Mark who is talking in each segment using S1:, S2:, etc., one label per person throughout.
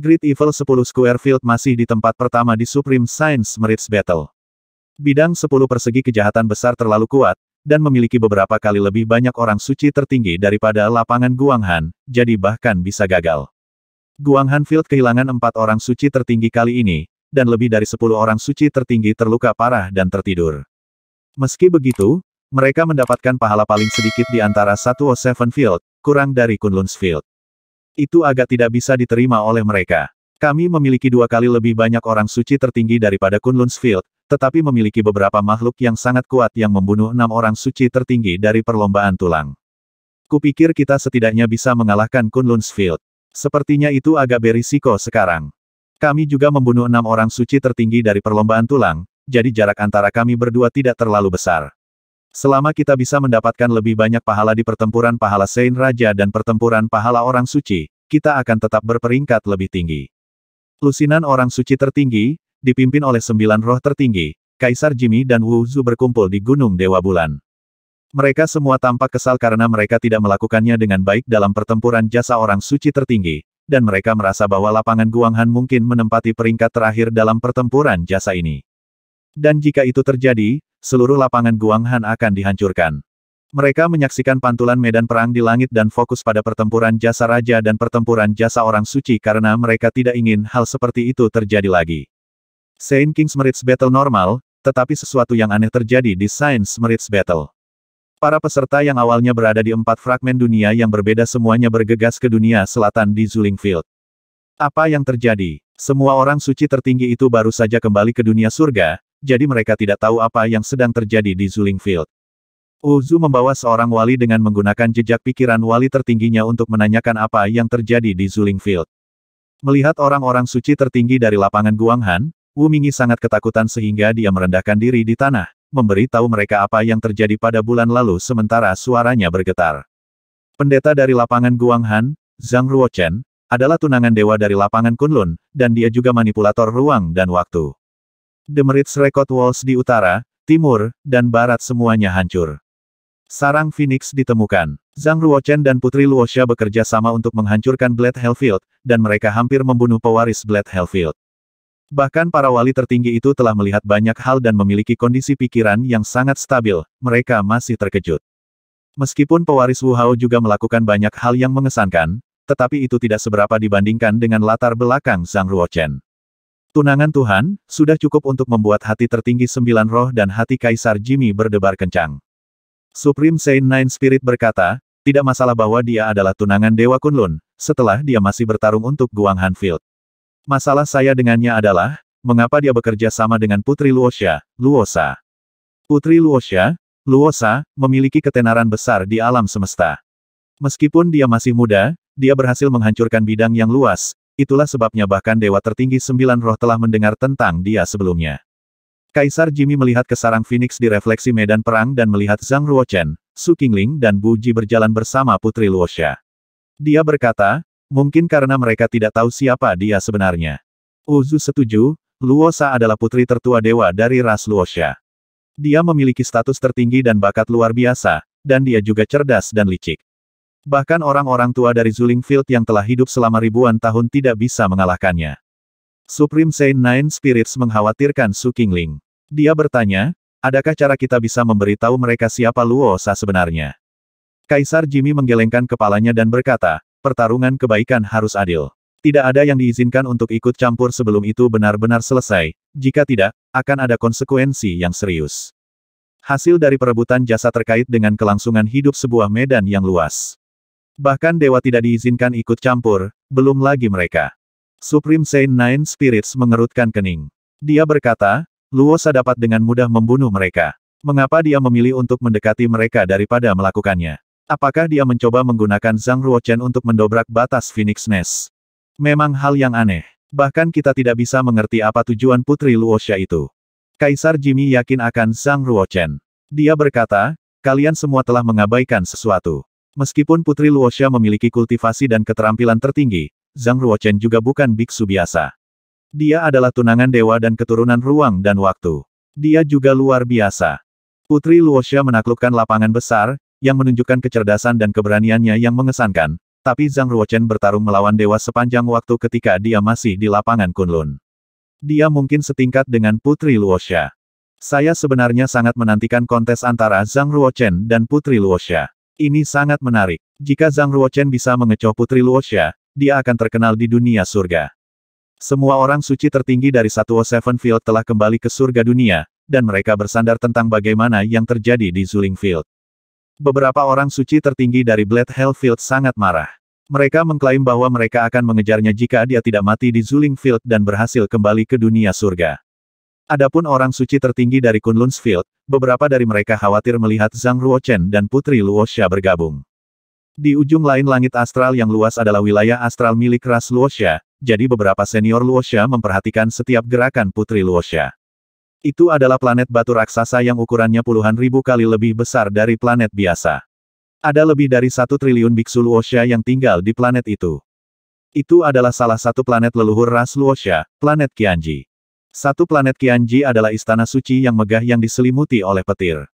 S1: Great Evil 10 Square Field masih di tempat pertama di Supreme Science Merits Battle. Bidang 10 persegi kejahatan besar terlalu kuat, dan memiliki beberapa kali lebih banyak orang suci tertinggi daripada lapangan Guanghan, jadi bahkan bisa gagal. Guanghan Field kehilangan empat orang suci tertinggi kali ini, dan lebih dari 10 orang suci tertinggi terluka parah dan tertidur. Meski begitu, mereka mendapatkan pahala paling sedikit di antara satu O7 Field, kurang dari Kunlun's Field. Itu agak tidak bisa diterima oleh mereka. Kami memiliki dua kali lebih banyak orang suci tertinggi daripada Kunlunsfield, tetapi memiliki beberapa makhluk yang sangat kuat yang membunuh enam orang suci tertinggi dari perlombaan tulang. Kupikir kita setidaknya bisa mengalahkan Kunlunsfield. Sepertinya itu agak berisiko sekarang. Kami juga membunuh enam orang suci tertinggi dari perlombaan tulang, jadi jarak antara kami berdua tidak terlalu besar. Selama kita bisa mendapatkan lebih banyak pahala di pertempuran pahala Saint Raja dan pertempuran pahala orang suci, kita akan tetap berperingkat lebih tinggi. Lusinan orang suci tertinggi, dipimpin oleh sembilan roh tertinggi, Kaisar Jimmy dan Wu Zhu berkumpul di Gunung Dewa Bulan. Mereka semua tampak kesal karena mereka tidak melakukannya dengan baik dalam pertempuran jasa orang suci tertinggi, dan mereka merasa bahwa lapangan Guanghan mungkin menempati peringkat terakhir dalam pertempuran jasa ini. Dan jika itu terjadi, seluruh lapangan Guanghan akan dihancurkan. Mereka menyaksikan pantulan medan perang di langit dan fokus pada pertempuran jasa raja dan pertempuran jasa orang suci karena mereka tidak ingin hal seperti itu terjadi lagi. Saint King's Merits Battle normal, tetapi sesuatu yang aneh terjadi di Saint Merits Battle. Para peserta yang awalnya berada di empat fragmen dunia yang berbeda semuanya bergegas ke dunia selatan di Zuling Field. Apa yang terjadi? Semua orang suci tertinggi itu baru saja kembali ke dunia surga, jadi mereka tidak tahu apa yang sedang terjadi di Zulingfield. Uzu membawa seorang wali dengan menggunakan jejak pikiran wali tertingginya untuk menanyakan apa yang terjadi di Zulingfield. Melihat orang-orang suci tertinggi dari lapangan Guanghan, Wu Mingyi sangat ketakutan sehingga dia merendahkan diri di tanah, memberi tahu mereka apa yang terjadi pada bulan lalu sementara suaranya bergetar. Pendeta dari lapangan Guanghan, Zhang Ruochen, adalah tunangan dewa dari lapangan Kunlun, dan dia juga manipulator ruang dan waktu. Demerit Record Walls di utara, timur, dan barat semuanya hancur. Sarang Phoenix ditemukan. Zhang Ruochen dan Putri Luosha bekerja sama untuk menghancurkan Blade Hellfield, dan mereka hampir membunuh pewaris Blade Hellfield. Bahkan para wali tertinggi itu telah melihat banyak hal dan memiliki kondisi pikiran yang sangat stabil, mereka masih terkejut. Meskipun pewaris Wu Hao juga melakukan banyak hal yang mengesankan, tetapi itu tidak seberapa dibandingkan dengan latar belakang Zhang Ruochen. Tunangan Tuhan, sudah cukup untuk membuat hati tertinggi sembilan roh dan hati Kaisar Jimmy berdebar kencang. Supreme Saint Nine Spirit berkata, tidak masalah bahwa dia adalah tunangan Dewa Kunlun, setelah dia masih bertarung untuk Guang Hanfield. Masalah saya dengannya adalah, mengapa dia bekerja sama dengan Putri Luosha, Luosa. Putri Luosha, Luosa, memiliki ketenaran besar di alam semesta. Meskipun dia masih muda, dia berhasil menghancurkan bidang yang luas, itulah sebabnya bahkan dewa tertinggi sembilan roh telah mendengar tentang dia sebelumnya. Kaisar Jimmy melihat ke sarang Phoenix di refleksi medan perang dan melihat Zhang Ruochen, Su Qingling dan Bu Ji berjalan bersama Putri Luosha. Dia berkata, mungkin karena mereka tidak tahu siapa dia sebenarnya. Uzu setuju, Luosha adalah putri tertua dewa dari ras Luosha. Dia memiliki status tertinggi dan bakat luar biasa, dan dia juga cerdas dan licik. Bahkan orang-orang tua dari Zuling Field yang telah hidup selama ribuan tahun tidak bisa mengalahkannya. Supreme Saint Nine Spirits mengkhawatirkan Su Qingling. Dia bertanya, adakah cara kita bisa memberitahu mereka siapa Luo Sa sebenarnya? Kaisar Jimmy menggelengkan kepalanya dan berkata, pertarungan kebaikan harus adil. Tidak ada yang diizinkan untuk ikut campur sebelum itu benar-benar selesai, jika tidak, akan ada konsekuensi yang serius. Hasil dari perebutan jasa terkait dengan kelangsungan hidup sebuah medan yang luas. Bahkan dewa tidak diizinkan ikut campur, belum lagi mereka. Supreme Saint Nine Spirits mengerutkan kening. Dia berkata, Luosa dapat dengan mudah membunuh mereka. Mengapa dia memilih untuk mendekati mereka daripada melakukannya? Apakah dia mencoba menggunakan Zhang Ruochen untuk mendobrak batas Phoenix Nest? Memang hal yang aneh. Bahkan kita tidak bisa mengerti apa tujuan Putri Luosha itu. Kaisar Jimmy yakin akan Zhang Ruochen. Dia berkata, kalian semua telah mengabaikan sesuatu. Meskipun Putri Luosha memiliki kultivasi dan keterampilan tertinggi, Zhang Ruochen juga bukan biksu biasa. Dia adalah tunangan dewa dan keturunan ruang dan waktu. Dia juga luar biasa. Putri Luosha menaklukkan lapangan besar, yang menunjukkan kecerdasan dan keberaniannya yang mengesankan, tapi Zhang Ruochen bertarung melawan dewa sepanjang waktu ketika dia masih di lapangan Kunlun. Dia mungkin setingkat dengan Putri Luosha. Saya sebenarnya sangat menantikan kontes antara Zhang Ruochen dan Putri Luosha. Ini sangat menarik. Jika Zhang Ruochen bisa mengecoh Putri Luosha, dia akan terkenal di dunia surga. Semua orang suci tertinggi dari Satu Seven Field telah kembali ke surga dunia, dan mereka bersandar tentang bagaimana yang terjadi di Zuling Field. Beberapa orang suci tertinggi dari Blade Field sangat marah. Mereka mengklaim bahwa mereka akan mengejarnya jika dia tidak mati di Zuling Field dan berhasil kembali ke dunia surga. Adapun orang suci tertinggi dari Kunlun Field, beberapa dari mereka khawatir melihat Zhang Ruochen dan Putri Luosha bergabung. Di ujung lain langit astral yang luas adalah wilayah astral milik ras Luosha, jadi beberapa senior Luosha memperhatikan setiap gerakan Putri Luosha. Itu adalah planet batu raksasa yang ukurannya puluhan ribu kali lebih besar dari planet biasa. Ada lebih dari satu triliun biksu Luosha yang tinggal di planet itu. Itu adalah salah satu planet leluhur ras Luosha, planet Kianji. Satu planet Kianji adalah istana suci yang megah yang diselimuti oleh petir.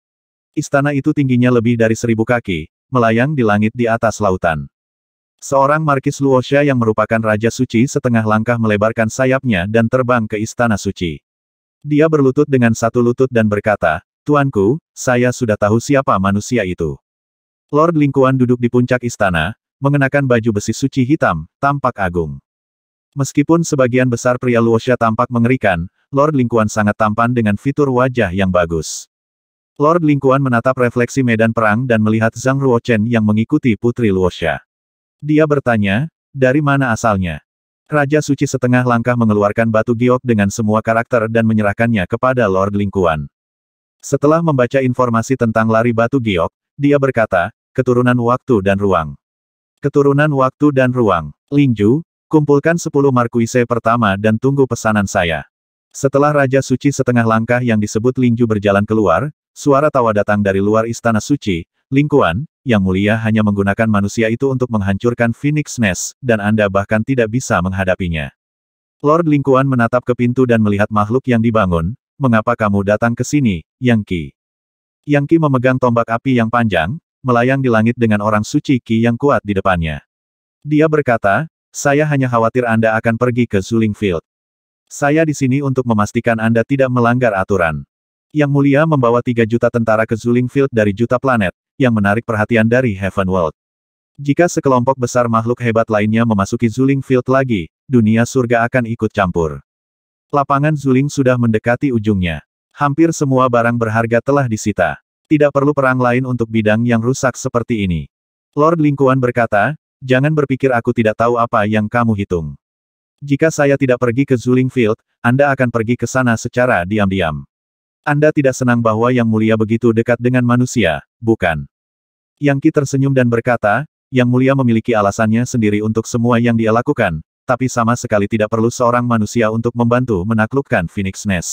S1: Istana itu tingginya lebih dari seribu kaki, melayang di langit di atas lautan. Seorang Markis Luosha yang merupakan Raja Suci setengah langkah melebarkan sayapnya dan terbang ke Istana Suci. Dia berlutut dengan satu lutut dan berkata, Tuanku, saya sudah tahu siapa manusia itu. Lord Lingkuan duduk di puncak istana, mengenakan baju besi suci hitam, tampak agung. Meskipun sebagian besar pria Luosha tampak mengerikan, Lord Lingkuan sangat tampan dengan fitur wajah yang bagus. Lord Lingkuan menatap refleksi medan perang dan melihat Zhang Ruochen yang mengikuti Putri Luosha. Dia bertanya, dari mana asalnya? Raja Suci setengah langkah mengeluarkan batu giok dengan semua karakter dan menyerahkannya kepada Lord Lingkuan. Setelah membaca informasi tentang lari batu giok, dia berkata, keturunan waktu dan ruang. Keturunan waktu dan ruang, Lingju. Kumpulkan 10 Markuise pertama dan tunggu pesanan saya. Setelah Raja Suci setengah langkah yang disebut Lingju berjalan keluar, suara tawa datang dari luar Istana Suci, Lingkuan, yang mulia hanya menggunakan manusia itu untuk menghancurkan Phoenix Nest, dan Anda bahkan tidak bisa menghadapinya. Lord Lingkuan menatap ke pintu dan melihat makhluk yang dibangun, mengapa kamu datang ke sini, Yang Qi? Yang Qi memegang tombak api yang panjang, melayang di langit dengan orang suci Qi yang kuat di depannya. Dia berkata, saya hanya khawatir Anda akan pergi ke Sulingfield. Saya di sini untuk memastikan Anda tidak melanggar aturan. Yang Mulia membawa 3 juta tentara ke Zulingfield dari juta planet, yang menarik perhatian dari Heaven World. Jika sekelompok besar makhluk hebat lainnya memasuki Zuling Field lagi, dunia surga akan ikut campur. Lapangan Zuling sudah mendekati ujungnya. Hampir semua barang berharga telah disita. Tidak perlu perang lain untuk bidang yang rusak seperti ini. Lord Lingkuan berkata, Jangan berpikir aku tidak tahu apa yang kamu hitung. Jika saya tidak pergi ke Zuling Field, Anda akan pergi ke sana secara diam-diam. Anda tidak senang bahwa Yang Mulia begitu dekat dengan manusia, bukan? Yang Ki tersenyum dan berkata, Yang Mulia memiliki alasannya sendiri untuk semua yang dia lakukan, tapi sama sekali tidak perlu seorang manusia untuk membantu menaklukkan Phoenix Nest.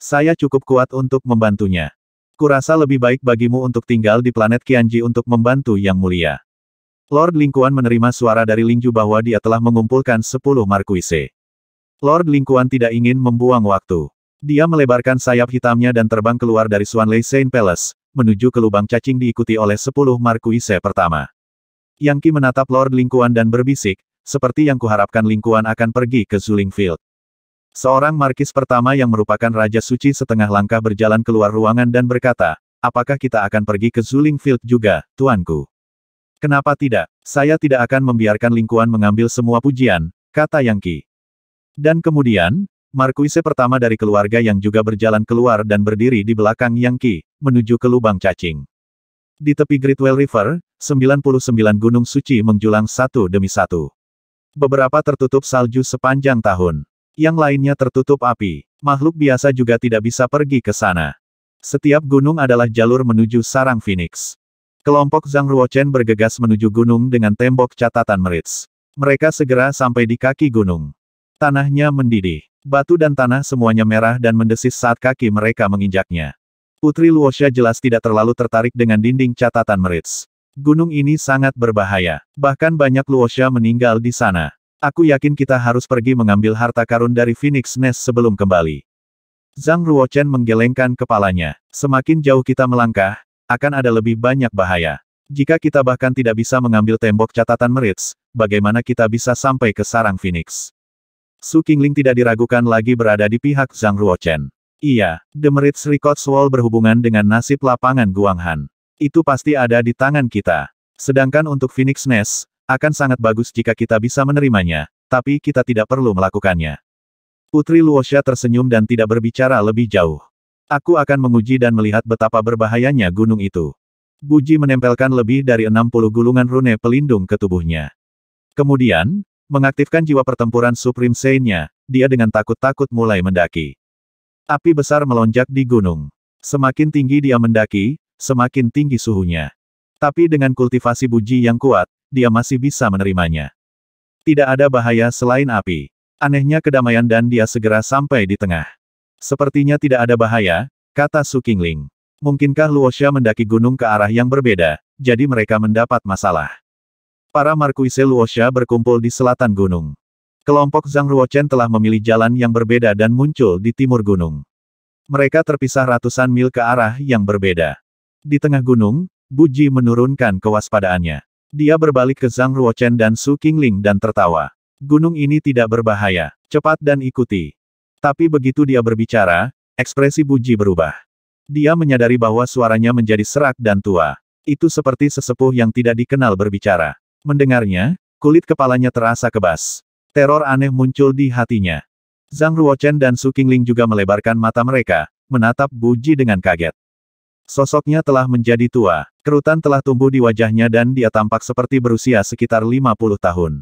S1: Saya cukup kuat untuk membantunya. Kurasa lebih baik bagimu untuk tinggal di planet Kianji untuk membantu Yang Mulia. Lord Lingkuan menerima suara dari Lingju bahwa dia telah mengumpulkan sepuluh Markuise. Lord Lingkuan tidak ingin membuang waktu. Dia melebarkan sayap hitamnya dan terbang keluar dari Swanley Saint Palace, menuju ke lubang cacing diikuti oleh sepuluh Markuise pertama. Yang Ki menatap Lord Lingkuan dan berbisik, seperti yang kuharapkan Lingkuan akan pergi ke Zulingfield. Seorang markis pertama yang merupakan Raja Suci setengah langkah berjalan keluar ruangan dan berkata, apakah kita akan pergi ke Zulingfield juga, tuanku? Kenapa tidak? Saya tidak akan membiarkan lingkuan mengambil semua pujian, kata Yang Qi. Dan kemudian, Markuise pertama dari keluarga yang juga berjalan keluar dan berdiri di belakang Yang Qi, menuju ke lubang cacing. Di tepi Greatwell River, 99 gunung suci menjulang satu demi satu. Beberapa tertutup salju sepanjang tahun. Yang lainnya tertutup api. Makhluk biasa juga tidak bisa pergi ke sana. Setiap gunung adalah jalur menuju sarang Phoenix. Kelompok Zhang Ruochen bergegas menuju gunung dengan tembok catatan merits. Mereka segera sampai di kaki gunung. Tanahnya mendidih. Batu dan tanah semuanya merah dan mendesis saat kaki mereka menginjaknya. Putri Luosha jelas tidak terlalu tertarik dengan dinding catatan merits. Gunung ini sangat berbahaya. Bahkan banyak Luosha meninggal di sana. Aku yakin kita harus pergi mengambil harta karun dari Phoenix Nest sebelum kembali. Zhang Ruochen menggelengkan kepalanya. Semakin jauh kita melangkah, akan ada lebih banyak bahaya. Jika kita bahkan tidak bisa mengambil tembok catatan Merits, bagaimana kita bisa sampai ke sarang Phoenix? Su Qingling tidak diragukan lagi berada di pihak Zhang Ruochen. Iya, The Merits Records Wall berhubungan dengan nasib lapangan Guanghan. Itu pasti ada di tangan kita. Sedangkan untuk Phoenix Nest, akan sangat bagus jika kita bisa menerimanya, tapi kita tidak perlu melakukannya. Putri Luosha tersenyum dan tidak berbicara lebih jauh. Aku akan menguji dan melihat betapa berbahayanya gunung itu. Buji menempelkan lebih dari 60 gulungan rune pelindung ke tubuhnya. Kemudian, mengaktifkan jiwa pertempuran Supreme Saint-nya, dia dengan takut-takut mulai mendaki. Api besar melonjak di gunung. Semakin tinggi dia mendaki, semakin tinggi suhunya. Tapi dengan kultivasi buji yang kuat, dia masih bisa menerimanya. Tidak ada bahaya selain api. Anehnya kedamaian dan dia segera sampai di tengah. Sepertinya tidak ada bahaya, kata Su Qingling. Mungkinkah Luosha mendaki gunung ke arah yang berbeda, jadi mereka mendapat masalah. Para Markuise Luosha berkumpul di selatan gunung. Kelompok Zhang Ruochen telah memilih jalan yang berbeda dan muncul di timur gunung. Mereka terpisah ratusan mil ke arah yang berbeda. Di tengah gunung, Buji menurunkan kewaspadaannya. Dia berbalik ke Zhang Ruochen dan Su Qingling dan tertawa. Gunung ini tidak berbahaya. Cepat dan ikuti. Tapi begitu dia berbicara, ekspresi Buji berubah. Dia menyadari bahwa suaranya menjadi serak dan tua. Itu seperti sesepuh yang tidak dikenal berbicara. Mendengarnya, kulit kepalanya terasa kebas. Teror aneh muncul di hatinya. Zhang Ruochen dan Su Qingling juga melebarkan mata mereka, menatap Buji dengan kaget. Sosoknya telah menjadi tua, kerutan telah tumbuh di wajahnya dan dia tampak seperti berusia sekitar 50 tahun.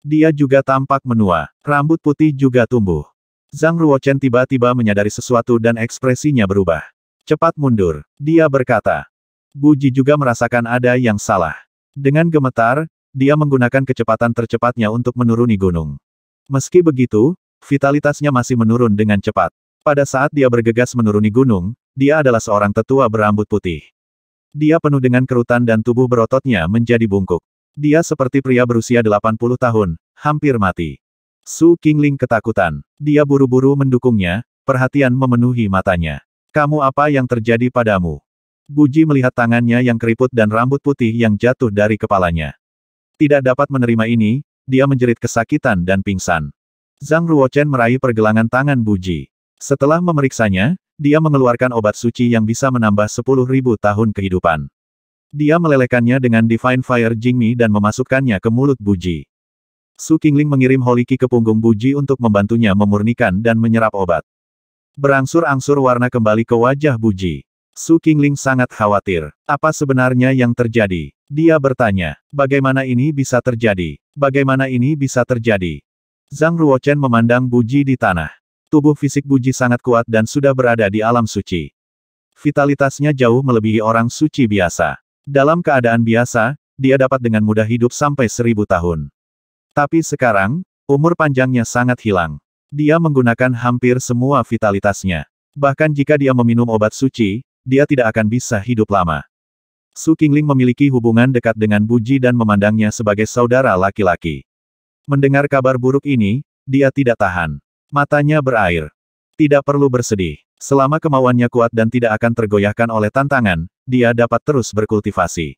S1: Dia juga tampak menua, rambut putih juga tumbuh. Zhang Ruochen tiba-tiba menyadari sesuatu dan ekspresinya berubah. Cepat mundur, dia berkata. Bu Ji juga merasakan ada yang salah. Dengan gemetar, dia menggunakan kecepatan tercepatnya untuk menuruni gunung. Meski begitu, vitalitasnya masih menurun dengan cepat. Pada saat dia bergegas menuruni gunung, dia adalah seorang tetua berambut putih. Dia penuh dengan kerutan dan tubuh berototnya menjadi bungkuk. Dia seperti pria berusia 80 tahun, hampir mati. Su Qingling ketakutan. Dia buru-buru mendukungnya, perhatian memenuhi matanya. Kamu apa yang terjadi padamu? Buji melihat tangannya yang keriput dan rambut putih yang jatuh dari kepalanya. Tidak dapat menerima ini, dia menjerit kesakitan dan pingsan. Zhang Ruochen meraih pergelangan tangan Buji. Setelah memeriksanya, dia mengeluarkan obat suci yang bisa menambah sepuluh ribu tahun kehidupan. Dia melelehkannya dengan Divine Fire Jingmi dan memasukkannya ke mulut Buji. Su Qingling mengirim Holiki ke punggung Buji untuk membantunya memurnikan dan menyerap obat. Berangsur-angsur warna kembali ke wajah Buji. Su Qingling sangat khawatir. Apa sebenarnya yang terjadi? Dia bertanya, bagaimana ini bisa terjadi? Bagaimana ini bisa terjadi? Zhang Ruochen memandang Buji di tanah. Tubuh fisik Buji sangat kuat dan sudah berada di alam suci. Vitalitasnya jauh melebihi orang suci biasa. Dalam keadaan biasa, dia dapat dengan mudah hidup sampai seribu tahun. Tapi sekarang, umur panjangnya sangat hilang. Dia menggunakan hampir semua vitalitasnya. Bahkan jika dia meminum obat suci, dia tidak akan bisa hidup lama. Su Qingling memiliki hubungan dekat dengan Buji dan memandangnya sebagai saudara laki-laki. Mendengar kabar buruk ini, dia tidak tahan. Matanya berair. Tidak perlu bersedih. Selama kemauannya kuat dan tidak akan tergoyahkan oleh tantangan, dia dapat terus berkultivasi.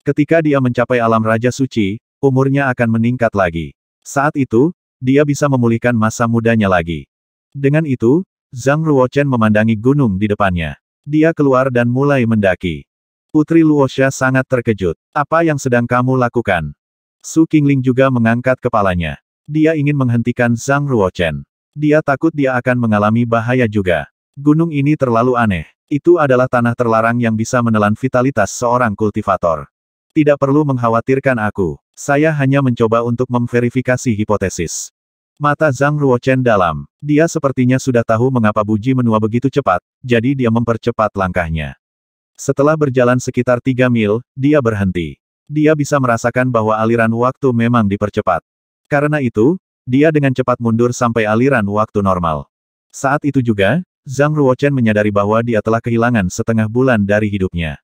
S1: Ketika dia mencapai alam Raja Suci, umurnya akan meningkat lagi. Saat itu, dia bisa memulihkan masa mudanya lagi. Dengan itu, Zhang Ruochen memandangi gunung di depannya. Dia keluar dan mulai mendaki. Putri Luosha sangat terkejut. Apa yang sedang kamu lakukan? Su Qingling juga mengangkat kepalanya. Dia ingin menghentikan Zhang Ruochen. Dia takut dia akan mengalami bahaya juga. Gunung ini terlalu aneh. Itu adalah tanah terlarang yang bisa menelan vitalitas seorang kultivator. Tidak perlu mengkhawatirkan aku. Saya hanya mencoba untuk memverifikasi hipotesis. Mata Zhang Ruochen dalam. Dia sepertinya sudah tahu mengapa Buji menua begitu cepat, jadi dia mempercepat langkahnya. Setelah berjalan sekitar tiga mil, dia berhenti. Dia bisa merasakan bahwa aliran waktu memang dipercepat. Karena itu, dia dengan cepat mundur sampai aliran waktu normal. Saat itu juga, Zhang Ruochen menyadari bahwa dia telah kehilangan setengah bulan dari hidupnya.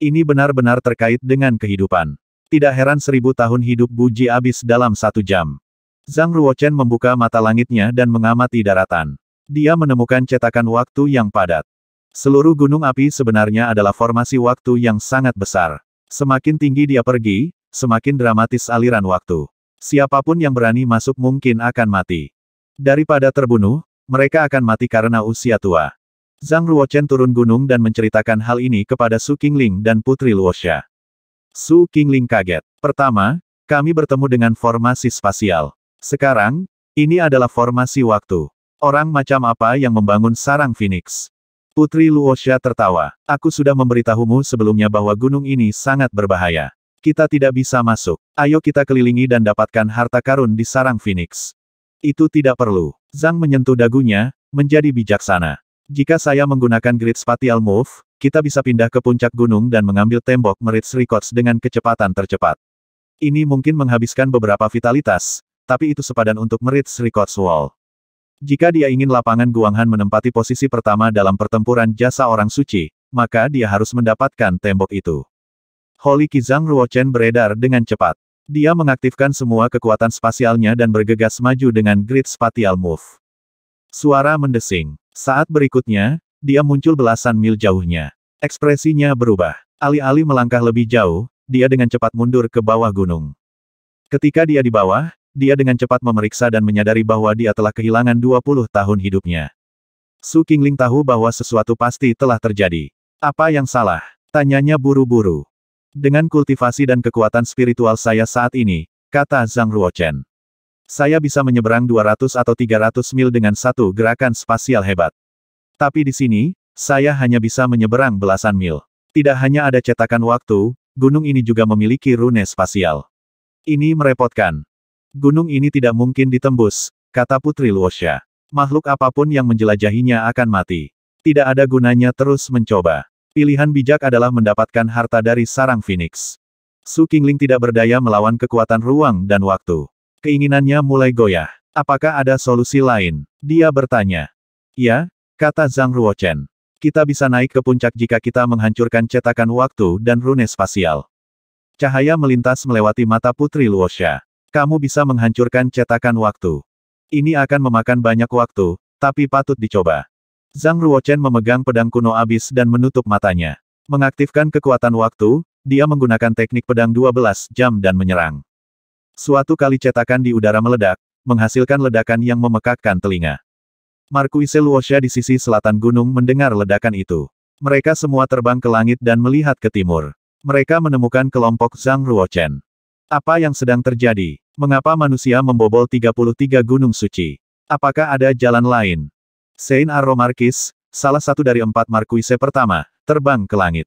S1: Ini benar-benar terkait dengan kehidupan. Tidak heran seribu tahun hidup Buji habis dalam satu jam. Zhang Ruochen membuka mata langitnya dan mengamati daratan. Dia menemukan cetakan waktu yang padat. Seluruh gunung api sebenarnya adalah formasi waktu yang sangat besar. Semakin tinggi dia pergi, semakin dramatis aliran waktu. Siapapun yang berani masuk mungkin akan mati. Daripada terbunuh, mereka akan mati karena usia tua. Zhang Ruochen turun gunung dan menceritakan hal ini kepada Su Qingling dan Putri Luosha. Su Qingling kaget. Pertama, kami bertemu dengan formasi spasial. Sekarang, ini adalah formasi waktu. Orang macam apa yang membangun sarang Phoenix? Putri Luosha tertawa. Aku sudah memberitahumu sebelumnya bahwa gunung ini sangat berbahaya. Kita tidak bisa masuk. Ayo kita kelilingi dan dapatkan harta karun di sarang Phoenix. Itu tidak perlu. Zhang menyentuh dagunya, menjadi bijaksana. Jika saya menggunakan grid spatial move, kita bisa pindah ke puncak gunung dan mengambil tembok Merits Records dengan kecepatan tercepat. Ini mungkin menghabiskan beberapa vitalitas, tapi itu sepadan untuk Merits Records Wall. Jika dia ingin lapangan Guanghan menempati posisi pertama dalam pertempuran jasa orang suci, maka dia harus mendapatkan tembok itu. Holy Kizang Ruochen beredar dengan cepat. Dia mengaktifkan semua kekuatan spasialnya dan bergegas maju dengan grid spatial move. Suara mendesing. Saat berikutnya, dia muncul belasan mil jauhnya. Ekspresinya berubah. Alih-alih melangkah lebih jauh, dia dengan cepat mundur ke bawah gunung. Ketika dia di bawah, dia dengan cepat memeriksa dan menyadari bahwa dia telah kehilangan 20 tahun hidupnya. Su Qingling tahu bahwa sesuatu pasti telah terjadi. Apa yang salah? Tanyanya buru-buru. Dengan kultivasi dan kekuatan spiritual saya saat ini, kata Zhang Ruochen. Saya bisa menyeberang 200 atau 300 mil dengan satu gerakan spasial hebat. Tapi di sini, saya hanya bisa menyeberang belasan mil. Tidak hanya ada cetakan waktu, gunung ini juga memiliki rune spasial. Ini merepotkan. Gunung ini tidak mungkin ditembus, kata Putri Luosha. Makhluk apapun yang menjelajahinya akan mati. Tidak ada gunanya terus mencoba. Pilihan bijak adalah mendapatkan harta dari sarang Phoenix. Su Qingling tidak berdaya melawan kekuatan ruang dan waktu. Keinginannya mulai goyah. Apakah ada solusi lain? Dia bertanya. Ya, kata Zhang Ruochen. Kita bisa naik ke puncak jika kita menghancurkan cetakan waktu dan rune spasial. Cahaya melintas melewati mata Putri Luosha. Kamu bisa menghancurkan cetakan waktu. Ini akan memakan banyak waktu, tapi patut dicoba. Zhang Ruochen memegang pedang kuno abis dan menutup matanya. Mengaktifkan kekuatan waktu, dia menggunakan teknik pedang 12 jam dan menyerang. Suatu kali cetakan di udara meledak, menghasilkan ledakan yang memekakkan telinga. Markuise Luosha di sisi selatan gunung mendengar ledakan itu. Mereka semua terbang ke langit dan melihat ke timur. Mereka menemukan kelompok Zhang Ruochen. Apa yang sedang terjadi? Mengapa manusia membobol 33 gunung suci? Apakah ada jalan lain? Saint Aromarkis, salah satu dari empat Markuise pertama, terbang ke langit.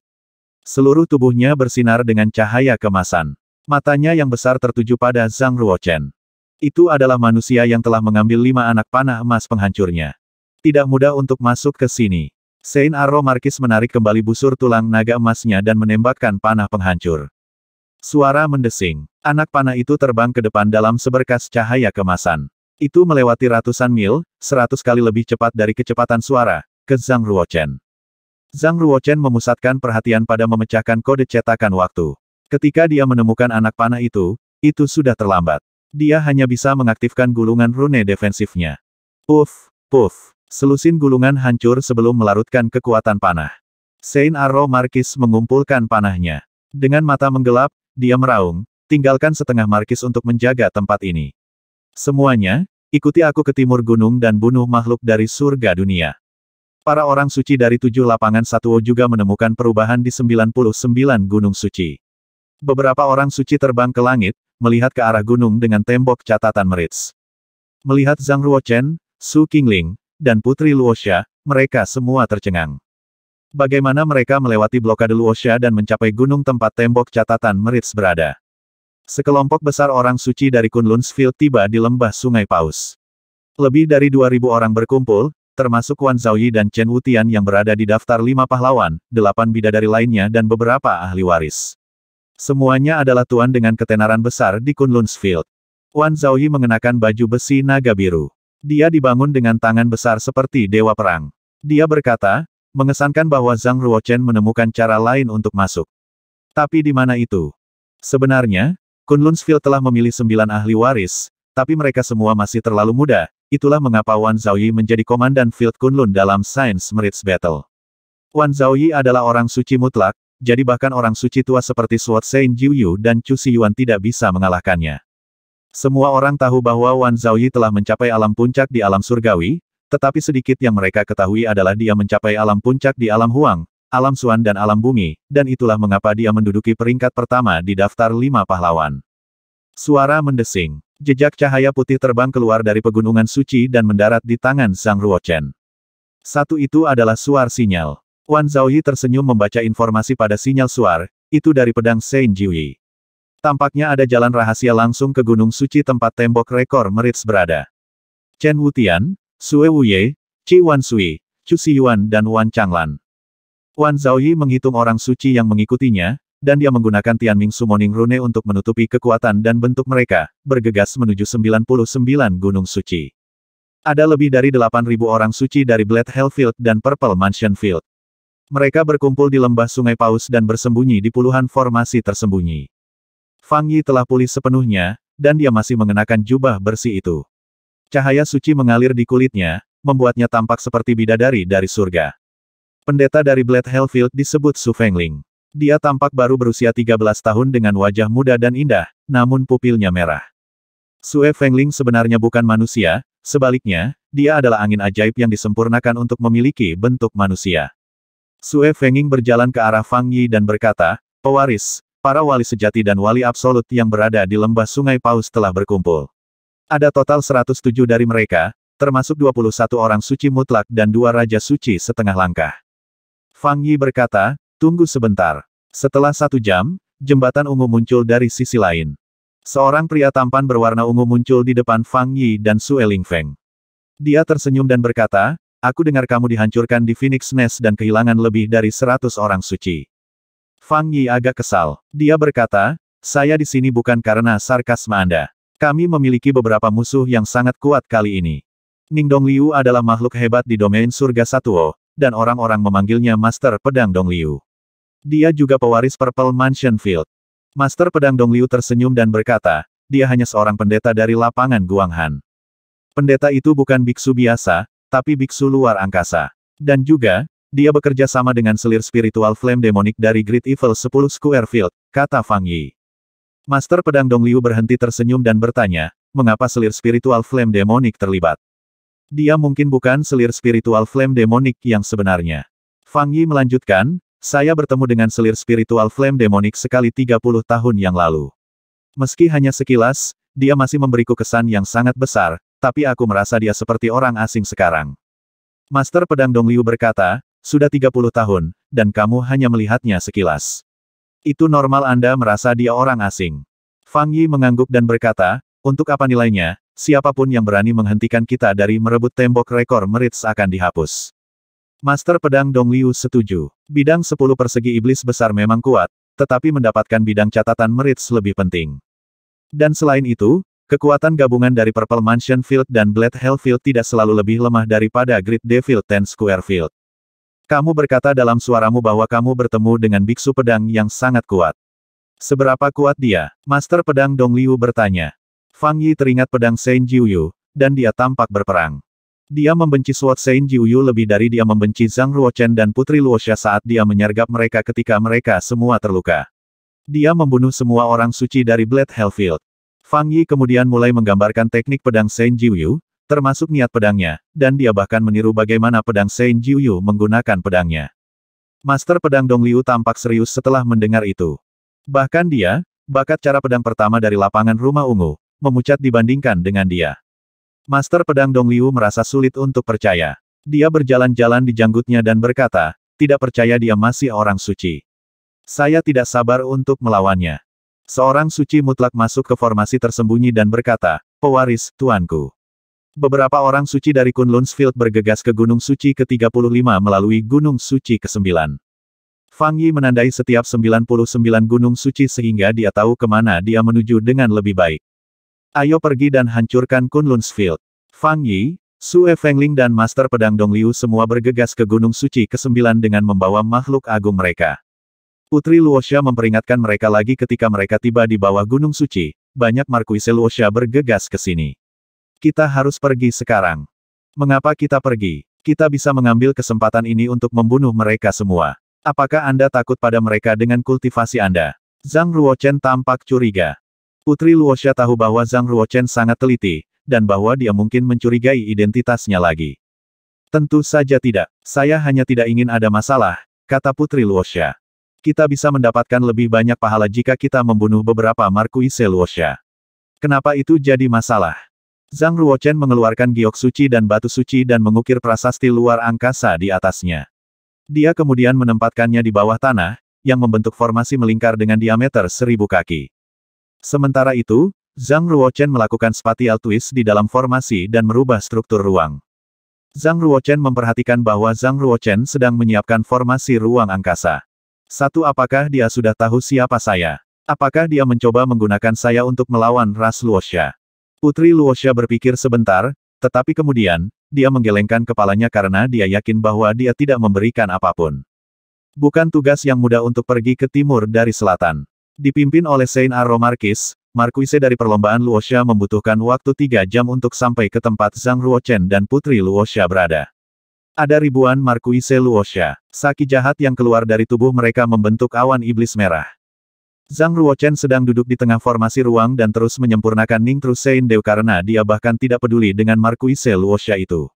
S1: Seluruh tubuhnya bersinar dengan cahaya kemasan. Matanya yang besar tertuju pada Zhang Ruochen. Itu adalah manusia yang telah mengambil lima anak panah emas penghancurnya. Tidak mudah untuk masuk ke sini. Saint Arrow Markis menarik kembali busur tulang naga emasnya dan menembakkan panah penghancur. Suara mendesing. Anak panah itu terbang ke depan dalam seberkas cahaya kemasan. Itu melewati ratusan mil, seratus kali lebih cepat dari kecepatan suara, ke Zhang Ruochen. Zhang Ruochen memusatkan perhatian pada memecahkan kode cetakan waktu. Ketika dia menemukan anak panah itu, itu sudah terlambat. Dia hanya bisa mengaktifkan gulungan rune defensifnya. Puff, puff. Selusin gulungan hancur sebelum melarutkan kekuatan panah. Saint Arro Markis mengumpulkan panahnya. Dengan mata menggelap, dia meraung, tinggalkan setengah Markis untuk menjaga tempat ini. Semuanya, ikuti aku ke timur gunung dan bunuh makhluk dari surga dunia. Para orang suci dari tujuh lapangan Satuo juga menemukan perubahan di 99 gunung suci. Beberapa orang suci terbang ke langit, melihat ke arah gunung dengan tembok catatan merits. Melihat Zhang Ruochen, Su Qingling, dan Putri Luosha, mereka semua tercengang. Bagaimana mereka melewati blokade Luosha dan mencapai gunung tempat tembok catatan merits berada. Sekelompok besar orang suci dari Kunlunsfield tiba di lembah sungai Paus. Lebih dari 2.000 orang berkumpul, termasuk Wan Zhaoyi dan Chen Wutian yang berada di daftar lima pahlawan, delapan bidadari lainnya dan beberapa ahli waris. Semuanya adalah tuan dengan ketenaran besar di Kunlunsfield. Wan Zhaoyi mengenakan baju besi naga biru. Dia dibangun dengan tangan besar seperti dewa perang. Dia berkata, mengesankan bahwa Zhang Ruochen menemukan cara lain untuk masuk. Tapi di mana itu? Sebenarnya, Kunlunsfield telah memilih sembilan ahli waris, tapi mereka semua masih terlalu muda, itulah mengapa Wan Zhaoyi menjadi komandan Field Kunlun dalam Science Merits Battle. Wan Zhaoyi adalah orang suci mutlak, jadi bahkan orang suci tua seperti Sword Saint Jiuyu dan Chu Siyuan tidak bisa mengalahkannya. Semua orang tahu bahwa Wan Zhaoyi telah mencapai alam puncak di alam surgawi, tetapi sedikit yang mereka ketahui adalah dia mencapai alam puncak di alam Huang, alam Suan dan alam bumi, dan itulah mengapa dia menduduki peringkat pertama di daftar lima pahlawan. Suara mendesing. Jejak cahaya putih terbang keluar dari pegunungan suci dan mendarat di tangan Sang Ruochen. Satu itu adalah suar sinyal. Wan Zhaoyi tersenyum membaca informasi pada sinyal suar, itu dari pedang Saint Jiwi. Tampaknya ada jalan rahasia langsung ke Gunung Suci tempat tembok rekor Merits berada. Chen Wutian, Sue Wuye, Qi Sui, Chu Si Yuan dan Wan Changlan. Wan Zhaoyi menghitung orang suci yang mengikutinya, dan dia menggunakan Tianming Summoning Rune untuk menutupi kekuatan dan bentuk mereka, bergegas menuju 99 Gunung Suci. Ada lebih dari 8.000 orang suci dari Blade Hellfield dan Purple Mansion Field. Mereka berkumpul di lembah sungai Paus dan bersembunyi di puluhan formasi tersembunyi. Fang Yi telah pulih sepenuhnya, dan dia masih mengenakan jubah bersih itu. Cahaya suci mengalir di kulitnya, membuatnya tampak seperti bidadari dari surga. Pendeta dari Blade Hellfield disebut Su Fengling. Dia tampak baru berusia 13 tahun dengan wajah muda dan indah, namun pupilnya merah. Su Fengling sebenarnya bukan manusia, sebaliknya, dia adalah angin ajaib yang disempurnakan untuk memiliki bentuk manusia. Sue Fenging berjalan ke arah Fang Yi dan berkata, Pewaris, para wali sejati dan wali absolut yang berada di lembah sungai Paus telah berkumpul. Ada total 107 dari mereka, termasuk 21 orang suci mutlak dan dua raja suci setengah langkah. Fang Yi berkata, tunggu sebentar. Setelah satu jam, jembatan ungu muncul dari sisi lain. Seorang pria tampan berwarna ungu muncul di depan Fang Yi dan Sue Lingfeng. Dia tersenyum dan berkata, Aku dengar kamu dihancurkan di Phoenix Nest dan kehilangan lebih dari seratus orang suci. Fang Yi agak kesal. Dia berkata, saya di sini bukan karena sarkasme Anda. Kami memiliki beberapa musuh yang sangat kuat kali ini. Ning Dong Liu adalah makhluk hebat di domain surga Satuo, dan orang-orang memanggilnya Master Pedang Dong Liu. Dia juga pewaris Purple Mansion Field. Master Pedang Dong Liu tersenyum dan berkata, dia hanya seorang pendeta dari lapangan Guanghan. Pendeta itu bukan biksu biasa, tapi biksu luar angkasa. Dan juga, dia bekerja sama dengan selir spiritual flame demonik dari Great Evil 10 Square Field, kata Fang Yi. Master Pedang Dong Liu berhenti tersenyum dan bertanya, mengapa selir spiritual flame demonik terlibat? Dia mungkin bukan selir spiritual flame demonik yang sebenarnya. Fang Yi melanjutkan, saya bertemu dengan selir spiritual flame demonik sekali 30 tahun yang lalu. Meski hanya sekilas, dia masih memberiku kesan yang sangat besar, tapi aku merasa dia seperti orang asing sekarang. Master Pedang Dong Liu berkata, sudah 30 tahun, dan kamu hanya melihatnya sekilas. Itu normal Anda merasa dia orang asing. Fang Yi mengangguk dan berkata, untuk apa nilainya, siapapun yang berani menghentikan kita dari merebut tembok rekor merits akan dihapus. Master Pedang Dong Liu setuju. Bidang 10 persegi iblis besar memang kuat, tetapi mendapatkan bidang catatan merits lebih penting. Dan selain itu, Kekuatan gabungan dari Purple Mansion Field dan Blade Hellfield tidak selalu lebih lemah daripada Great Devil Ten Square Field. Kamu berkata dalam suaramu bahwa kamu bertemu dengan biksu pedang yang sangat kuat. Seberapa kuat dia? Master pedang Dong Liu bertanya. Fang Yi teringat pedang Saint Jiuyu, dan dia tampak berperang. Dia membenci Sword Saint Jiuyu lebih dari dia membenci Zhang Ruochen dan Putri Luosha saat dia menyergap mereka ketika mereka semua terluka. Dia membunuh semua orang suci dari Blade Hellfield. Fang Yi kemudian mulai menggambarkan teknik pedang Shen Jiuyu, termasuk niat pedangnya, dan dia bahkan meniru bagaimana pedang Shen Jiuyu menggunakan pedangnya. Master pedang Dong Liu tampak serius setelah mendengar itu. Bahkan dia, bakat cara pedang pertama dari lapangan rumah ungu, memucat dibandingkan dengan dia. Master pedang Dong Liu merasa sulit untuk percaya. Dia berjalan-jalan di janggutnya dan berkata, tidak percaya dia masih orang suci. Saya tidak sabar untuk melawannya. Seorang suci mutlak masuk ke formasi tersembunyi dan berkata, pewaris, tuanku. Beberapa orang suci dari Kunlunsfield bergegas ke Gunung Suci ke-35 melalui Gunung Suci ke-9. Fang Yi menandai setiap 99 gunung suci sehingga dia tahu kemana dia menuju dengan lebih baik. Ayo pergi dan hancurkan Kunlunsfield. Fang Yi, Sue Fengling dan Master Pedang Dong Liu semua bergegas ke Gunung Suci ke-9 dengan membawa makhluk agung mereka. Putri Luosha memperingatkan mereka lagi ketika mereka tiba di bawah Gunung Suci, banyak Markuise Luosha bergegas ke sini. Kita harus pergi sekarang. Mengapa kita pergi? Kita bisa mengambil kesempatan ini untuk membunuh mereka semua. Apakah Anda takut pada mereka dengan kultivasi Anda? Zhang Ruochen tampak curiga. Putri Luosha tahu bahwa Zhang Ruochen sangat teliti, dan bahwa dia mungkin mencurigai identitasnya lagi. Tentu saja tidak. Saya hanya tidak ingin ada masalah, kata Putri Luosha kita bisa mendapatkan lebih banyak pahala jika kita membunuh beberapa Markuise Luosha. Kenapa itu jadi masalah? Zhang Ruochen mengeluarkan giok suci dan batu suci dan mengukir prasasti luar angkasa di atasnya. Dia kemudian menempatkannya di bawah tanah, yang membentuk formasi melingkar dengan diameter seribu kaki. Sementara itu, Zhang Ruochen melakukan spatial twist di dalam formasi dan merubah struktur ruang. Zhang Ruochen memperhatikan bahwa Zhang Ruochen sedang menyiapkan formasi ruang angkasa. Satu apakah dia sudah tahu siapa saya? Apakah dia mencoba menggunakan saya untuk melawan ras Luosha? Putri Luosha berpikir sebentar, tetapi kemudian, dia menggelengkan kepalanya karena dia yakin bahwa dia tidak memberikan apapun. Bukan tugas yang mudah untuk pergi ke timur dari selatan. Dipimpin oleh Saint Aro Marquis, Marquise dari perlombaan Luosha membutuhkan waktu tiga jam untuk sampai ke tempat Zhang Ruochen dan Putri Luosha berada. Ada ribuan Markuise Luosha, saki jahat yang keluar dari tubuh mereka membentuk awan iblis merah. Zhang Ruochen sedang duduk di tengah formasi ruang dan terus menyempurnakan Ning Tru Sein Deu karena dia bahkan tidak peduli dengan Markuise Luosha itu.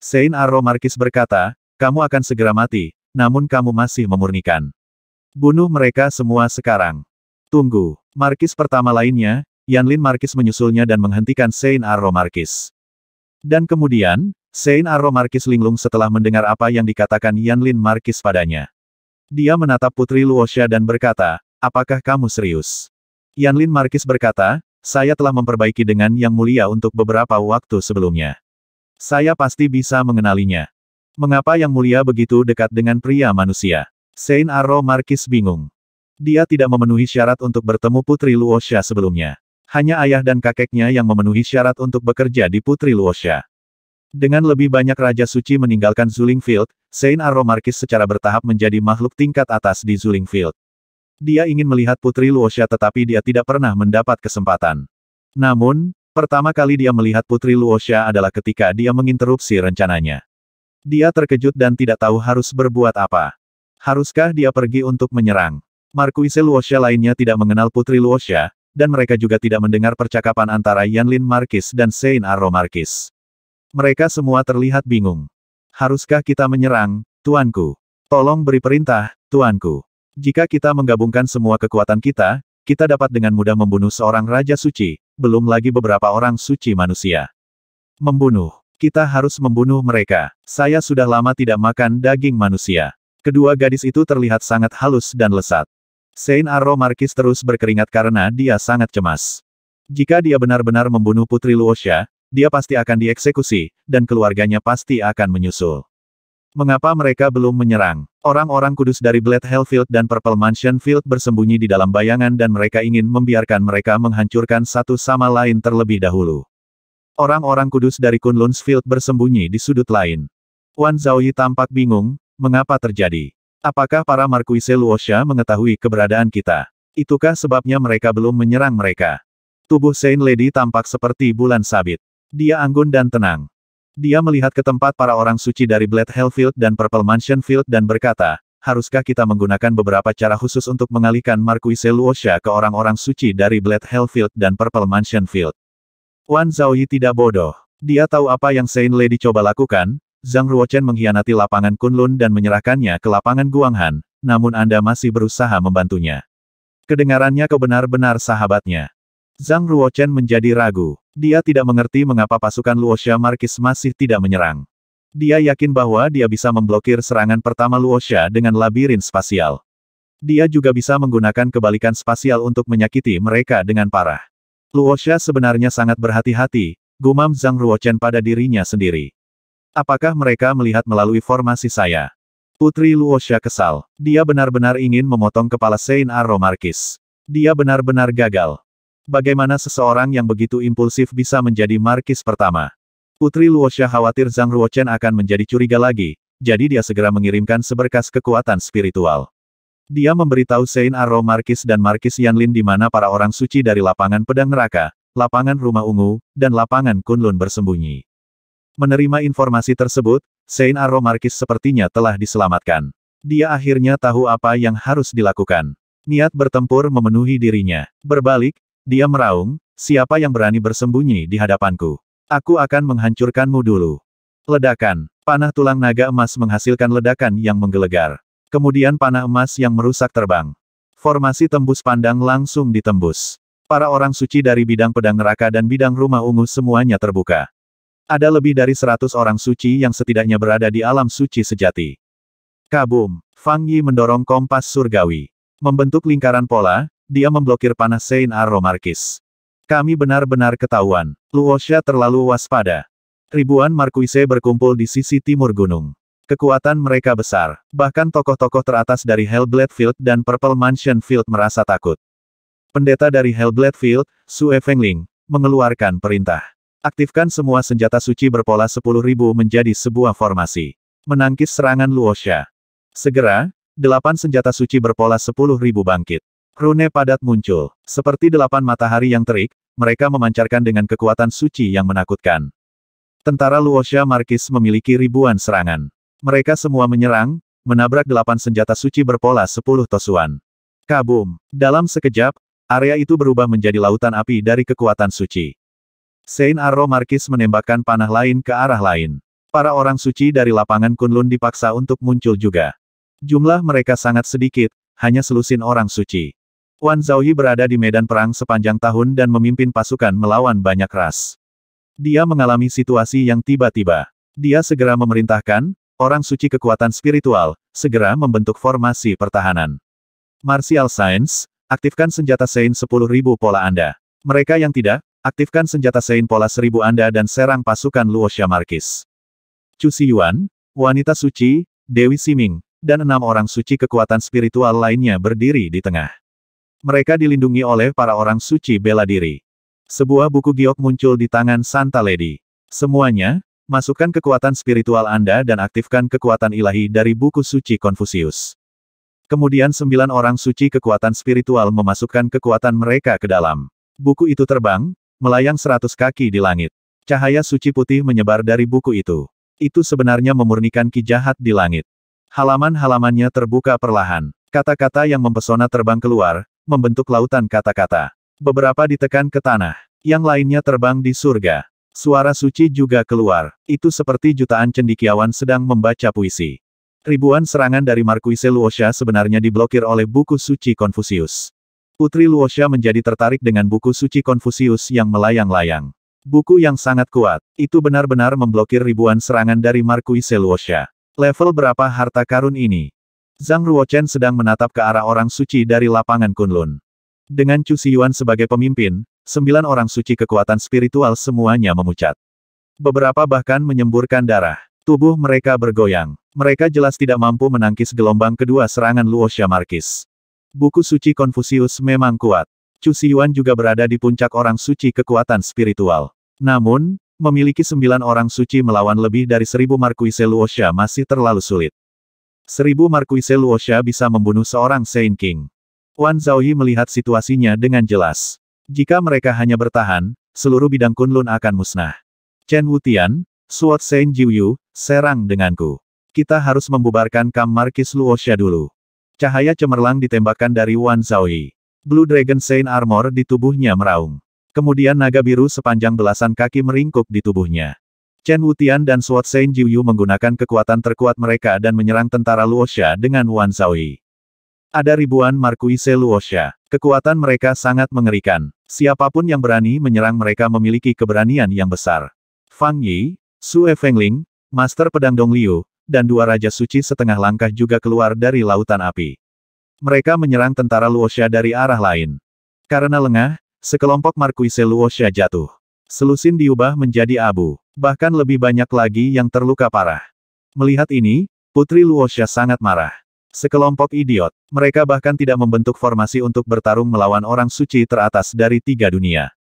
S1: Sein Aro Markis berkata, kamu akan segera mati, namun kamu masih memurnikan. Bunuh mereka semua sekarang. Tunggu. Markis pertama lainnya, Yanlin Markis menyusulnya dan menghentikan Sein Aro Markis. Dan kemudian, Sein Arro Markis linglung setelah mendengar apa yang dikatakan Yan Lin Markis padanya. Dia menatap Putri Luosha dan berkata, apakah kamu serius? Yan Lin Markis berkata, saya telah memperbaiki dengan Yang Mulia untuk beberapa waktu sebelumnya. Saya pasti bisa mengenalinya. Mengapa Yang Mulia begitu dekat dengan pria manusia? Sein Arro Markis bingung. Dia tidak memenuhi syarat untuk bertemu Putri Luosha sebelumnya. Hanya ayah dan kakeknya yang memenuhi syarat untuk bekerja di Putri Luosha. Dengan lebih banyak Raja Suci meninggalkan Zulingfield, Saint Markis secara bertahap menjadi makhluk tingkat atas di Zulingfield. Dia ingin melihat Putri Luosha tetapi dia tidak pernah mendapat kesempatan. Namun, pertama kali dia melihat Putri Luosha adalah ketika dia menginterupsi rencananya. Dia terkejut dan tidak tahu harus berbuat apa. Haruskah dia pergi untuk menyerang? Markuise Luosha lainnya tidak mengenal Putri Luosha, dan mereka juga tidak mendengar percakapan antara Yanlin Markis dan Saint Arrow Markis. Mereka semua terlihat bingung. Haruskah kita menyerang, tuanku? Tolong beri perintah, tuanku. Jika kita menggabungkan semua kekuatan kita, kita dapat dengan mudah membunuh seorang raja suci, belum lagi beberapa orang suci manusia. Membunuh. Kita harus membunuh mereka. Saya sudah lama tidak makan daging manusia. Kedua gadis itu terlihat sangat halus dan lesat. Saint Arro Markis terus berkeringat karena dia sangat cemas. Jika dia benar-benar membunuh Putri Luosha, dia pasti akan dieksekusi, dan keluarganya pasti akan menyusul. Mengapa mereka belum menyerang? Orang-orang kudus dari Blade Hellfield dan Purple Mansion Field bersembunyi di dalam bayangan dan mereka ingin membiarkan mereka menghancurkan satu sama lain terlebih dahulu. Orang-orang kudus dari Kunlun's Field bersembunyi di sudut lain. Wan Zhaoyi tampak bingung, mengapa terjadi? Apakah para Marquise Luosha mengetahui keberadaan kita? Itukah sebabnya mereka belum menyerang mereka? Tubuh Saint Lady tampak seperti bulan sabit. Dia anggun dan tenang. Dia melihat ke tempat para orang suci dari Blade Hellfield dan Purple Mansion Field dan berkata, haruskah kita menggunakan beberapa cara khusus untuk mengalihkan Marquise Luosha ke orang-orang suci dari Blade Hellfield dan Purple Mansion Field? Wan Zhaoyi tidak bodoh. Dia tahu apa yang Saint Lady coba lakukan, Zhang Ruochen mengkhianati lapangan Kunlun dan menyerahkannya ke lapangan Guanghan, namun Anda masih berusaha membantunya. Kedengarannya kebenar benar sahabatnya. Zhang Ruochen menjadi ragu. Dia tidak mengerti mengapa pasukan Luosha Markis masih tidak menyerang. Dia yakin bahwa dia bisa memblokir serangan pertama Luosha dengan labirin spasial. Dia juga bisa menggunakan kebalikan spasial untuk menyakiti mereka dengan parah. Luosha sebenarnya sangat berhati-hati, gumam Zhang Ruochen pada dirinya sendiri. Apakah mereka melihat melalui formasi saya? Putri Luosha kesal. Dia benar-benar ingin memotong kepala Saint Aro Markis. Dia benar-benar gagal. Bagaimana seseorang yang begitu impulsif bisa menjadi markis pertama? Putri Luosha khawatir Zhang Ruochen akan menjadi curiga lagi, jadi dia segera mengirimkan seberkas kekuatan spiritual. Dia memberitahu Sein Aro Markis dan Markis Yanlin di mana para orang suci dari lapangan pedang neraka, lapangan rumah ungu, dan lapangan Kunlun bersembunyi. Menerima informasi tersebut, Sein Aro Markis sepertinya telah diselamatkan. Dia akhirnya tahu apa yang harus dilakukan. Niat bertempur memenuhi dirinya. Berbalik, dia meraung, siapa yang berani bersembunyi di hadapanku? Aku akan menghancurkanmu dulu. Ledakan. Panah tulang naga emas menghasilkan ledakan yang menggelegar. Kemudian panah emas yang merusak terbang. Formasi tembus pandang langsung ditembus. Para orang suci dari bidang pedang neraka dan bidang rumah ungu semuanya terbuka. Ada lebih dari seratus orang suci yang setidaknya berada di alam suci sejati. Kabum, Fang Yi mendorong kompas surgawi. Membentuk lingkaran pola, dia memblokir panas Saint Aromarkis. Kami benar-benar ketahuan. Luosha terlalu waspada. Ribuan Markuise berkumpul di sisi timur gunung. Kekuatan mereka besar. Bahkan tokoh-tokoh teratas dari Hellblade Field dan Purple Mansion Field merasa takut. Pendeta dari Hellblade Field, Sue Fengling, mengeluarkan perintah. Aktifkan semua senjata suci berpola 10.000 menjadi sebuah formasi. Menangkis serangan Luosha. Segera, delapan senjata suci berpola 10.000 bangkit. Rune padat muncul. Seperti delapan matahari yang terik, mereka memancarkan dengan kekuatan suci yang menakutkan. Tentara Luosha Markis memiliki ribuan serangan. Mereka semua menyerang, menabrak delapan senjata suci berpola sepuluh tosuan. Kabum! Dalam sekejap, area itu berubah menjadi lautan api dari kekuatan suci. Saint Arro Markis menembakkan panah lain ke arah lain. Para orang suci dari lapangan Kunlun dipaksa untuk muncul juga. Jumlah mereka sangat sedikit, hanya selusin orang suci. Wan Zhaoyi berada di medan perang sepanjang tahun dan memimpin pasukan melawan banyak ras. Dia mengalami situasi yang tiba-tiba. Dia segera memerintahkan, orang suci kekuatan spiritual, segera membentuk formasi pertahanan. Martial Science, aktifkan senjata Sein 10.000 pola Anda. Mereka yang tidak, aktifkan senjata Sein pola 1000 Anda dan serang pasukan Luosha Markis. Chu Yuan, wanita suci, Dewi Siming, dan enam orang suci kekuatan spiritual lainnya berdiri di tengah. Mereka dilindungi oleh para orang suci bela diri. Sebuah buku giok muncul di tangan Santa Lady. Semuanya, masukkan kekuatan spiritual Anda dan aktifkan kekuatan ilahi dari buku suci Konfusius. Kemudian sembilan orang suci kekuatan spiritual memasukkan kekuatan mereka ke dalam. Buku itu terbang, melayang seratus kaki di langit. Cahaya suci putih menyebar dari buku itu. Itu sebenarnya memurnikan ki jahat di langit. Halaman-halamannya terbuka perlahan. Kata-kata yang mempesona terbang keluar, membentuk lautan kata-kata. Beberapa ditekan ke tanah, yang lainnya terbang di surga. Suara suci juga keluar, itu seperti jutaan cendikiawan sedang membaca puisi. Ribuan serangan dari Marquise Luosha sebenarnya diblokir oleh buku suci Konfusius. Putri Luosha menjadi tertarik dengan buku suci Konfusius yang melayang-layang. Buku yang sangat kuat, itu benar-benar memblokir ribuan serangan dari Marquise Luosha. Level berapa harta karun ini? Zhang Ruochen sedang menatap ke arah orang suci dari lapangan Kunlun. Dengan Chu Siyuan sebagai pemimpin, sembilan orang suci kekuatan spiritual semuanya memucat. Beberapa bahkan menyemburkan darah. Tubuh mereka bergoyang. Mereka jelas tidak mampu menangkis gelombang kedua serangan Luosha Markis. Buku suci Konfusius memang kuat. Chu Siyuan juga berada di puncak orang suci kekuatan spiritual. Namun, memiliki sembilan orang suci melawan lebih dari seribu Markuise Luosha masih terlalu sulit. Seribu Marquise Luosha bisa membunuh seorang Saint King. Wan Zhaoyi melihat situasinya dengan jelas. Jika mereka hanya bertahan, seluruh bidang Kunlun akan musnah. Chen Wutian, Suot Saint Jiuyu, serang denganku. Kita harus membubarkan Kam Marquis Luosha dulu. Cahaya cemerlang ditembakkan dari Wan Zhaoyi. Blue Dragon Saint Armor di tubuhnya meraung. Kemudian naga biru sepanjang belasan kaki meringkuk di tubuhnya. Chen Wutian dan Suot Sein Jiuyu menggunakan kekuatan terkuat mereka dan menyerang tentara Luosha dengan Wan Zaoi. Ada ribuan Markuise Luosha. Kekuatan mereka sangat mengerikan. Siapapun yang berani menyerang mereka memiliki keberanian yang besar. Fang Yi, Su Fengling, Master Pedang Dong Liu, dan dua Raja Suci setengah langkah juga keluar dari lautan api. Mereka menyerang tentara Luosha dari arah lain. Karena lengah, sekelompok Markuise Luosha jatuh. Selusin diubah menjadi abu. Bahkan lebih banyak lagi yang terluka parah. Melihat ini, Putri Luosha sangat marah. Sekelompok idiot, mereka bahkan tidak membentuk formasi untuk bertarung melawan orang suci teratas dari tiga dunia.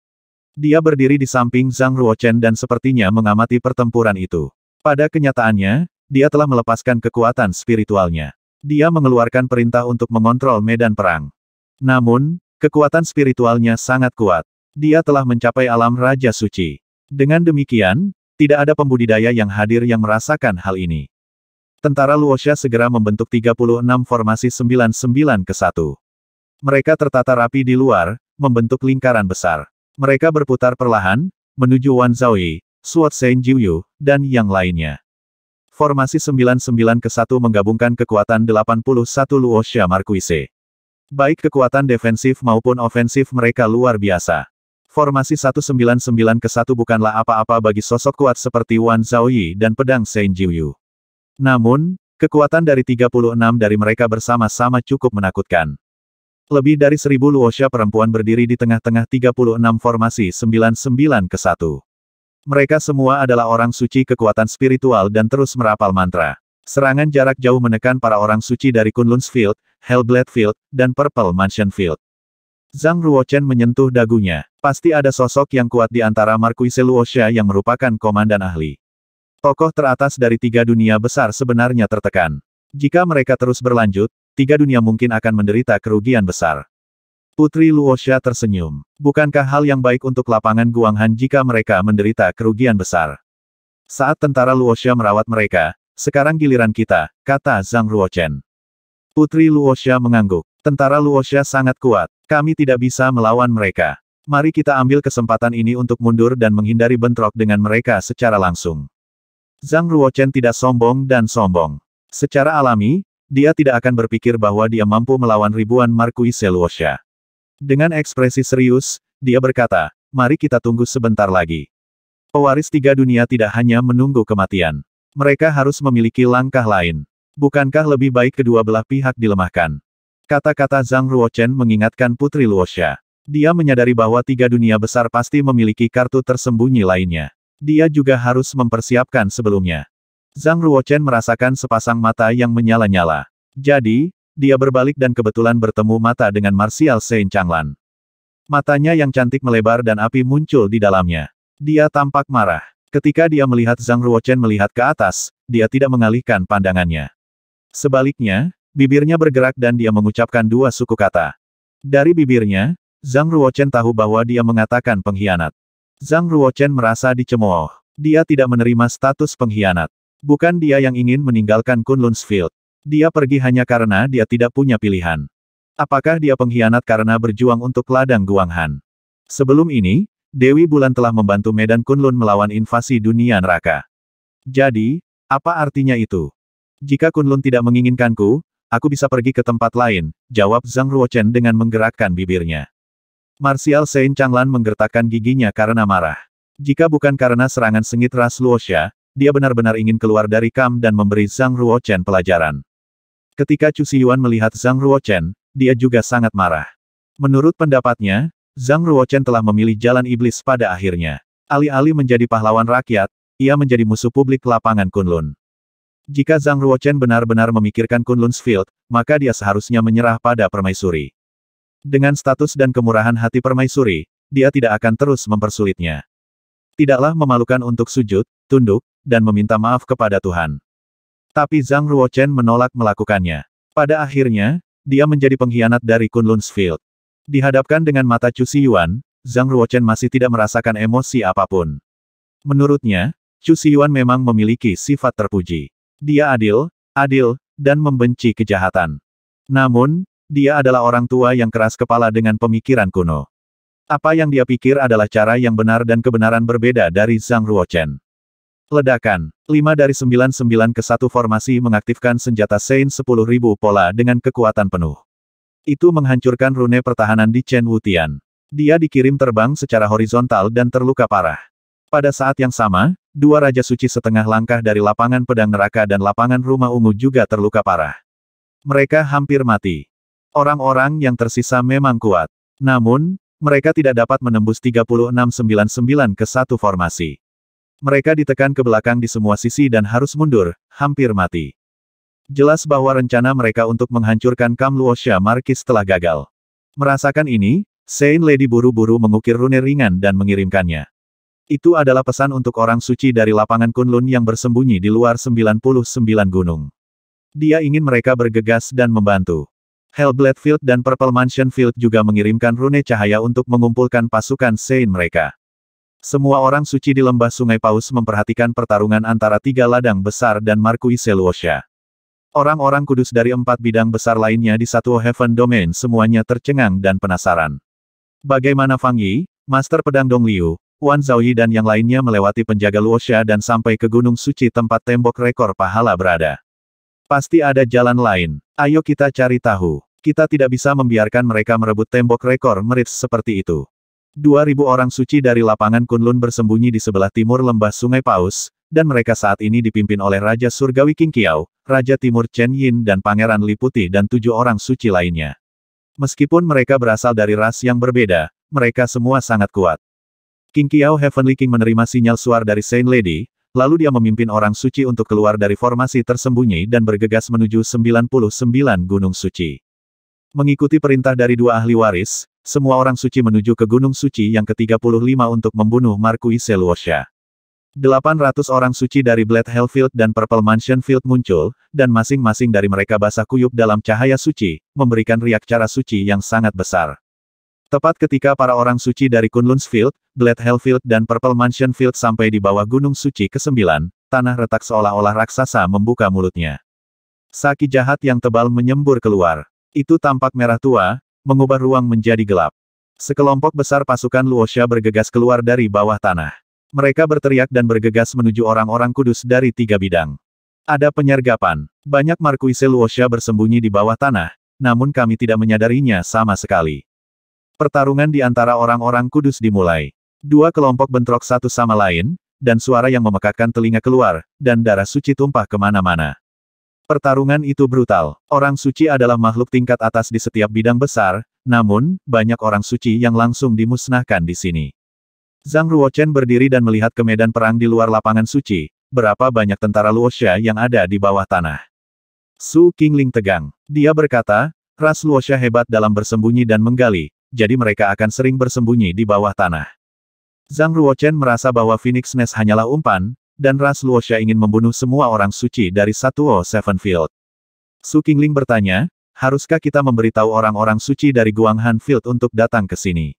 S1: Dia berdiri di samping Zhang Ruochen dan sepertinya mengamati pertempuran itu. Pada kenyataannya, dia telah melepaskan kekuatan spiritualnya. Dia mengeluarkan perintah untuk mengontrol medan perang. Namun, kekuatan spiritualnya sangat kuat. Dia telah mencapai alam Raja Suci. Dengan demikian, tidak ada pembudidaya yang hadir yang merasakan hal ini. Tentara Luosha segera membentuk 36 formasi 99 ke 1. Mereka tertata rapi di luar, membentuk lingkaran besar. Mereka berputar perlahan, menuju Wan Zaoi, Suat Sen Jiuyu, dan yang lainnya. Formasi 99 ke 1 menggabungkan kekuatan 81 Luosha Marquise. Baik kekuatan defensif maupun ofensif mereka luar biasa. Formasi 199 ke 1 bukanlah apa-apa bagi sosok kuat seperti Wan Zhaoyi dan pedang Shen Jiuyu. Namun, kekuatan dari 36 dari mereka bersama-sama cukup menakutkan. Lebih dari seribu Luosha perempuan berdiri di tengah-tengah 36 formasi 99 ke 1. Mereka semua adalah orang suci kekuatan spiritual dan terus merapal mantra. Serangan jarak jauh menekan para orang suci dari Kunlunsfield, Field, Hellblade Field, dan Purple Mansion Field. Zhang Ruochen menyentuh dagunya. Pasti ada sosok yang kuat di antara Marquise Luosha yang merupakan komandan ahli. Tokoh teratas dari tiga dunia besar sebenarnya tertekan. Jika mereka terus berlanjut, tiga dunia mungkin akan menderita kerugian besar. Putri Luosha tersenyum. Bukankah hal yang baik untuk lapangan Guanghan jika mereka menderita kerugian besar? Saat tentara Luosha merawat mereka, sekarang giliran kita, kata Zhang Ruochen. Putri Luosha mengangguk. Tentara Luosha sangat kuat. Kami tidak bisa melawan mereka. Mari kita ambil kesempatan ini untuk mundur dan menghindari bentrok dengan mereka secara langsung. Zhang Ruochen tidak sombong dan sombong. Secara alami, dia tidak akan berpikir bahwa dia mampu melawan ribuan Marquis Luosha. Dengan ekspresi serius, dia berkata, mari kita tunggu sebentar lagi. Pewaris tiga dunia tidak hanya menunggu kematian. Mereka harus memiliki langkah lain. Bukankah lebih baik kedua belah pihak dilemahkan? Kata-kata Zhang Ruochen mengingatkan Putri Luosha. Dia menyadari bahwa tiga dunia besar pasti memiliki kartu tersembunyi lainnya. Dia juga harus mempersiapkan sebelumnya. Zhang Ruochen merasakan sepasang mata yang menyala-nyala. Jadi, dia berbalik dan kebetulan bertemu mata dengan Martial Saint Changlan. Matanya yang cantik melebar dan api muncul di dalamnya. Dia tampak marah. Ketika dia melihat Zhang Ruochen melihat ke atas, dia tidak mengalihkan pandangannya. Sebaliknya, Bibirnya bergerak dan dia mengucapkan dua suku kata. Dari bibirnya, Zhang Ruochen tahu bahwa dia mengatakan pengkhianat. Zhang Ruochen merasa dicemooh. Dia tidak menerima status pengkhianat. Bukan dia yang ingin meninggalkan Kunlunsfield. Dia pergi hanya karena dia tidak punya pilihan. Apakah dia pengkhianat karena berjuang untuk ladang Guanghan? Sebelum ini, Dewi Bulan telah membantu Medan Kunlun melawan invasi dunia neraka. Jadi, apa artinya itu? Jika Kunlun tidak menginginkanku, Aku bisa pergi ke tempat lain, jawab Zhang Ruochen dengan menggerakkan bibirnya. Martial Sein Changlan menggertakkan giginya karena marah. Jika bukan karena serangan sengit ras Luosha, dia benar-benar ingin keluar dari kam dan memberi Zhang Ruochen pelajaran. Ketika Chu Yuan melihat Zhang Ruochen, dia juga sangat marah. Menurut pendapatnya, Zhang Ruochen telah memilih jalan iblis pada akhirnya. Alih-alih menjadi pahlawan rakyat, ia menjadi musuh publik lapangan Kunlun. Jika Zhang Ruochen benar-benar memikirkan Kunlun's Field, maka dia seharusnya menyerah pada permaisuri. Dengan status dan kemurahan hati permaisuri, dia tidak akan terus mempersulitnya. Tidaklah memalukan untuk sujud, tunduk, dan meminta maaf kepada Tuhan. Tapi Zhang Ruochen menolak melakukannya. Pada akhirnya, dia menjadi pengkhianat dari Kunlun's Field. Dihadapkan dengan mata Chu Yuan, Zhang Ruochen masih tidak merasakan emosi apapun. Menurutnya, Chu Yuan memang memiliki sifat terpuji. Dia adil, adil, dan membenci kejahatan. Namun, dia adalah orang tua yang keras kepala dengan pemikiran kuno. Apa yang dia pikir adalah cara yang benar dan kebenaran berbeda dari Zhang Ruochen. Ledakan, 5 dari 99 ke 1 formasi mengaktifkan senjata Saint 10.000 pola dengan kekuatan penuh. Itu menghancurkan rune pertahanan di Chen Wutian. Dia dikirim terbang secara horizontal dan terluka parah. Pada saat yang sama, dua Raja Suci setengah langkah dari lapangan pedang neraka dan lapangan rumah ungu juga terluka parah. Mereka hampir mati. Orang-orang yang tersisa memang kuat. Namun, mereka tidak dapat menembus 3699 ke satu formasi. Mereka ditekan ke belakang di semua sisi dan harus mundur, hampir mati. Jelas bahwa rencana mereka untuk menghancurkan Kamluosha Markis telah gagal. Merasakan ini, Saint Lady buru-buru mengukir rune ringan dan mengirimkannya. Itu adalah pesan untuk orang suci dari lapangan Kunlun yang bersembunyi di luar 99 gunung. Dia ingin mereka bergegas dan membantu. Hellblade Field dan Purple Mansion Field juga mengirimkan rune cahaya untuk mengumpulkan pasukan Sein mereka. Semua orang suci di lembah Sungai Paus memperhatikan pertarungan antara tiga ladang besar dan Markui Seluosha. Orang-orang kudus dari empat bidang besar lainnya di satu Heaven Domain semuanya tercengang dan penasaran. Bagaimana Fang Yi, Master Pedang Dong Liu, Wan Zhaoyi dan yang lainnya melewati penjaga Luosha dan sampai ke Gunung Suci tempat tembok rekor pahala berada. Pasti ada jalan lain. Ayo kita cari tahu. Kita tidak bisa membiarkan mereka merebut tembok rekor merits seperti itu. 2000 orang suci dari lapangan Kunlun bersembunyi di sebelah timur lembah Sungai Paus, dan mereka saat ini dipimpin oleh Raja Surgawi King Kiao, Raja Timur Chen Yin dan Pangeran Liputi dan tujuh orang suci lainnya. Meskipun mereka berasal dari ras yang berbeda, mereka semua sangat kuat. King Kiao Heavenly King menerima sinyal suar dari Saint Lady, lalu dia memimpin orang suci untuk keluar dari formasi tersembunyi dan bergegas menuju 99 Gunung Suci. Mengikuti perintah dari dua ahli waris, semua orang suci menuju ke Gunung Suci yang ke-35 untuk membunuh Marquise Luosha. 800 orang suci dari Blood Hellfield dan Purple Mansion Field muncul, dan masing-masing dari mereka basah kuyup dalam cahaya suci, memberikan riak cara suci yang sangat besar. Tepat ketika para orang suci dari Kunlunsfield, Blade Hellfield dan Purple Mansion Field sampai di bawah Gunung Suci ke-9, tanah retak seolah-olah raksasa membuka mulutnya. Saki jahat yang tebal menyembur keluar. Itu tampak merah tua, mengubah ruang menjadi gelap. Sekelompok besar pasukan Luosha bergegas keluar dari bawah tanah. Mereka berteriak dan bergegas menuju orang-orang kudus dari tiga bidang. Ada penyergapan. Banyak Markuise Luosha bersembunyi di bawah tanah, namun kami tidak menyadarinya sama sekali. Pertarungan di antara orang-orang kudus dimulai. Dua kelompok bentrok satu sama lain, dan suara yang memekakkan telinga keluar, dan darah suci tumpah kemana-mana. Pertarungan itu brutal. Orang suci adalah makhluk tingkat atas di setiap bidang besar, namun, banyak orang suci yang langsung dimusnahkan di sini. Zhang Ruochen berdiri dan melihat ke medan perang di luar lapangan suci, berapa banyak tentara Luosha yang ada di bawah tanah. Su Qingling tegang. Dia berkata, ras Luosha hebat dalam bersembunyi dan menggali, jadi mereka akan sering bersembunyi di bawah tanah. Zhang Ruochen merasa bahwa Phoenix Nest hanyalah umpan, dan Ras Luosha ingin membunuh semua orang suci dari Satuo Sevenfield. Su Qingling bertanya, haruskah kita memberitahu orang-orang suci dari Guanghan Field untuk datang ke sini?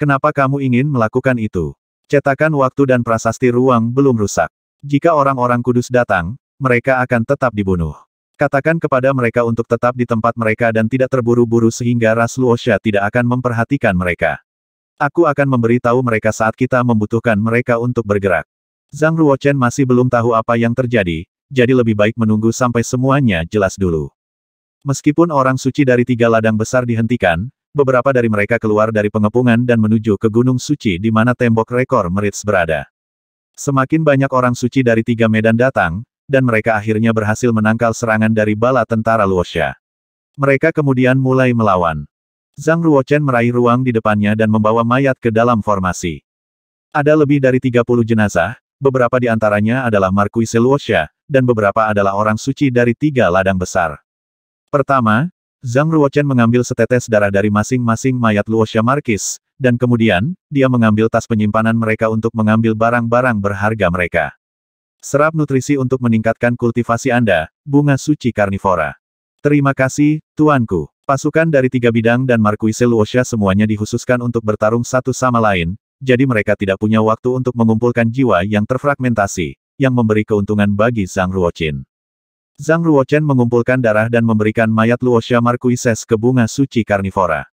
S1: Kenapa kamu ingin melakukan itu? Cetakan waktu dan prasasti ruang belum rusak. Jika orang-orang kudus datang, mereka akan tetap dibunuh. Katakan kepada mereka untuk tetap di tempat mereka dan tidak terburu-buru sehingga Ras Luosha tidak akan memperhatikan mereka. Aku akan memberi tahu mereka saat kita membutuhkan mereka untuk bergerak. Zhang Ruochen masih belum tahu apa yang terjadi, jadi lebih baik menunggu sampai semuanya jelas dulu. Meskipun orang suci dari tiga ladang besar dihentikan, beberapa dari mereka keluar dari pengepungan dan menuju ke Gunung Suci di mana tembok rekor Merits berada. Semakin banyak orang suci dari tiga medan datang, dan mereka akhirnya berhasil menangkal serangan dari bala tentara Luosha. Mereka kemudian mulai melawan. Zhang Ruochen meraih ruang di depannya dan membawa mayat ke dalam formasi. Ada lebih dari 30 jenazah, beberapa di antaranya adalah Marquise Luosha, dan beberapa adalah orang suci dari tiga ladang besar. Pertama, Zhang Ruochen mengambil setetes darah dari masing-masing mayat Luosha Markis, dan kemudian, dia mengambil tas penyimpanan mereka untuk mengambil barang-barang berharga mereka. Serap nutrisi untuk meningkatkan kultivasi Anda, bunga suci karnivora. Terima kasih, Tuanku. Pasukan dari tiga bidang dan Marquise Luosha semuanya dihususkan untuk bertarung satu sama lain, jadi mereka tidak punya waktu untuk mengumpulkan jiwa yang terfragmentasi, yang memberi keuntungan bagi Zhang Ruochen. Zhang Ruochen mengumpulkan darah dan memberikan mayat Luosha Marquises ke bunga suci karnivora.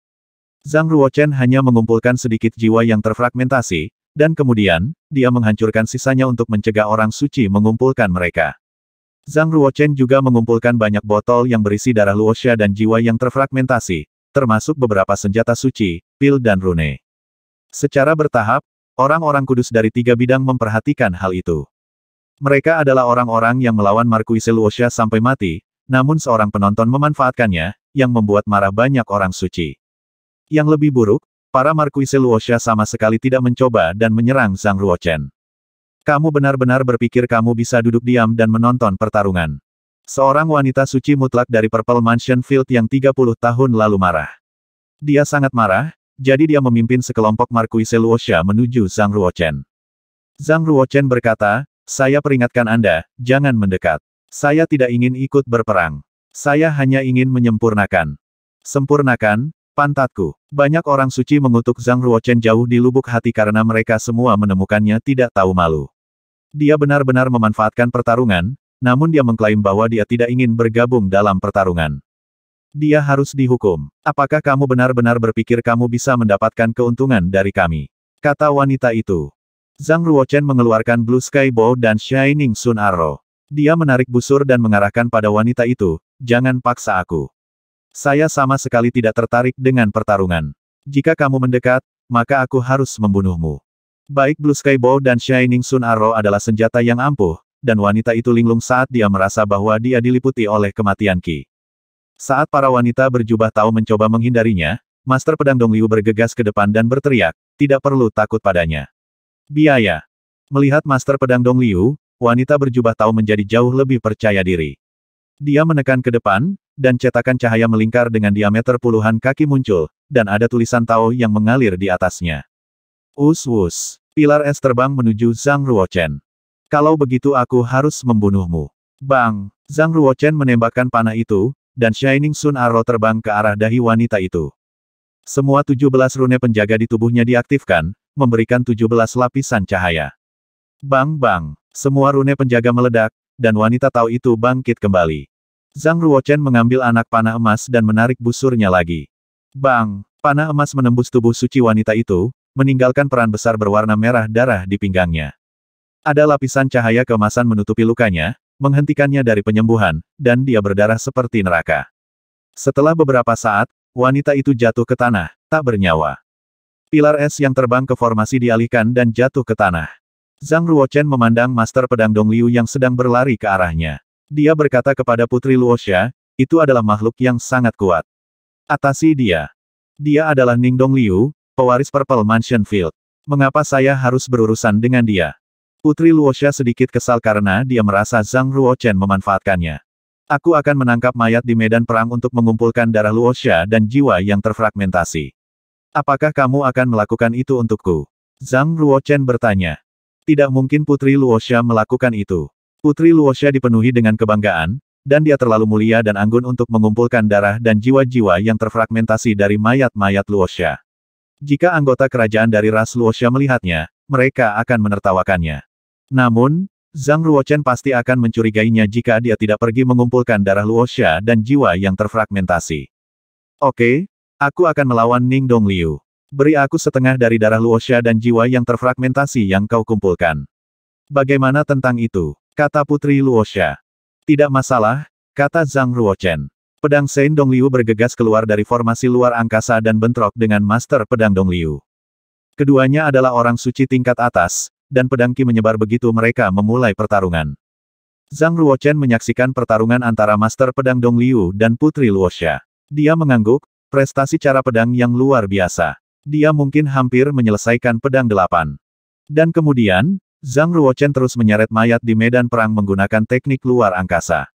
S1: Zhang Ruochen hanya mengumpulkan sedikit jiwa yang terfragmentasi, dan kemudian, dia menghancurkan sisanya untuk mencegah orang suci mengumpulkan mereka. Zhang Ruochen juga mengumpulkan banyak botol yang berisi darah Luosha dan jiwa yang terfragmentasi, termasuk beberapa senjata suci, pil dan rune. Secara bertahap, orang-orang kudus dari tiga bidang memperhatikan hal itu. Mereka adalah orang-orang yang melawan Markuise Luosha sampai mati, namun seorang penonton memanfaatkannya, yang membuat marah banyak orang suci. Yang lebih buruk, Para Markuise Luosha sama sekali tidak mencoba dan menyerang Zhang Ruochen. Kamu benar-benar berpikir kamu bisa duduk diam dan menonton pertarungan. Seorang wanita suci mutlak dari Purple Mansion Field yang 30 tahun lalu marah. Dia sangat marah, jadi dia memimpin sekelompok Markuise Luosha menuju Zhang Ruochen. Zhang Ruochen berkata, saya peringatkan Anda, jangan mendekat. Saya tidak ingin ikut berperang. Saya hanya ingin menyempurnakan. Sempurnakan, Pantatku. Banyak orang suci mengutuk Zhang Ruochen jauh di lubuk hati karena mereka semua menemukannya tidak tahu malu. Dia benar-benar memanfaatkan pertarungan, namun dia mengklaim bahwa dia tidak ingin bergabung dalam pertarungan. Dia harus dihukum. Apakah kamu benar-benar berpikir kamu bisa mendapatkan keuntungan dari kami? Kata wanita itu. Zhang Ruochen mengeluarkan Blue Sky Bow dan Shining Sun Arrow. Dia menarik busur dan mengarahkan pada wanita itu, jangan paksa aku. Saya sama sekali tidak tertarik dengan pertarungan. Jika kamu mendekat, maka aku harus membunuhmu. Baik Blue Sky Bow dan Shining Sun Arrow adalah senjata yang ampuh, dan wanita itu linglung saat dia merasa bahwa dia diliputi oleh kematian Ki. Saat para wanita berjubah tahu mencoba menghindarinya, Master Pedang Dong Liu bergegas ke depan dan berteriak, tidak perlu takut padanya. Biaya. Melihat Master Pedang Dong Liu, wanita berjubah tahu menjadi jauh lebih percaya diri. Dia menekan ke depan, dan cetakan cahaya melingkar dengan diameter puluhan kaki muncul, dan ada tulisan Tao yang mengalir di atasnya. Us-us, pilar es terbang menuju Zhang Ruochen. Kalau begitu aku harus membunuhmu. Bang, Zhang Ruochen menembakkan panah itu, dan Shining Sun Arrow terbang ke arah dahi wanita itu. Semua 17 rune penjaga di tubuhnya diaktifkan, memberikan 17 lapisan cahaya. Bang-bang, semua rune penjaga meledak, dan wanita tahu itu bangkit kembali. Zhang Ruochen mengambil anak panah emas dan menarik busurnya lagi. Bang! Panah emas menembus tubuh suci wanita itu, meninggalkan peran besar berwarna merah darah di pinggangnya. Ada lapisan cahaya kemasan menutupi lukanya, menghentikannya dari penyembuhan, dan dia berdarah seperti neraka. Setelah beberapa saat, wanita itu jatuh ke tanah, tak bernyawa. Pilar es yang terbang ke formasi dialihkan dan jatuh ke tanah. Zhang Ruochen memandang Master Pedang Dong Liu yang sedang berlari ke arahnya. Dia berkata kepada Putri Luosha, itu adalah makhluk yang sangat kuat. Atasi dia. Dia adalah Ning Dong Liu, pewaris Purple Mansion Field. Mengapa saya harus berurusan dengan dia? Putri Luosha sedikit kesal karena dia merasa Zhang Ruochen memanfaatkannya. Aku akan menangkap mayat di medan perang untuk mengumpulkan darah Luosha dan jiwa yang terfragmentasi. Apakah kamu akan melakukan itu untukku? Zhang Ruochen bertanya. Tidak mungkin Putri Luosha melakukan itu. Putri Luosha dipenuhi dengan kebanggaan, dan dia terlalu mulia dan anggun untuk mengumpulkan darah dan jiwa-jiwa yang terfragmentasi dari mayat-mayat Luosha. Jika anggota kerajaan dari ras Luosha melihatnya, mereka akan menertawakannya. Namun, Zhang Ruochen pasti akan mencurigainya jika dia tidak pergi mengumpulkan darah Luosha dan jiwa yang terfragmentasi. Oke, aku akan melawan Ning Dong Liu. Beri aku setengah dari darah Luosha dan jiwa yang terfragmentasi yang kau kumpulkan. Bagaimana tentang itu? Kata Putri Luosha. Tidak masalah, kata Zhang Ruochen. Pedang Sein Dongliu bergegas keluar dari formasi luar angkasa dan bentrok dengan Master Pedang Dongliu. Keduanya adalah orang suci tingkat atas, dan pedang Qi menyebar begitu mereka memulai pertarungan. Zhang Ruochen menyaksikan pertarungan antara Master Pedang Dongliu dan Putri Luosha. Dia mengangguk, prestasi cara pedang yang luar biasa. Dia mungkin hampir menyelesaikan pedang delapan. Dan kemudian, Zhang Ruochen terus menyeret mayat di medan perang menggunakan teknik luar angkasa.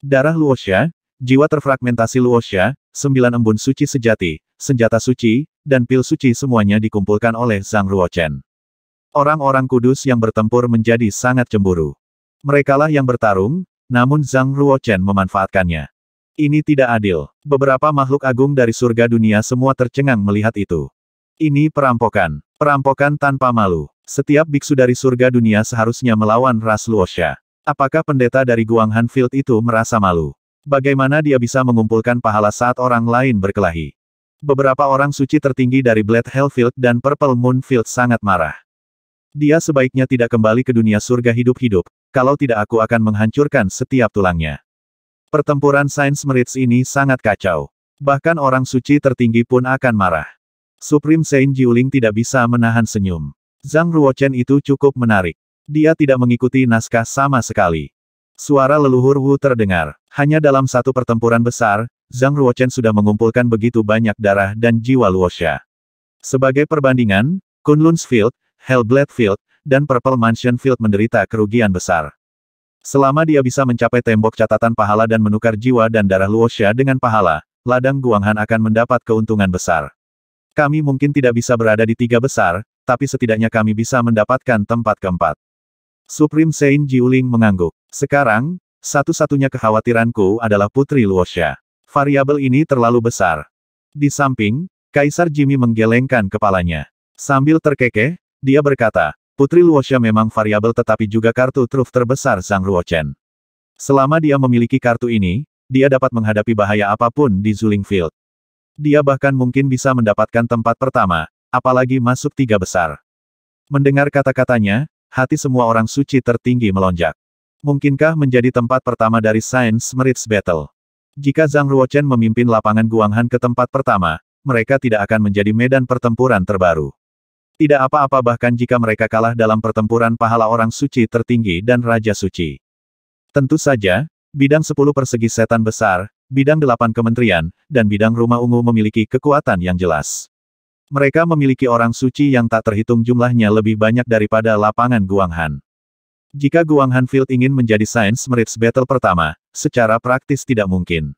S1: Darah Luosha, jiwa terfragmentasi Luosha, sembilan embun suci sejati, senjata suci, dan pil suci semuanya dikumpulkan oleh Zhang Ruochen. Orang-orang kudus yang bertempur menjadi sangat cemburu. Merekalah yang bertarung, namun Zhang Ruochen memanfaatkannya. Ini tidak adil. Beberapa makhluk agung dari surga dunia semua tercengang melihat itu. Ini perampokan. Perampokan tanpa malu. Setiap biksu dari surga dunia seharusnya melawan Ras Luosha. Apakah pendeta dari Guang Hanfield itu merasa malu? Bagaimana dia bisa mengumpulkan pahala saat orang lain berkelahi? Beberapa orang suci tertinggi dari Blood Hellfield dan Purple Moonfield sangat marah. Dia sebaiknya tidak kembali ke dunia surga hidup-hidup, kalau tidak aku akan menghancurkan setiap tulangnya. Pertempuran Sains Merits ini sangat kacau. Bahkan orang suci tertinggi pun akan marah. Supreme Saint Jiuling tidak bisa menahan senyum. Zhang Ruochen itu cukup menarik. Dia tidak mengikuti naskah sama sekali. Suara leluhur Wu terdengar. Hanya dalam satu pertempuran besar, Zhang Ruochen sudah mengumpulkan begitu banyak darah dan jiwa Luosha. Sebagai perbandingan, Kunlun's Field, Hellblade Field, dan Purple Mansion Field menderita kerugian besar. Selama dia bisa mencapai tembok catatan pahala dan menukar jiwa dan darah Luosha dengan pahala, ladang Guanghan akan mendapat keuntungan besar. Kami mungkin tidak bisa berada di tiga besar, tapi setidaknya kami bisa mendapatkan tempat keempat. Supreme Saint Jiuling mengangguk. Sekarang, satu-satunya kekhawatiranku adalah Putri Luosha. Variabel ini terlalu besar. Di samping, Kaisar Jimmy menggelengkan kepalanya. Sambil terkekeh, dia berkata, Putri Luosha memang variabel tetapi juga kartu truf terbesar sang Ruochen. Selama dia memiliki kartu ini, dia dapat menghadapi bahaya apapun di Zuling Field. Dia bahkan mungkin bisa mendapatkan tempat pertama, apalagi masuk tiga besar. Mendengar kata-katanya, hati semua orang suci tertinggi melonjak. Mungkinkah menjadi tempat pertama dari Science Merits Battle? Jika Zhang Ruochen memimpin lapangan Guanghan ke tempat pertama, mereka tidak akan menjadi medan pertempuran terbaru. Tidak apa-apa bahkan jika mereka kalah dalam pertempuran pahala orang suci tertinggi dan raja suci. Tentu saja, bidang 10 persegi setan besar, bidang delapan kementerian, dan bidang rumah ungu memiliki kekuatan yang jelas. Mereka memiliki orang suci yang tak terhitung jumlahnya lebih banyak daripada lapangan Guanghan. Jika Guanghan Field ingin menjadi sains Merits Battle pertama, secara praktis tidak mungkin.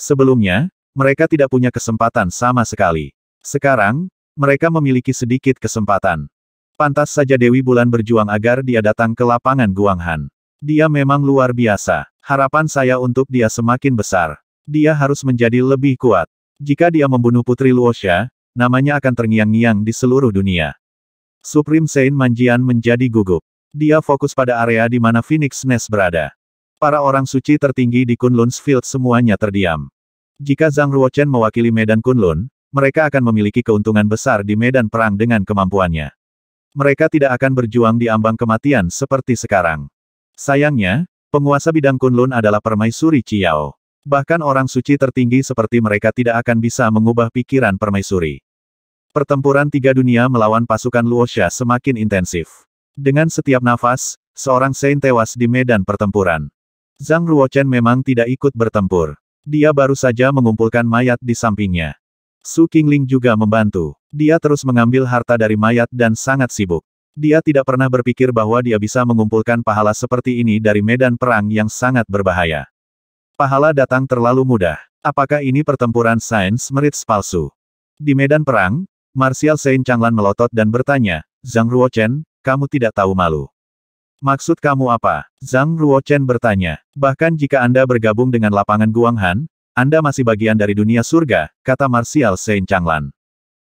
S1: Sebelumnya, mereka tidak punya kesempatan sama sekali. Sekarang, mereka memiliki sedikit kesempatan. Pantas saja Dewi Bulan berjuang agar dia datang ke lapangan Guanghan. Dia memang luar biasa. Harapan saya untuk dia semakin besar. Dia harus menjadi lebih kuat. Jika dia membunuh Putri Luosha, namanya akan terngiang-ngiang di seluruh dunia. Supreme Saint Manjian menjadi gugup. Dia fokus pada area di mana Phoenix Nest berada. Para orang suci tertinggi di Kunlun's Field semuanya terdiam. Jika Zhang Ruochen mewakili medan Kunlun, mereka akan memiliki keuntungan besar di medan perang dengan kemampuannya. Mereka tidak akan berjuang di ambang kematian seperti sekarang. Sayangnya, penguasa bidang Kunlun adalah permaisuri Chiao. Bahkan orang suci tertinggi seperti mereka tidak akan bisa mengubah pikiran permaisuri. Pertempuran tiga dunia melawan pasukan Luosha semakin intensif. Dengan setiap nafas, seorang Saint tewas di medan pertempuran. Zhang Ruochen memang tidak ikut bertempur. Dia baru saja mengumpulkan mayat di sampingnya. Su Qingling juga membantu. Dia terus mengambil harta dari mayat dan sangat sibuk. Dia tidak pernah berpikir bahwa dia bisa mengumpulkan pahala seperti ini dari medan perang yang sangat berbahaya. Pahala datang terlalu mudah. Apakah ini pertempuran sains merits palsu? Di medan perang, Martial Saint Changlan melotot dan bertanya, Zhang Ruochen, kamu tidak tahu malu. Maksud kamu apa? Zhang Ruochen bertanya. Bahkan jika Anda bergabung dengan lapangan Guanghan, Anda masih bagian dari dunia surga, kata Martial Saint Changlan.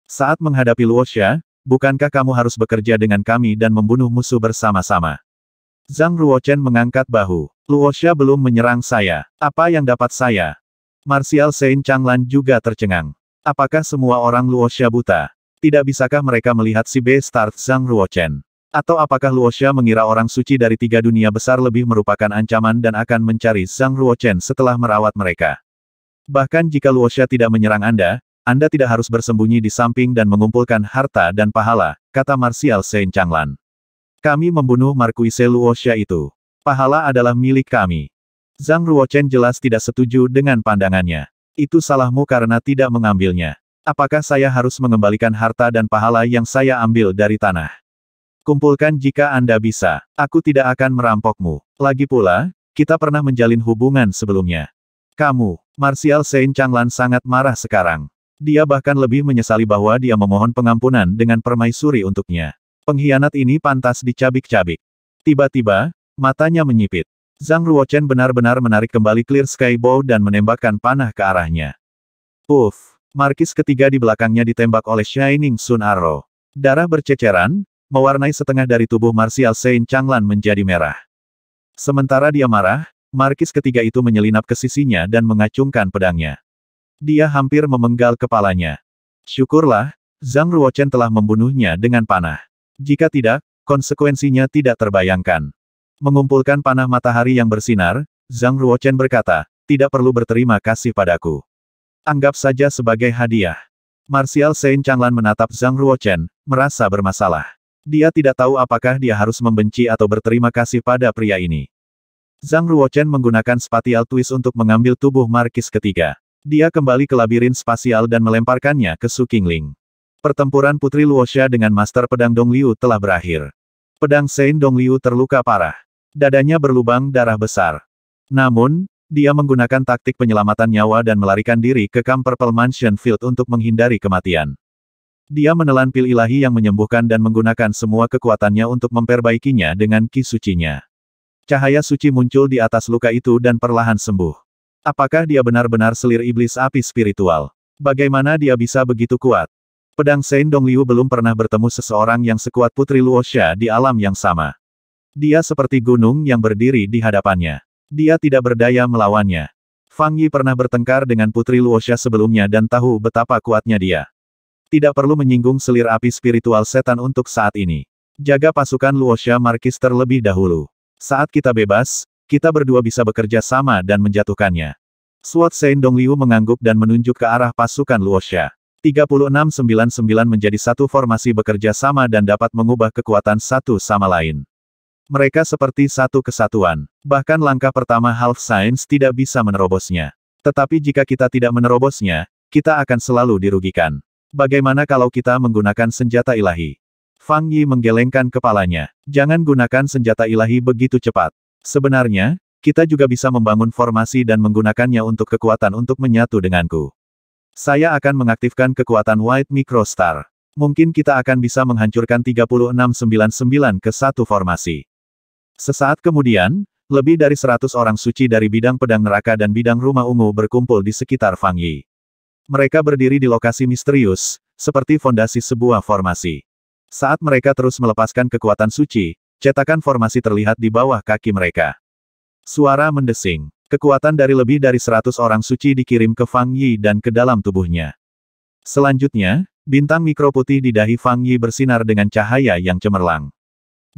S1: Saat menghadapi Luosha. Bukankah kamu harus bekerja dengan kami dan membunuh musuh bersama-sama? Zhang Ruochen mengangkat bahu. Luosha belum menyerang saya. Apa yang dapat saya? Martial Sein Changlan juga tercengang. Apakah semua orang Luosha buta? Tidak bisakah mereka melihat si b Zhang Ruochen? Atau apakah Luosha mengira orang suci dari tiga dunia besar lebih merupakan ancaman dan akan mencari Zhang Ruochen setelah merawat mereka? Bahkan jika Luosha tidak menyerang Anda, anda tidak harus bersembunyi di samping dan mengumpulkan harta dan pahala, kata Marsial Saint Changlan. Kami membunuh Marquise Luosha itu. Pahala adalah milik kami. Zhang Ruochen jelas tidak setuju dengan pandangannya. Itu salahmu karena tidak mengambilnya. Apakah saya harus mengembalikan harta dan pahala yang saya ambil dari tanah? Kumpulkan jika Anda bisa. Aku tidak akan merampokmu. Lagi pula, kita pernah menjalin hubungan sebelumnya. Kamu, Marsial Saint Changlan sangat marah sekarang. Dia bahkan lebih menyesali bahwa dia memohon pengampunan dengan permaisuri untuknya. Pengkhianat ini pantas dicabik-cabik. Tiba-tiba, matanya menyipit. Zhang Ruochen benar-benar menarik kembali Clear Sky Bow dan menembakkan panah ke arahnya. Uff, markis ketiga di belakangnya ditembak oleh Shining Sun Arrow. Darah berceceran, mewarnai setengah dari tubuh Martial Saint Changlan menjadi merah. Sementara dia marah, markis ketiga itu menyelinap ke sisinya dan mengacungkan pedangnya. Dia hampir memenggal kepalanya. Syukurlah, Zhang Ruochen telah membunuhnya dengan panah. Jika tidak, konsekuensinya tidak terbayangkan. Mengumpulkan panah matahari yang bersinar, Zhang Ruochen berkata, tidak perlu berterima kasih padaku. Anggap saja sebagai hadiah. Martial Sein Changlan menatap Zhang Ruochen, merasa bermasalah. Dia tidak tahu apakah dia harus membenci atau berterima kasih pada pria ini. Zhang Ruochen menggunakan spatial twist untuk mengambil tubuh Markis ketiga. Dia kembali ke labirin spasial dan melemparkannya ke Su Qingling. Pertempuran Putri Luosha dengan Master Pedang Dong Liu telah berakhir. Pedang Sein Liu terluka parah. Dadanya berlubang darah besar. Namun, dia menggunakan taktik penyelamatan nyawa dan melarikan diri ke kamp Purple Mansion Field untuk menghindari kematian. Dia menelan pil ilahi yang menyembuhkan dan menggunakan semua kekuatannya untuk memperbaikinya dengan ki sucinya. Cahaya suci muncul di atas luka itu dan perlahan sembuh. Apakah dia benar-benar selir iblis api spiritual? Bagaimana dia bisa begitu kuat? Pedang Sein Liu belum pernah bertemu seseorang yang sekuat Putri Luosha di alam yang sama. Dia seperti gunung yang berdiri di hadapannya. Dia tidak berdaya melawannya. Fang Yi pernah bertengkar dengan Putri Luosha sebelumnya dan tahu betapa kuatnya dia. Tidak perlu menyinggung selir api spiritual setan untuk saat ini. Jaga pasukan Luosha Markis terlebih dahulu. Saat kita bebas, kita berdua bisa bekerja sama dan menjatuhkannya. Suat Sein Liu mengangguk dan menunjuk ke arah pasukan Luosha. 3699 menjadi satu formasi bekerja sama dan dapat mengubah kekuatan satu sama lain. Mereka seperti satu kesatuan. Bahkan langkah pertama Half Science tidak bisa menerobosnya. Tetapi jika kita tidak menerobosnya, kita akan selalu dirugikan. Bagaimana kalau kita menggunakan senjata ilahi? Fang Yi menggelengkan kepalanya. Jangan gunakan senjata ilahi begitu cepat. Sebenarnya, kita juga bisa membangun formasi dan menggunakannya untuk kekuatan untuk menyatu denganku. Saya akan mengaktifkan kekuatan White Microstar. Mungkin kita akan bisa menghancurkan 3699 ke satu formasi. Sesaat kemudian, lebih dari 100 orang suci dari bidang pedang neraka dan bidang rumah ungu berkumpul di sekitar Fang Yi. Mereka berdiri di lokasi misterius, seperti fondasi sebuah formasi. Saat mereka terus melepaskan kekuatan suci, Cetakan formasi terlihat di bawah kaki mereka. Suara mendesing. Kekuatan dari lebih dari seratus orang suci dikirim ke Fang Yi dan ke dalam tubuhnya. Selanjutnya, bintang mikro putih di dahi Fang Yi bersinar dengan cahaya yang cemerlang.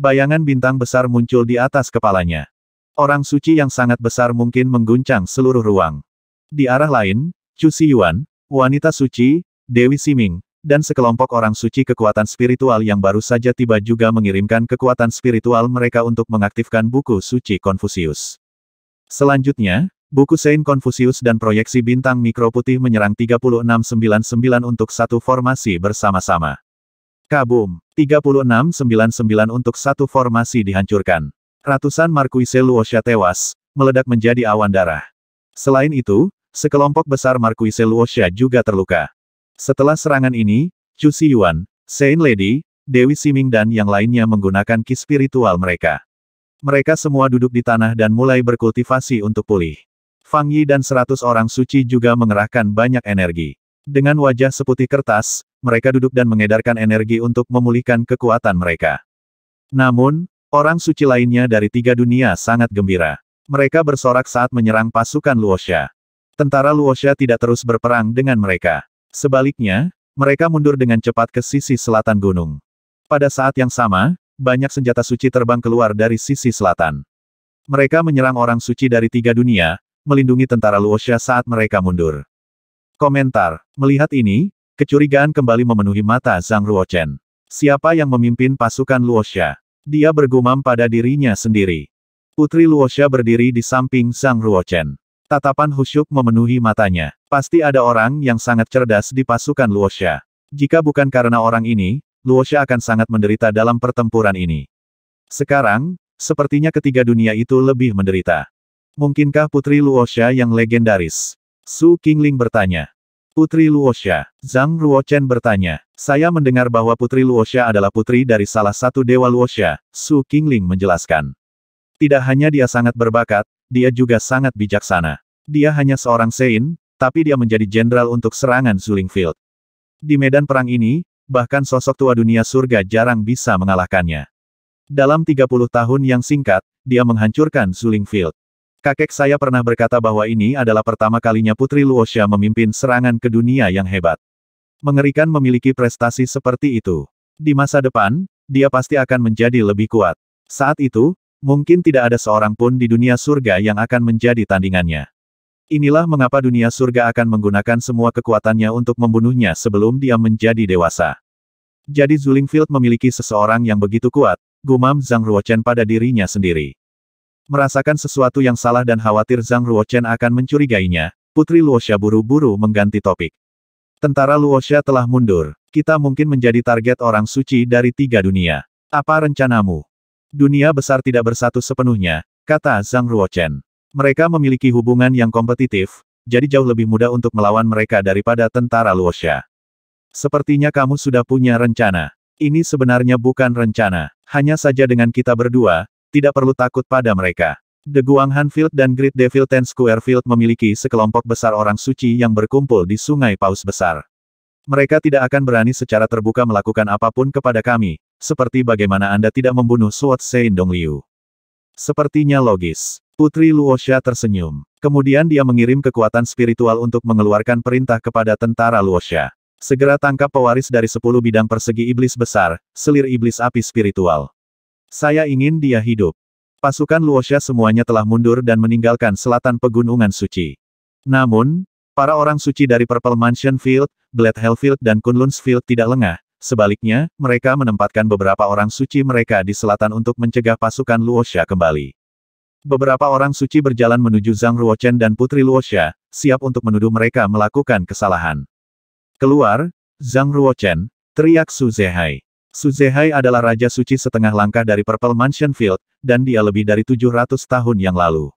S1: Bayangan bintang besar muncul di atas kepalanya. Orang suci yang sangat besar mungkin mengguncang seluruh ruang. Di arah lain, Chu Yuan, wanita suci, Dewi Siming, dan sekelompok orang suci kekuatan spiritual yang baru saja tiba juga mengirimkan kekuatan spiritual mereka untuk mengaktifkan buku suci Konfusius. Selanjutnya, buku Saint Konfusius dan proyeksi bintang mikro putih menyerang 3699 untuk satu formasi bersama-sama. Kabum, 3699 untuk satu formasi dihancurkan. Ratusan Markuise Luosha tewas, meledak menjadi awan darah. Selain itu, sekelompok besar Markuise Luosha juga terluka. Setelah serangan ini, Chu Yuan, Saint Lady, Dewi Siming dan yang lainnya menggunakan ki spiritual mereka. Mereka semua duduk di tanah dan mulai berkultivasi untuk pulih. Fang Yi dan seratus orang suci juga mengerahkan banyak energi. Dengan wajah seputih kertas, mereka duduk dan mengedarkan energi untuk memulihkan kekuatan mereka. Namun, orang suci lainnya dari tiga dunia sangat gembira. Mereka bersorak saat menyerang pasukan Luosha. Tentara Luosha tidak terus berperang dengan mereka. Sebaliknya, mereka mundur dengan cepat ke sisi selatan gunung. Pada saat yang sama, banyak senjata suci terbang keluar dari sisi selatan. Mereka menyerang orang suci dari tiga dunia, melindungi tentara Luosha saat mereka mundur. Komentar, melihat ini, kecurigaan kembali memenuhi mata Zhang Ruochen. Siapa yang memimpin pasukan Luosha? Dia bergumam pada dirinya sendiri. Putri Luosha berdiri di samping Zhang Ruochen. Tatapan Husyuk memenuhi matanya. Pasti ada orang yang sangat cerdas di pasukan Luosha. Jika bukan karena orang ini, Luosha akan sangat menderita dalam pertempuran ini. Sekarang, sepertinya ketiga dunia itu lebih menderita. Mungkinkah Putri Luosha yang legendaris? Su Qingling bertanya. Putri Luosha, Zhang Ruochen bertanya. Saya mendengar bahwa Putri Luosha adalah putri dari salah satu dewa Luosha, Su Qingling menjelaskan. Tidak hanya dia sangat berbakat, dia juga sangat bijaksana. Dia hanya seorang Sein, tapi dia menjadi jenderal untuk serangan Zulingfield. Di medan perang ini, bahkan sosok tua dunia surga jarang bisa mengalahkannya. Dalam 30 tahun yang singkat, dia menghancurkan Zulingfield. Kakek saya pernah berkata bahwa ini adalah pertama kalinya Putri Luosha memimpin serangan ke dunia yang hebat. Mengerikan memiliki prestasi seperti itu. Di masa depan, dia pasti akan menjadi lebih kuat. Saat itu, Mungkin tidak ada seorang pun di dunia surga yang akan menjadi tandingannya. Inilah mengapa dunia surga akan menggunakan semua kekuatannya untuk membunuhnya sebelum dia menjadi dewasa. Jadi Zulingfield memiliki seseorang yang begitu kuat, gumam Zhang Ruochen pada dirinya sendiri. Merasakan sesuatu yang salah dan khawatir Zhang Ruochen akan mencurigainya, Putri Luosha buru-buru mengganti topik. Tentara Luosha telah mundur, kita mungkin menjadi target orang suci dari tiga dunia. Apa rencanamu? Dunia besar tidak bersatu sepenuhnya, kata Zhang Ruochen. Mereka memiliki hubungan yang kompetitif, jadi jauh lebih mudah untuk melawan mereka daripada tentara Luosha. Sepertinya kamu sudah punya rencana. Ini sebenarnya bukan rencana. Hanya saja dengan kita berdua, tidak perlu takut pada mereka. The Guanghan Field dan Great Devil Ten Square Field memiliki sekelompok besar orang suci yang berkumpul di Sungai Paus Besar. Mereka tidak akan berani secara terbuka melakukan apapun kepada kami, seperti bagaimana Anda tidak membunuh Suat Sein Dong Liu. Sepertinya logis. Putri Luosha tersenyum. Kemudian dia mengirim kekuatan spiritual untuk mengeluarkan perintah kepada tentara Luosha. Segera tangkap pewaris dari sepuluh bidang persegi iblis besar, selir iblis api spiritual. Saya ingin dia hidup. Pasukan Luosha semuanya telah mundur dan meninggalkan selatan pegunungan suci. Namun, para orang suci dari Purple Mansion Field, Blade Hellfield dan Kunlunsfield Field tidak lengah, Sebaliknya, mereka menempatkan beberapa orang suci mereka di selatan untuk mencegah pasukan Luosha kembali. Beberapa orang suci berjalan menuju Zhang Ruochen dan Putri Luosha, siap untuk menuduh mereka melakukan kesalahan. Keluar, Zhang Ruochen, teriak Su Zehai. Su Zehai adalah raja suci setengah langkah dari Purple Mansion Field, dan dia lebih dari 700 tahun yang lalu.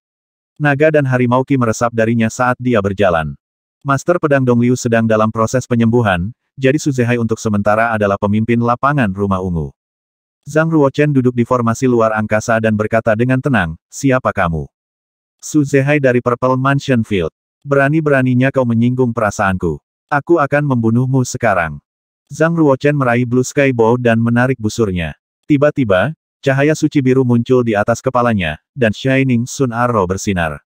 S1: Naga dan harimau Ki meresap darinya saat dia berjalan. Master Pedang Dong Liu sedang dalam proses penyembuhan, jadi Suzehai untuk sementara adalah pemimpin lapangan rumah ungu. Zhang Ruochen duduk di formasi luar angkasa dan berkata dengan tenang, siapa kamu? Suzehai dari Purple Mansion Field. Berani-beraninya kau menyinggung perasaanku. Aku akan membunuhmu sekarang. Zhang Ruochen meraih Blue Sky Bow dan menarik busurnya. Tiba-tiba, Cahaya suci biru muncul di atas kepalanya, dan Shining Sun Arrow bersinar.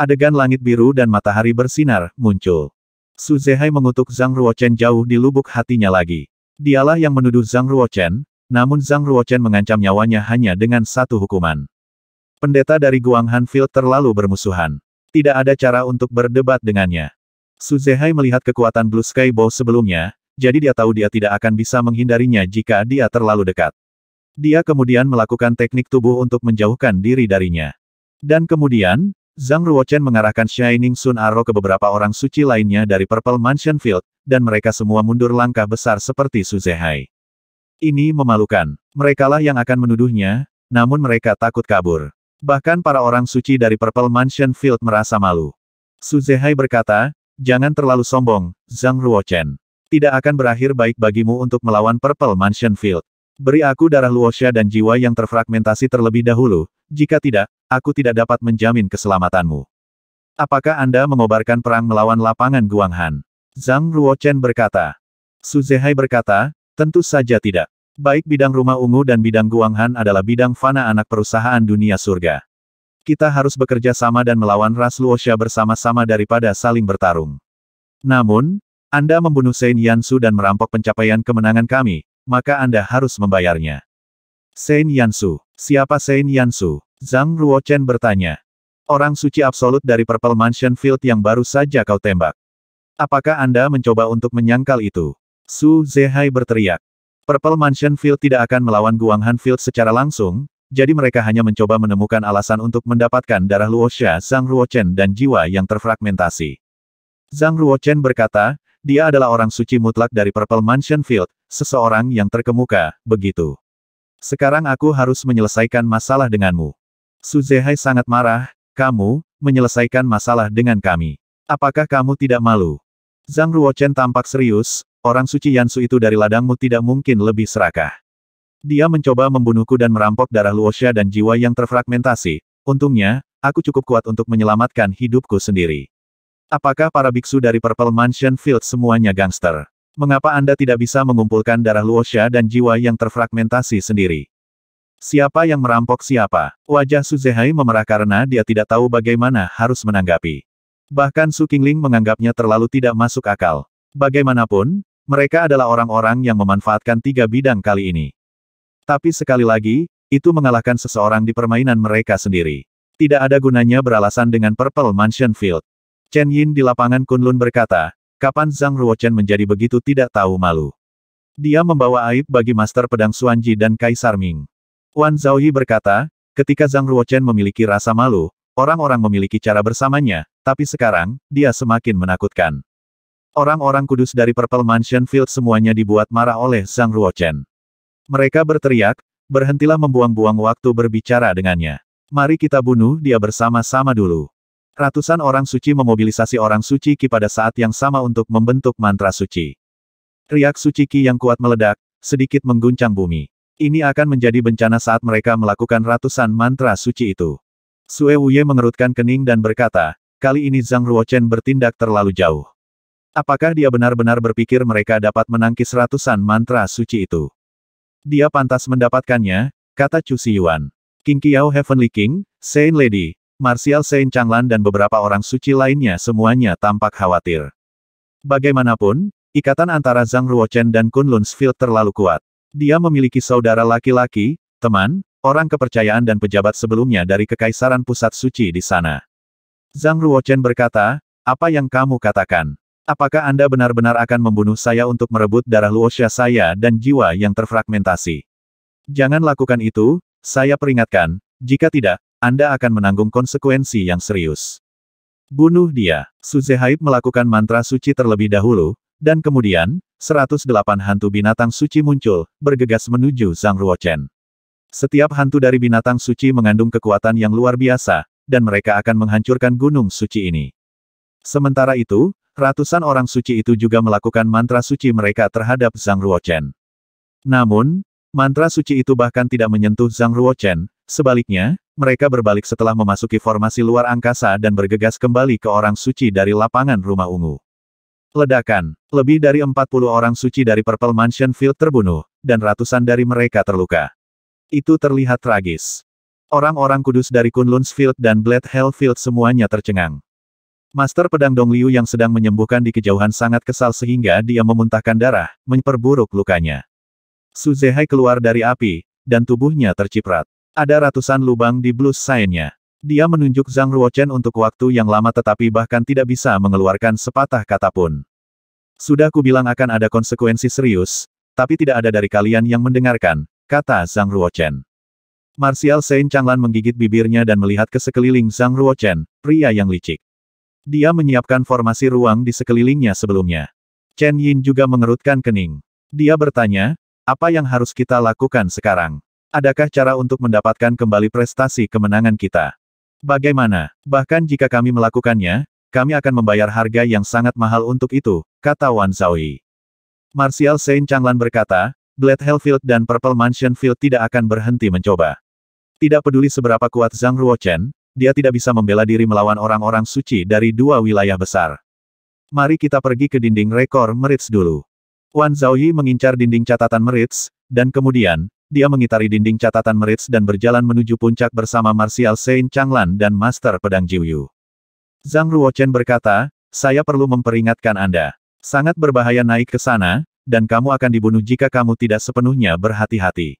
S1: Adegan langit biru dan matahari bersinar, muncul. Su Zehai mengutuk Zhang Ruochen jauh di lubuk hatinya lagi. Dialah yang menuduh Zhang Ruochen, namun Zhang Ruochen mengancam nyawanya hanya dengan satu hukuman. Pendeta dari Guanghan Field terlalu bermusuhan. Tidak ada cara untuk berdebat dengannya. Su Zehai melihat kekuatan Blue Sky Bow sebelumnya, jadi dia tahu dia tidak akan bisa menghindarinya jika dia terlalu dekat. Dia kemudian melakukan teknik tubuh untuk menjauhkan diri darinya. Dan kemudian, Zhang Ruochen mengarahkan Shining Sun Arrow ke beberapa orang suci lainnya dari Purple Mansion Field, dan mereka semua mundur langkah besar seperti Su Zehai. Ini memalukan. Merekalah yang akan menuduhnya, namun mereka takut kabur. Bahkan para orang suci dari Purple Mansion Field merasa malu. Su Zehai berkata, Jangan terlalu sombong, Zhang Ruochen. Tidak akan berakhir baik bagimu untuk melawan Purple Mansion Field. Beri aku darah Luosha dan jiwa yang terfragmentasi terlebih dahulu, jika tidak, aku tidak dapat menjamin keselamatanmu. Apakah Anda mengobarkan perang melawan lapangan Guanghan? Zhang Ruochen berkata. Su Zehai berkata, tentu saja tidak. Baik bidang rumah ungu dan bidang Guanghan adalah bidang fana anak perusahaan dunia surga. Kita harus bekerja sama dan melawan ras Luosha bersama-sama daripada saling bertarung. Namun, Anda membunuh Sein Yansu dan merampok pencapaian kemenangan kami, maka Anda harus membayarnya. Sein Yansu. Siapa Sein Yansu? Zhang Ruochen bertanya. Orang suci absolut dari Purple Mansion Field yang baru saja kau tembak. Apakah Anda mencoba untuk menyangkal itu? Su Zehai berteriak. Purple Mansion Field tidak akan melawan Guanghan Field secara langsung, jadi mereka hanya mencoba menemukan alasan untuk mendapatkan darah Luosha, Zhang Ruochen dan jiwa yang terfragmentasi. Zhang Ruochen berkata, dia adalah orang suci mutlak dari Purple Mansion Field, seseorang yang terkemuka, begitu. Sekarang aku harus menyelesaikan masalah denganmu. Su Zehai sangat marah, kamu, menyelesaikan masalah dengan kami. Apakah kamu tidak malu? Zhang Ruochen tampak serius, orang suci Yansu itu dari ladangmu tidak mungkin lebih serakah. Dia mencoba membunuhku dan merampok darah Luosha dan jiwa yang terfragmentasi. Untungnya, aku cukup kuat untuk menyelamatkan hidupku sendiri. Apakah para biksu dari Purple Mansion Field semuanya gangster? Mengapa Anda tidak bisa mengumpulkan darah Luosha dan jiwa yang terfragmentasi sendiri? Siapa yang merampok siapa? Wajah Su Zehai memerah karena dia tidak tahu bagaimana harus menanggapi. Bahkan Su Qingling menganggapnya terlalu tidak masuk akal. Bagaimanapun, mereka adalah orang-orang yang memanfaatkan tiga bidang kali ini. Tapi sekali lagi, itu mengalahkan seseorang di permainan mereka sendiri. Tidak ada gunanya beralasan dengan Purple Mansion Field. Chen Yin di lapangan Kunlun berkata, kapan Zhang Ruochen menjadi begitu tidak tahu malu. Dia membawa aib bagi Master Pedang Suanji dan Kaisar Ming. Wan Zhaoyi berkata, ketika Zhang Ruochen memiliki rasa malu, orang-orang memiliki cara bersamanya, tapi sekarang, dia semakin menakutkan. Orang-orang kudus dari Purple Mansion Field semuanya dibuat marah oleh Zhang Ruochen. Mereka berteriak, berhentilah membuang-buang waktu berbicara dengannya. Mari kita bunuh dia bersama-sama dulu. Ratusan orang suci memobilisasi orang suci Qi pada saat yang sama untuk membentuk mantra suci. Riak suci Qi yang kuat meledak, sedikit mengguncang bumi. Ini akan menjadi bencana saat mereka melakukan ratusan mantra suci itu. Sue Wuye mengerutkan kening dan berkata, kali ini Zhang Ruochen bertindak terlalu jauh. Apakah dia benar-benar berpikir mereka dapat menangkis ratusan mantra suci itu? Dia pantas mendapatkannya, kata Chu Yuan. King Qiao Heavenly King, Saint Lady, Martial Saint Changlan dan beberapa orang suci lainnya semuanya tampak khawatir. Bagaimanapun, ikatan antara Zhang Ruochen dan Kunlun Sfield terlalu kuat. Dia memiliki saudara laki-laki, teman, orang kepercayaan dan pejabat sebelumnya dari Kekaisaran Pusat Suci di sana. Zhang Ruochen berkata, apa yang kamu katakan? Apakah Anda benar-benar akan membunuh saya untuk merebut darah Luosha saya dan jiwa yang terfragmentasi? Jangan lakukan itu, saya peringatkan, jika tidak, Anda akan menanggung konsekuensi yang serius. Bunuh dia. Suzehaib melakukan mantra suci terlebih dahulu, dan kemudian, 108 hantu binatang suci muncul, bergegas menuju Zhang Ruochen. Setiap hantu dari binatang suci mengandung kekuatan yang luar biasa, dan mereka akan menghancurkan gunung suci ini. Sementara itu, ratusan orang suci itu juga melakukan mantra suci mereka terhadap Zhang Ruochen. Namun, mantra suci itu bahkan tidak menyentuh Zhang Ruochen, sebaliknya, mereka berbalik setelah memasuki formasi luar angkasa dan bergegas kembali ke orang suci dari lapangan rumah ungu. Ledakan, lebih dari 40 orang suci dari Purple Mansion Field terbunuh, dan ratusan dari mereka terluka. Itu terlihat tragis. Orang-orang kudus dari Kunlun's Field dan Blade Hell Field semuanya tercengang. Master Pedang Dong Liu yang sedang menyembuhkan di kejauhan sangat kesal sehingga dia memuntahkan darah, memperburuk lukanya. Su Zehai keluar dari api, dan tubuhnya terciprat. Ada ratusan lubang di blus sainnya. Dia menunjuk Zhang Ruochen untuk waktu yang lama tetapi bahkan tidak bisa mengeluarkan sepatah kata pun. Sudah kubilang akan ada konsekuensi serius, tapi tidak ada dari kalian yang mendengarkan, kata Zhang Ruochen. Martial Saint Changlan menggigit bibirnya dan melihat ke sekeliling Zhang Ruochen, pria yang licik. Dia menyiapkan formasi ruang di sekelilingnya sebelumnya. Chen Yin juga mengerutkan kening. Dia bertanya, apa yang harus kita lakukan sekarang? Adakah cara untuk mendapatkan kembali prestasi kemenangan kita? Bagaimana? Bahkan jika kami melakukannya, kami akan membayar harga yang sangat mahal untuk itu, kata Wan Zhaoyi. Martial Saint Changlan berkata, Blade Hellfield dan Purple Mansion Field tidak akan berhenti mencoba. Tidak peduli seberapa kuat Zhang Ruochen, dia tidak bisa membela diri melawan orang-orang suci dari dua wilayah besar. Mari kita pergi ke dinding rekor Merits dulu. Wan Zhaoyi mengincar dinding catatan Merits, dan kemudian, dia mengitari dinding catatan Merits dan berjalan menuju puncak bersama Martial Saint Changlan dan Master Pedang Jiuyu. Zhang Ruochen berkata, saya perlu memperingatkan Anda. Sangat berbahaya naik ke sana, dan kamu akan dibunuh jika kamu tidak sepenuhnya berhati-hati.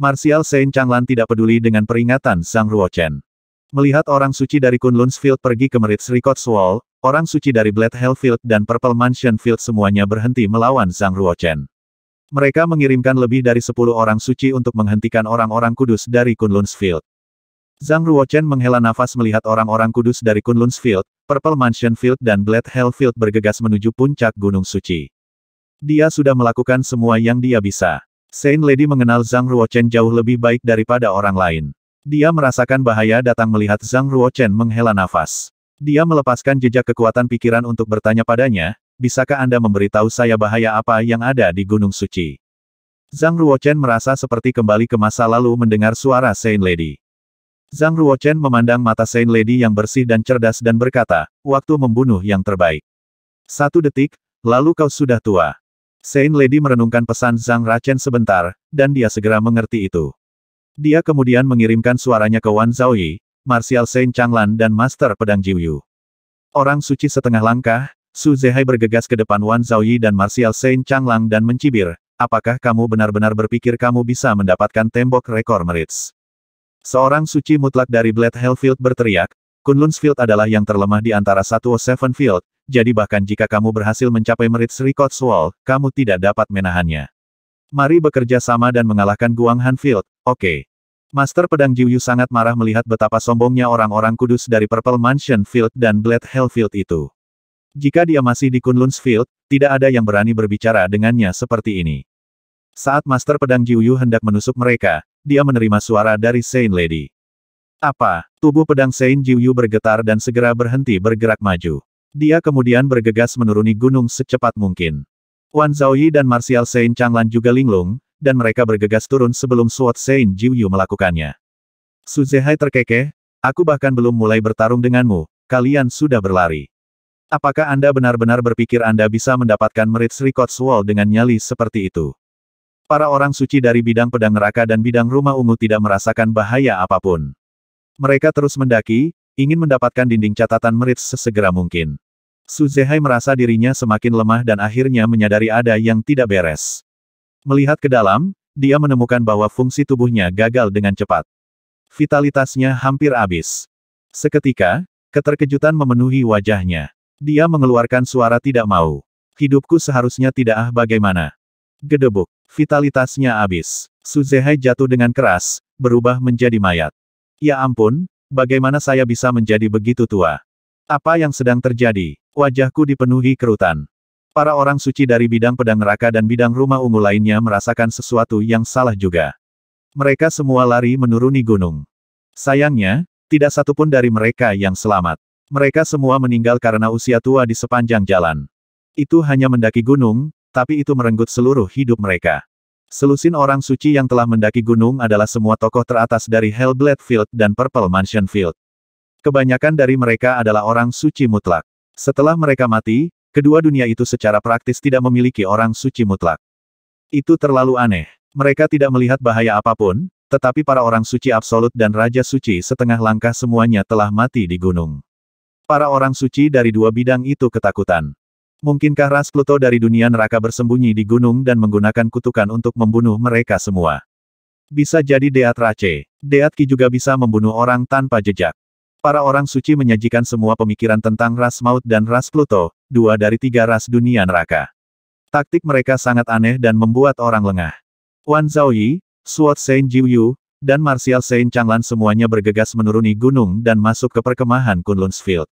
S1: Martial Saint Changlan tidak peduli dengan peringatan Zhang Ruochen. Melihat orang suci dari Kunlunsfield pergi ke Merits Records Wall, orang suci dari Blade Hellfield dan Purple Mansion Field semuanya berhenti melawan Zhang Ruochen. Mereka mengirimkan lebih dari sepuluh orang suci untuk menghentikan orang-orang kudus dari Kunlunsfield. Zhang Ruochen menghela nafas melihat orang-orang kudus dari Kunlunsfield, Purple Mansion Field dan Blood Hell Field bergegas menuju puncak Gunung Suci. Dia sudah melakukan semua yang dia bisa. Saint Lady mengenal Zhang Ruochen jauh lebih baik daripada orang lain. Dia merasakan bahaya datang melihat Zhang Ruochen menghela nafas. Dia melepaskan jejak kekuatan pikiran untuk bertanya padanya, bisakah Anda memberitahu saya bahaya apa yang ada di Gunung Suci? Zhang Ruochen merasa seperti kembali ke masa lalu mendengar suara Saint Lady. Zhang Ruochen memandang mata Saint Lady yang bersih dan cerdas dan berkata, waktu membunuh yang terbaik. Satu detik, lalu kau sudah tua. Saint Lady merenungkan pesan Zhang Ruochen sebentar, dan dia segera mengerti itu. Dia kemudian mengirimkan suaranya ke Wan Zhaoyi, Martial Saint Changlan dan Master Pedang Jiuyu. Orang suci setengah langkah, Su Zehai bergegas ke depan Wan Zhaoyi dan Martial Saint Changlang dan mencibir, apakah kamu benar-benar berpikir kamu bisa mendapatkan tembok rekor Merits? Seorang suci mutlak dari Blade Hellfield berteriak, Kunlunsfield adalah yang terlemah di antara satu Seven Field, jadi bahkan jika kamu berhasil mencapai Merits Records Wall, kamu tidak dapat menahannya. Mari bekerja sama dan mengalahkan Guang Hanfield, oke. Okay. Master Pedang Jiuyu sangat marah melihat betapa sombongnya orang-orang kudus dari Purple Mansion Field dan Blade Hellfield itu. Jika dia masih di Field, tidak ada yang berani berbicara dengannya seperti ini. Saat Master Pedang Jiuyu hendak menusuk mereka, dia menerima suara dari Saint Lady. Apa? Tubuh pedang Saint Jiuyu bergetar dan segera berhenti bergerak maju. Dia kemudian bergegas menuruni gunung secepat mungkin. Wan Zhaoyi dan Martial Saint Changlan juga linglung, dan mereka bergegas turun sebelum Sword Saint Jiuyu melakukannya. Suzehai terkekeh, aku bahkan belum mulai bertarung denganmu, kalian sudah berlari. Apakah Anda benar-benar berpikir Anda bisa mendapatkan merit Sri Wall dengan nyali seperti itu? Para orang suci dari bidang pedang neraka dan bidang rumah ungu tidak merasakan bahaya apapun. Mereka terus mendaki, ingin mendapatkan dinding catatan merit sesegera mungkin. Su Zehai merasa dirinya semakin lemah dan akhirnya menyadari ada yang tidak beres. Melihat ke dalam, dia menemukan bahwa fungsi tubuhnya gagal dengan cepat. Vitalitasnya hampir habis. Seketika, keterkejutan memenuhi wajahnya. Dia mengeluarkan suara tidak mau. Hidupku seharusnya tidak ah bagaimana. Gedebuk. Vitalitasnya habis. Suzehai jatuh dengan keras, berubah menjadi mayat. Ya ampun, bagaimana saya bisa menjadi begitu tua? Apa yang sedang terjadi? Wajahku dipenuhi kerutan. Para orang suci dari bidang pedang neraka dan bidang rumah ungu lainnya merasakan sesuatu yang salah juga. Mereka semua lari menuruni gunung. Sayangnya, tidak satupun dari mereka yang selamat. Mereka semua meninggal karena usia tua di sepanjang jalan. Itu hanya mendaki gunung, tapi itu merenggut seluruh hidup mereka. Selusin orang suci yang telah mendaki gunung adalah semua tokoh teratas dari Hellblade Field dan Purple Mansion Field. Kebanyakan dari mereka adalah orang suci mutlak. Setelah mereka mati, kedua dunia itu secara praktis tidak memiliki orang suci mutlak. Itu terlalu aneh. Mereka tidak melihat bahaya apapun, tetapi para orang suci absolut dan raja suci setengah langkah semuanya telah mati di gunung. Para orang suci dari dua bidang itu ketakutan. Mungkinkah ras Pluto dari dunia neraka bersembunyi di gunung dan menggunakan kutukan untuk membunuh mereka semua? Bisa jadi Deat Race. Deat Ki juga bisa membunuh orang tanpa jejak. Para orang suci menyajikan semua pemikiran tentang ras maut dan ras Pluto, dua dari tiga ras dunia neraka. Taktik mereka sangat aneh dan membuat orang lengah. Wan Zhaoyi, Sword Saint Jiuyu, Yu, dan Martial Saint Changlan semuanya bergegas menuruni gunung dan masuk ke perkemahan Kunlunsfield.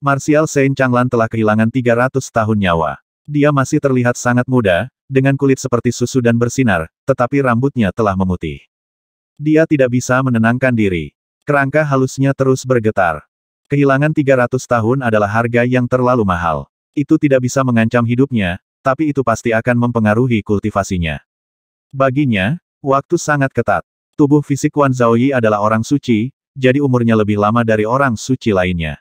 S1: Martial Saint Changlan telah kehilangan 300 tahun nyawa. Dia masih terlihat sangat muda, dengan kulit seperti susu dan bersinar, tetapi rambutnya telah memutih. Dia tidak bisa menenangkan diri. Kerangka halusnya terus bergetar. Kehilangan 300 tahun adalah harga yang terlalu mahal. Itu tidak bisa mengancam hidupnya, tapi itu pasti akan mempengaruhi kultivasinya. Baginya, waktu sangat ketat. Tubuh fisik Wan Yi adalah orang suci, jadi umurnya lebih lama dari orang suci lainnya.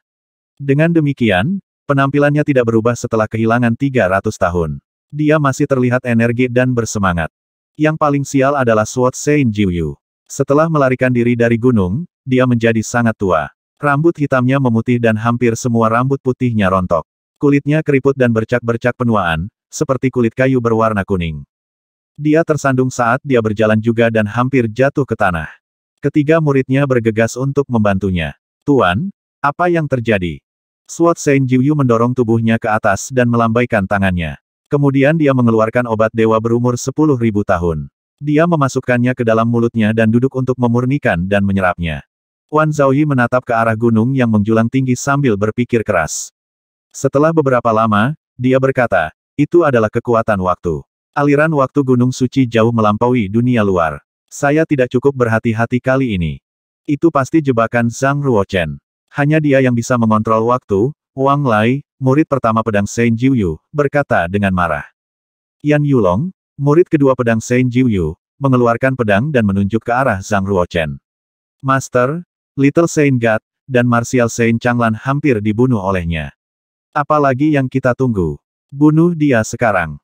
S1: Dengan demikian, penampilannya tidak berubah setelah kehilangan 300 tahun. Dia masih terlihat energi dan bersemangat. Yang paling sial adalah Sword Saint Jiuyu. Setelah melarikan diri dari gunung, dia menjadi sangat tua. Rambut hitamnya memutih dan hampir semua rambut putihnya rontok. Kulitnya keriput dan bercak-bercak penuaan, seperti kulit kayu berwarna kuning. Dia tersandung saat dia berjalan juga dan hampir jatuh ke tanah. Ketiga muridnya bergegas untuk membantunya. Tuan, apa yang terjadi? Suat Saint Jiuyu mendorong tubuhnya ke atas dan melambaikan tangannya. Kemudian dia mengeluarkan obat dewa berumur 10.000 tahun. Dia memasukkannya ke dalam mulutnya dan duduk untuk memurnikan dan menyerapnya. Wan Zhaoyi menatap ke arah gunung yang menjulang tinggi sambil berpikir keras. Setelah beberapa lama, dia berkata, itu adalah kekuatan waktu. Aliran waktu Gunung Suci jauh melampaui dunia luar. Saya tidak cukup berhati-hati kali ini. Itu pasti jebakan Zhang Ruochen. Hanya dia yang bisa mengontrol waktu, Wang Lai, murid pertama pedang Shen Jiuyu, berkata dengan marah. Yan Yulong, murid kedua pedang Shen Jiuyu, mengeluarkan pedang dan menunjuk ke arah Zhang Ruochen. Master, Little Saint God, dan Martial Saint Changlan hampir dibunuh olehnya. Apalagi yang kita tunggu? Bunuh dia sekarang.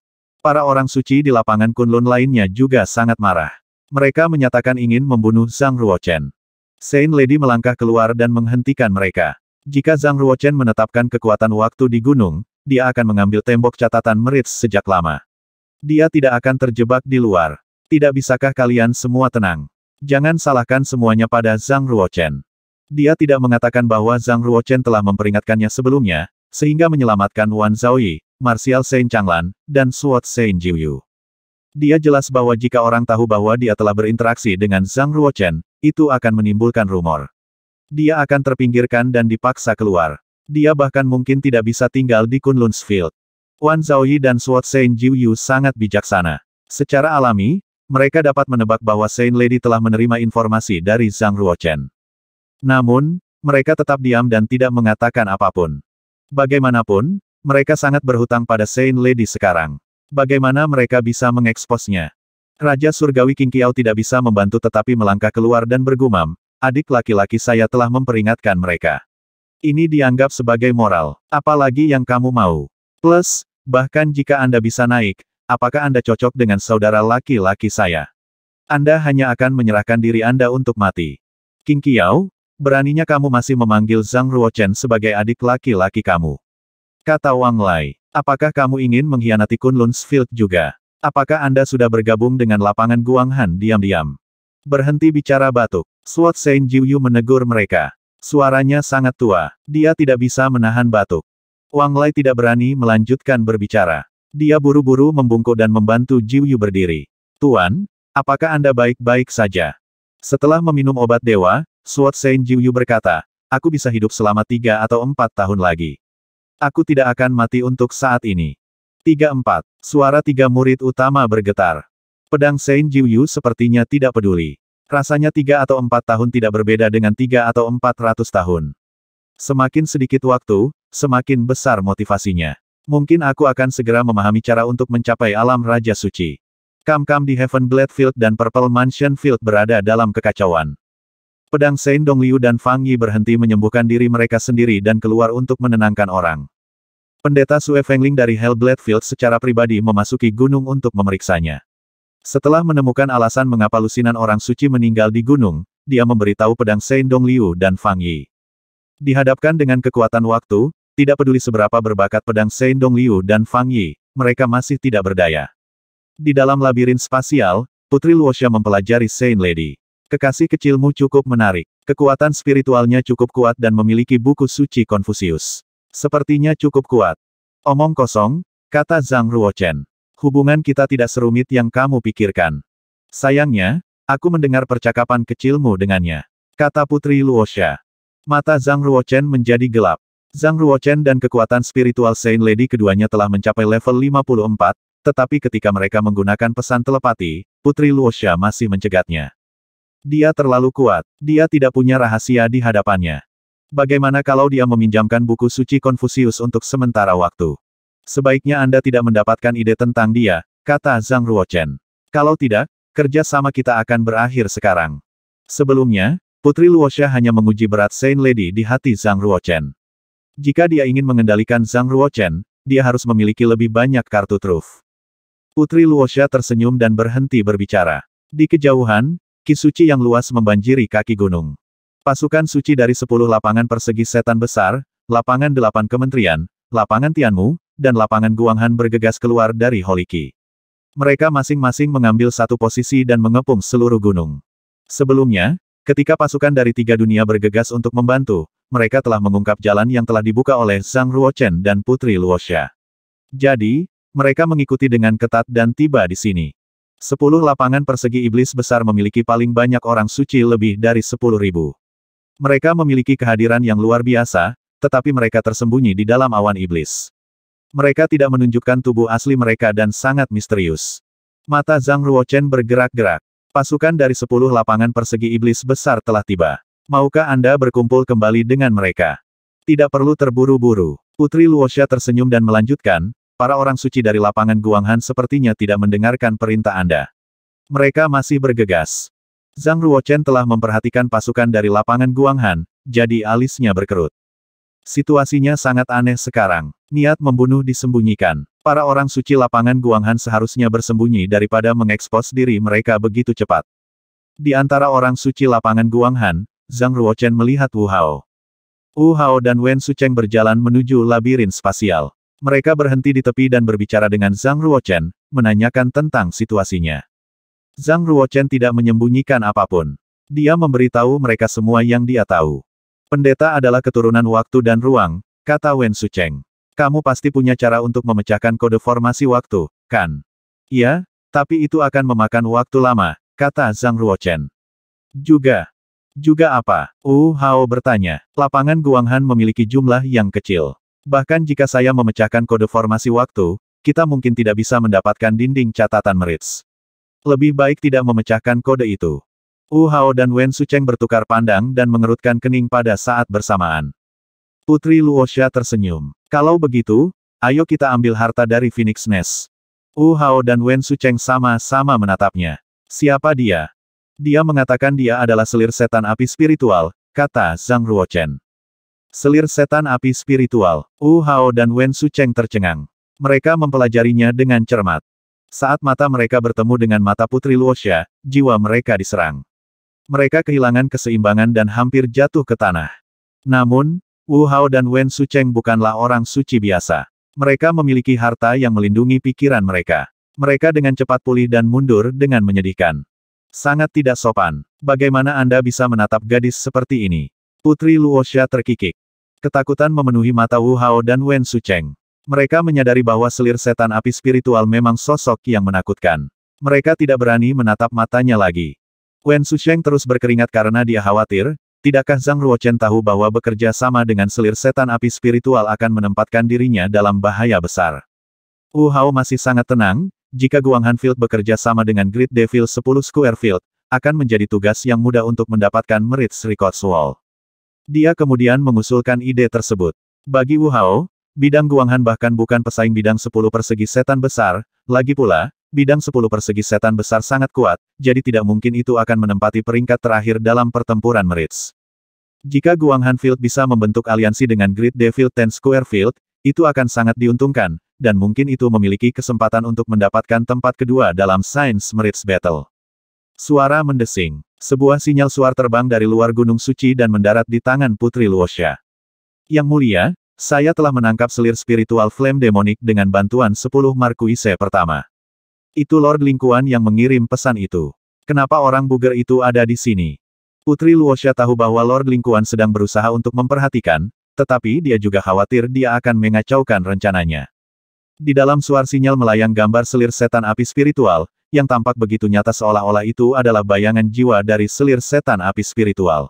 S1: Para orang suci di lapangan Kunlun lainnya juga sangat marah. Mereka menyatakan ingin membunuh Zhang Ruochen. Saint Lady melangkah keluar dan menghentikan mereka. Jika Zhang Ruochen menetapkan kekuatan waktu di gunung, dia akan mengambil tembok catatan merits sejak lama. Dia tidak akan terjebak di luar. Tidak bisakah kalian semua tenang? Jangan salahkan semuanya pada Zhang Ruochen. Dia tidak mengatakan bahwa Zhang Ruochen telah memperingatkannya sebelumnya, sehingga menyelamatkan Wan Zhaoyi, Martial Saint Changlan, dan Suot Saint Jiuyu. Dia jelas bahwa jika orang tahu bahwa dia telah berinteraksi dengan Zhang Ruochen, itu akan menimbulkan rumor. Dia akan terpinggirkan dan dipaksa keluar. Dia bahkan mungkin tidak bisa tinggal di Kunlun's Field. Wan Zhaoyi dan Suot Saint Jiuyu sangat bijaksana. Secara alami, mereka dapat menebak bahwa Saint Lady telah menerima informasi dari Zhang Ruochen. Namun, mereka tetap diam dan tidak mengatakan apapun. Bagaimanapun, mereka sangat berhutang pada Saint Lady sekarang. Bagaimana mereka bisa mengeksposnya? Raja Surgawi King Kiao tidak bisa membantu tetapi melangkah keluar dan bergumam, adik laki-laki saya telah memperingatkan mereka. Ini dianggap sebagai moral, apalagi yang kamu mau. Plus, bahkan jika Anda bisa naik, apakah Anda cocok dengan saudara laki-laki saya? Anda hanya akan menyerahkan diri Anda untuk mati. King Kiao, beraninya kamu masih memanggil Zhang Ruochen sebagai adik laki-laki kamu. Kata Wang Lai. Apakah kamu ingin mengkhianati Kunlun's Field juga? Apakah Anda sudah bergabung dengan lapangan Guanghan diam-diam? Berhenti bicara batuk. Swat Sen Jiuyu menegur mereka. Suaranya sangat tua. Dia tidak bisa menahan batuk. Wang Lai tidak berani melanjutkan berbicara. Dia buru-buru membungkuk dan membantu Jiuyu berdiri. Tuan, apakah Anda baik-baik saja? Setelah meminum obat dewa, Swat Sen Jiuyu berkata, aku bisa hidup selama tiga atau empat tahun lagi. Aku tidak akan mati untuk saat ini. 34. Suara tiga murid utama bergetar. Pedang Saint Yu sepertinya tidak peduli. Rasanya tiga atau empat tahun tidak berbeda dengan tiga atau empat ratus tahun. Semakin sedikit waktu, semakin besar motivasinya. Mungkin aku akan segera memahami cara untuk mencapai alam Raja Suci. Kam-kam di Heaven Blade Field dan Purple Mansion Field berada dalam kekacauan pedang Shen Dongliu dan Fang Yi berhenti menyembuhkan diri mereka sendiri dan keluar untuk menenangkan orang. Pendeta Sue Fengling dari Hellblade Field secara pribadi memasuki gunung untuk memeriksanya. Setelah menemukan alasan mengapa lusinan orang suci meninggal di gunung, dia memberitahu pedang Shen Dongliu dan Fang Yi. Dihadapkan dengan kekuatan waktu, tidak peduli seberapa berbakat pedang Shen Dongliu dan Fang Yi, mereka masih tidak berdaya. Di dalam labirin spasial, Putri Luosha mempelajari Saint Lady. Kekasih kecilmu cukup menarik. Kekuatan spiritualnya cukup kuat dan memiliki buku suci Konfusius. Sepertinya cukup kuat. Omong kosong, kata Zhang Ruochen. Hubungan kita tidak serumit yang kamu pikirkan. Sayangnya, aku mendengar percakapan kecilmu dengannya. Kata Putri Luosha. Mata Zhang Ruochen menjadi gelap. Zhang Ruochen dan kekuatan spiritual Saint Lady keduanya telah mencapai level 54, tetapi ketika mereka menggunakan pesan telepati, Putri Luosha masih mencegatnya. Dia terlalu kuat. Dia tidak punya rahasia di hadapannya. Bagaimana kalau dia meminjamkan buku suci Konfusius untuk sementara waktu? Sebaiknya Anda tidak mendapatkan ide tentang dia, kata Zhang Ruochen. Kalau tidak, kerja sama kita akan berakhir sekarang. Sebelumnya, Putri Luosha hanya menguji berat Saint Lady di hati Zhang Ruochen. Jika dia ingin mengendalikan Zhang Ruochen, dia harus memiliki lebih banyak kartu truf. Putri Luosha tersenyum dan berhenti berbicara. Di kejauhan, Ki suci yang luas membanjiri kaki gunung. Pasukan suci dari sepuluh lapangan persegi setan besar, lapangan delapan kementerian, lapangan Tianmu, dan lapangan Guanghan bergegas keluar dari Holiki. Mereka masing-masing mengambil satu posisi dan mengepung seluruh gunung. Sebelumnya, ketika pasukan dari tiga dunia bergegas untuk membantu, mereka telah mengungkap jalan yang telah dibuka oleh Zhang Ruochen dan Putri Luosha. Jadi, mereka mengikuti dengan ketat dan tiba di sini. Sepuluh lapangan persegi iblis besar memiliki paling banyak orang suci lebih dari sepuluh ribu. Mereka memiliki kehadiran yang luar biasa, tetapi mereka tersembunyi di dalam awan iblis. Mereka tidak menunjukkan tubuh asli mereka dan sangat misterius. Mata Zhang Ruochen bergerak-gerak. Pasukan dari sepuluh lapangan persegi iblis besar telah tiba. Maukah Anda berkumpul kembali dengan mereka? Tidak perlu terburu-buru. Putri Luosha tersenyum dan melanjutkan, Para orang suci dari lapangan Guanghan sepertinya tidak mendengarkan perintah Anda. Mereka masih bergegas. Zhang Ruochen telah memperhatikan pasukan dari lapangan Guanghan, jadi alisnya berkerut. Situasinya sangat aneh sekarang. Niat membunuh disembunyikan. Para orang suci lapangan Guanghan seharusnya bersembunyi daripada mengekspos diri mereka begitu cepat. Di antara orang suci lapangan Guanghan, Zhang Ruochen melihat Wu Hao. Wu Hao dan Wen Sucheng berjalan menuju labirin spasial. Mereka berhenti di tepi dan berbicara dengan Zhang Ruochen, menanyakan tentang situasinya. Zhang Ruochen tidak menyembunyikan apapun. Dia memberitahu mereka semua yang dia tahu. Pendeta adalah keturunan waktu dan ruang, kata Wen Sucheng. Kamu pasti punya cara untuk memecahkan kode formasi waktu, kan? Iya, tapi itu akan memakan waktu lama, kata Zhang Ruochen. Juga. Juga apa? Wu Hao bertanya. Lapangan Guanghan memiliki jumlah yang kecil. Bahkan jika saya memecahkan kode formasi waktu, kita mungkin tidak bisa mendapatkan dinding catatan Merits. Lebih baik tidak memecahkan kode itu. Wu Hao dan Wen Su Cheng bertukar pandang dan mengerutkan kening pada saat bersamaan. Putri Luosha tersenyum. Kalau begitu, ayo kita ambil harta dari Phoenix Nest. Wu Hao dan Wen Su Cheng sama-sama menatapnya. Siapa dia? Dia mengatakan dia adalah selir setan api spiritual, kata Zhang Ruochen. Selir setan api spiritual. Wu Hao dan Wen Su Cheng tercengang. Mereka mempelajarinya dengan cermat. Saat mata mereka bertemu dengan mata Putri Luosha, jiwa mereka diserang. Mereka kehilangan keseimbangan dan hampir jatuh ke tanah. Namun, Wu Hao dan Wen Su Cheng bukanlah orang suci biasa. Mereka memiliki harta yang melindungi pikiran mereka. Mereka dengan cepat pulih dan mundur dengan menyedihkan. Sangat tidak sopan. Bagaimana Anda bisa menatap gadis seperti ini? Putri Luosha terkikik. Ketakutan memenuhi mata Wu Hao dan Wen Cheng. Mereka menyadari bahwa selir setan api spiritual memang sosok yang menakutkan. Mereka tidak berani menatap matanya lagi. Wen Cheng terus berkeringat karena dia khawatir, tidakkah Zhang Ruochen tahu bahwa bekerja sama dengan selir setan api spiritual akan menempatkan dirinya dalam bahaya besar. Wu Hao masih sangat tenang, jika Guang Hanfield bekerja sama dengan Great Devil 10 Square Field, akan menjadi tugas yang mudah untuk mendapatkan merit Records Wall. Dia kemudian mengusulkan ide tersebut. Bagi Wu Hao, bidang Guanghan bahkan bukan pesaing bidang 10 persegi setan besar, lagi pula, bidang 10 persegi setan besar sangat kuat, jadi tidak mungkin itu akan menempati peringkat terakhir dalam pertempuran Merits. Jika Guanghan Field bisa membentuk aliansi dengan Great Devil Ten Square Field, itu akan sangat diuntungkan, dan mungkin itu memiliki kesempatan untuk mendapatkan tempat kedua dalam Science Merits Battle. Suara mendesing. Sebuah sinyal suar terbang dari luar Gunung Suci dan mendarat di tangan Putri Luosha. Yang mulia, saya telah menangkap selir spiritual flame demonik dengan bantuan 10 Markuise pertama. Itu Lord Lingkuan yang mengirim pesan itu. Kenapa orang buger itu ada di sini? Putri Luosha tahu bahwa Lord Lingkuan sedang berusaha untuk memperhatikan, tetapi dia juga khawatir dia akan mengacaukan rencananya. Di dalam suar sinyal melayang gambar selir setan api spiritual, yang tampak begitu nyata seolah-olah itu adalah bayangan jiwa dari selir setan api spiritual.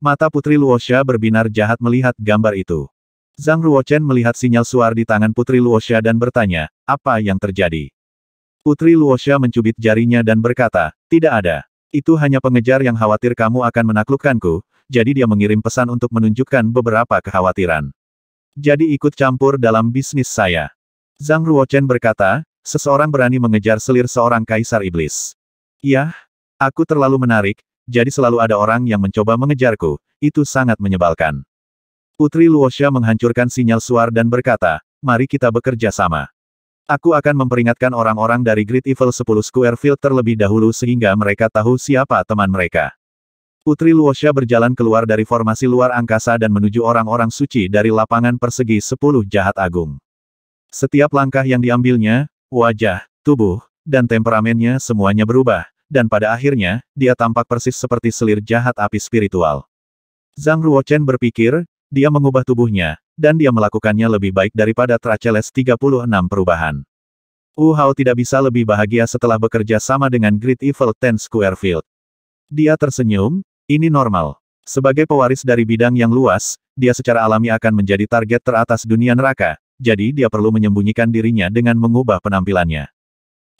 S1: Mata Putri Luosha berbinar jahat melihat gambar itu. Zhang Ruochen melihat sinyal suar di tangan Putri Luosha dan bertanya, apa yang terjadi? Putri Luosha mencubit jarinya dan berkata, tidak ada. Itu hanya pengejar yang khawatir kamu akan menaklukkanku, jadi dia mengirim pesan untuk menunjukkan beberapa kekhawatiran. Jadi ikut campur dalam bisnis saya. Zhang Ruochen berkata, Seseorang berani mengejar selir seorang kaisar iblis. Yah, aku terlalu menarik, jadi selalu ada orang yang mencoba mengejarku, itu sangat menyebalkan. Putri Luosha menghancurkan sinyal suar dan berkata, mari kita bekerja sama. Aku akan memperingatkan orang-orang dari Great Evil 10 Square Field terlebih dahulu sehingga mereka tahu siapa teman mereka. Putri Luosha berjalan keluar dari formasi luar angkasa dan menuju orang-orang suci dari lapangan persegi 10 jahat agung. Setiap langkah yang diambilnya, Wajah, tubuh, dan temperamennya semuanya berubah, dan pada akhirnya, dia tampak persis seperti selir jahat api spiritual. Zhang Ruochen berpikir, dia mengubah tubuhnya, dan dia melakukannya lebih baik daripada Traceles 36 perubahan. Wu Hao tidak bisa lebih bahagia setelah bekerja sama dengan Great Evil Ten Squarefield. Dia tersenyum, ini normal. Sebagai pewaris dari bidang yang luas, dia secara alami akan menjadi target teratas dunia neraka, jadi dia perlu menyembunyikan dirinya dengan mengubah penampilannya.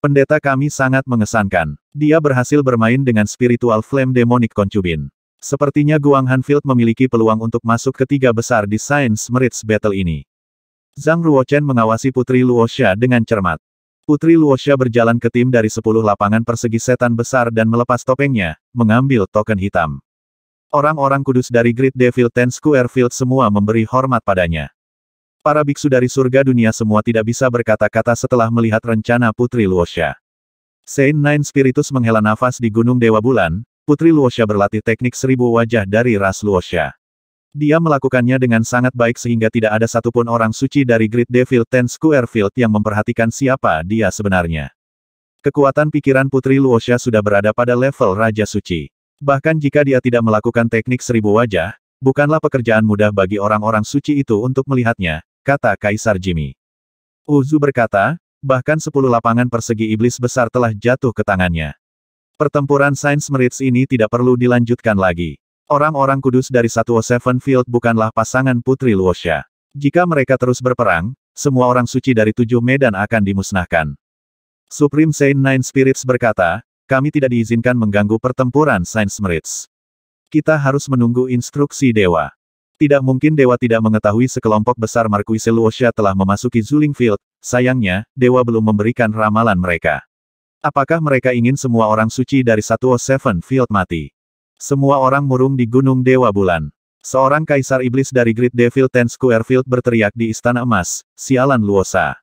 S1: Pendeta kami sangat mengesankan. Dia berhasil bermain dengan spiritual flame demonic concubin. Sepertinya Guang Hanfield memiliki peluang untuk masuk ke tiga besar di Science Merits Battle ini. Zhang Ruochen mengawasi Putri Luosha dengan cermat. Putri Luosha berjalan ke tim dari sepuluh lapangan persegi setan besar dan melepas topengnya, mengambil token hitam. Orang-orang kudus dari Great Devil Ten Square Field semua memberi hormat padanya. Para biksu dari surga dunia semua tidak bisa berkata-kata setelah melihat rencana Putri Luosha. Saint Nine Spiritus menghela nafas di Gunung Dewa Bulan, Putri Luosha berlatih teknik seribu wajah dari ras Luosha. Dia melakukannya dengan sangat baik sehingga tidak ada satupun orang suci dari Great Devil Ten Squarefield yang memperhatikan siapa dia sebenarnya. Kekuatan pikiran Putri Luosha sudah berada pada level Raja Suci. Bahkan jika dia tidak melakukan teknik seribu wajah, bukanlah pekerjaan mudah bagi orang-orang suci itu untuk melihatnya, kata Kaisar Jimmy. Uzu berkata, bahkan sepuluh lapangan persegi iblis besar telah jatuh ke tangannya. Pertempuran Sains Merits ini tidak perlu dilanjutkan lagi. Orang-orang kudus dari satu Seven Field bukanlah pasangan Putri Luosha. Jika mereka terus berperang, semua orang suci dari tujuh medan akan dimusnahkan. Supreme Saint Nine Spirits berkata, kami tidak diizinkan mengganggu pertempuran Sains Merits. Kita harus menunggu instruksi dewa. Tidak mungkin Dewa tidak mengetahui sekelompok besar Marquise Luosha telah memasuki Zuling Field. sayangnya, Dewa belum memberikan ramalan mereka. Apakah mereka ingin semua orang suci dari oh Seven Field mati? Semua orang murung di Gunung Dewa Bulan. Seorang kaisar iblis dari Great Devil Ten Square Field berteriak di Istana Emas, sialan Luosa.